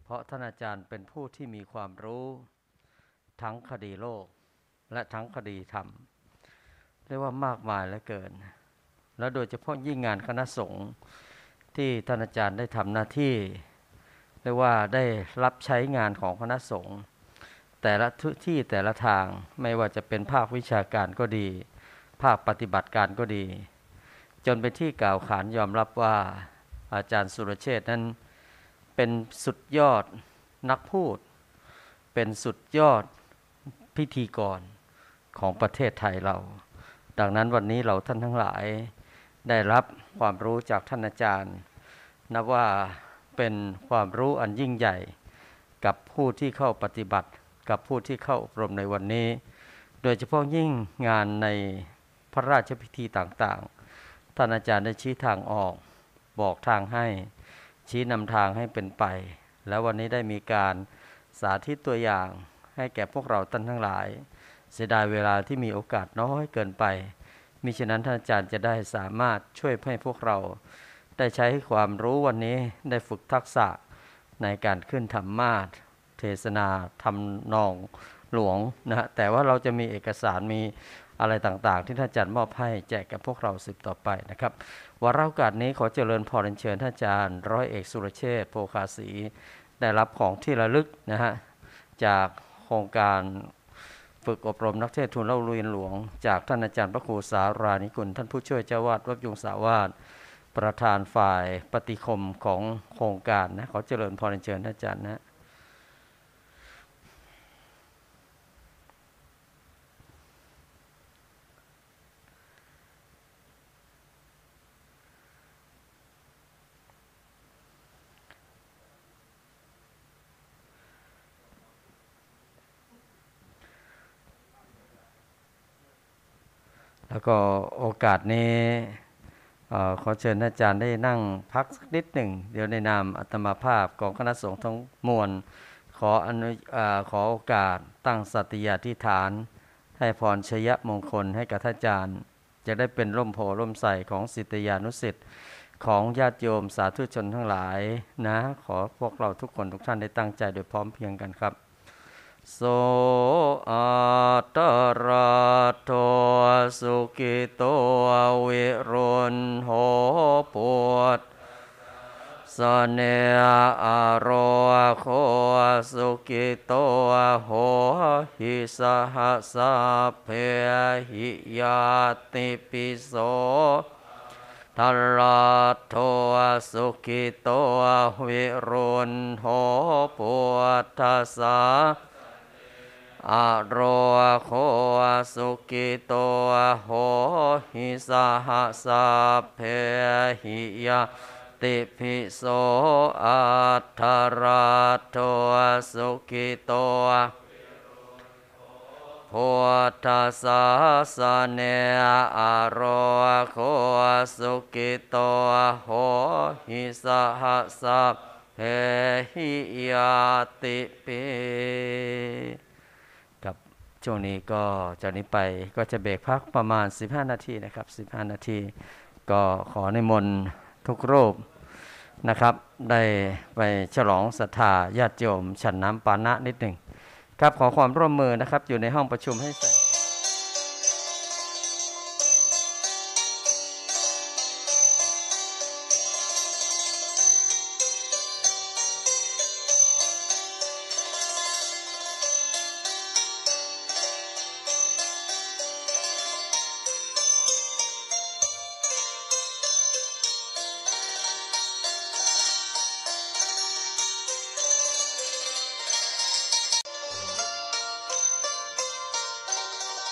เพราะท่านอาจารย์เป็นผู้ที่มีความรู้ ทั้งคดีโลกและทั้งคดีธรรมเรียกว่ามากมายเหลือเกินแล้วโดยเฉพาะยิ่งงานคณะสงฆ์ที่ท่านอาจารย์ได้ทำหน้าที่เรียกว่าได้รับใช้งานของคณะสงฆ์แต่ละที่แต่ละทางไม่ว่าจะเป็นภาควิชาการก็ดี ภาคปฏิบัติการก็ดี จนเป็นที่กล่าวขานยอมรับว่าอาจารย์สุรเชษนั้นเป็นสุดยอดนักพูด เป็นสุดยอดพิธีกร ของประเทศไทยเรา ดังนั้นวันนี้เราท่านทั้งหลายได้รับความรู้จากท่านอาจารย์ นับว่าเป็นความรู้อันยิ่งใหญ่กับผู้ที่เข้าปฏิบัติ กับผู้ที่เข้าอบรมในวันนี้ โดยเฉพาะยิ่งงานในพระราชพิธีต่างๆท่านอาจารย์ได้ชี้ทางออกบอกทางให้ชี้นำทางให้เป็นไป และวันนี้ได้มีการสาธิตตัวอย่างให้แก่พวกเราท่านทั้งหลาย เสียดายเวลาที่มีโอกาสน้อยเกินไปมิฉะนั้นท่านอาจารย์จะได้สามารถช่วยให้พวกเราได้ใช้ความรู้วันนี้ได้ฝึกทักษะในการขึ้นธรรมาทเทศนาทำนองหลวงนะแต่ว่าเราจะมีเอกสารมีอะไรต่างๆ ที่ท่านอาจารย์มอบให้แจกกับพวกเราสืบต่อไปนะครับวาระโอกาสนี้ขอเจริญพรเชิญท่านอาจารย์ร้อยเอกสุรเชษโภคาสี ได้รับของที่ระลึกนะฮะจากโครงการฝึกอบรมนักเทศทุนเล่าเรียนหลวง จากท่านอาจารย์พระครูสารานิกุลท่านผู้ช่วยเจ้าวาดวัดยงสาวาสประธานฝ่ายปฏิคมของโครงการนะ ขอเจริญพรเชิญท่านอาจารย์นะก็โอกาสนี้ขอเชิญอาจารย์ได้นั่งพักสักนิดหนึ่ง เดี๋ยวในนามอัตมาภาพของคณะสงฆ์ทั้งมวลขออนุขอโอกาสตั้งสัตยาธิฐาน ให้พรชยมงคลให้กับท่านอาจารย์ จะได้เป็นร่มโพร่มใสของสิทธยานุสิทธิ์ ของญาติโยมสาธุชนทั้งหลายนะขอพวกเราทุกคนทุกท่านได้ตั้งใจโดยพร้อมเพียงกันครับโสอาตระโทสุกิโตวิรุณโหปวดสเนอโรโคสุกิโตโหหิสหัสเพหิยาติปิโสทาราโทสุกิโตวิรุณโหปวุตสาอโรโคสุกิตโหหิสหสัพเพหิยะติภิโสอัตถราโทสุกิตโตพุทธศาสะเนอโรโคสุกิตโหหิสหสัพเพหิยะติภิช่วงนี้ก็จากนี้ไปก็จะเบรกพักประมาณ 15 นาทีนะครับ 15 นาทีก็ขอในมนทุกรูปนะครับ ได้ไปฉลองศรัทธาญาติโยมฉันน้ำปานะนิดหนึ่งครับขอความร่วมมือนะครับอยู่ในห้องประชุมให้ใส่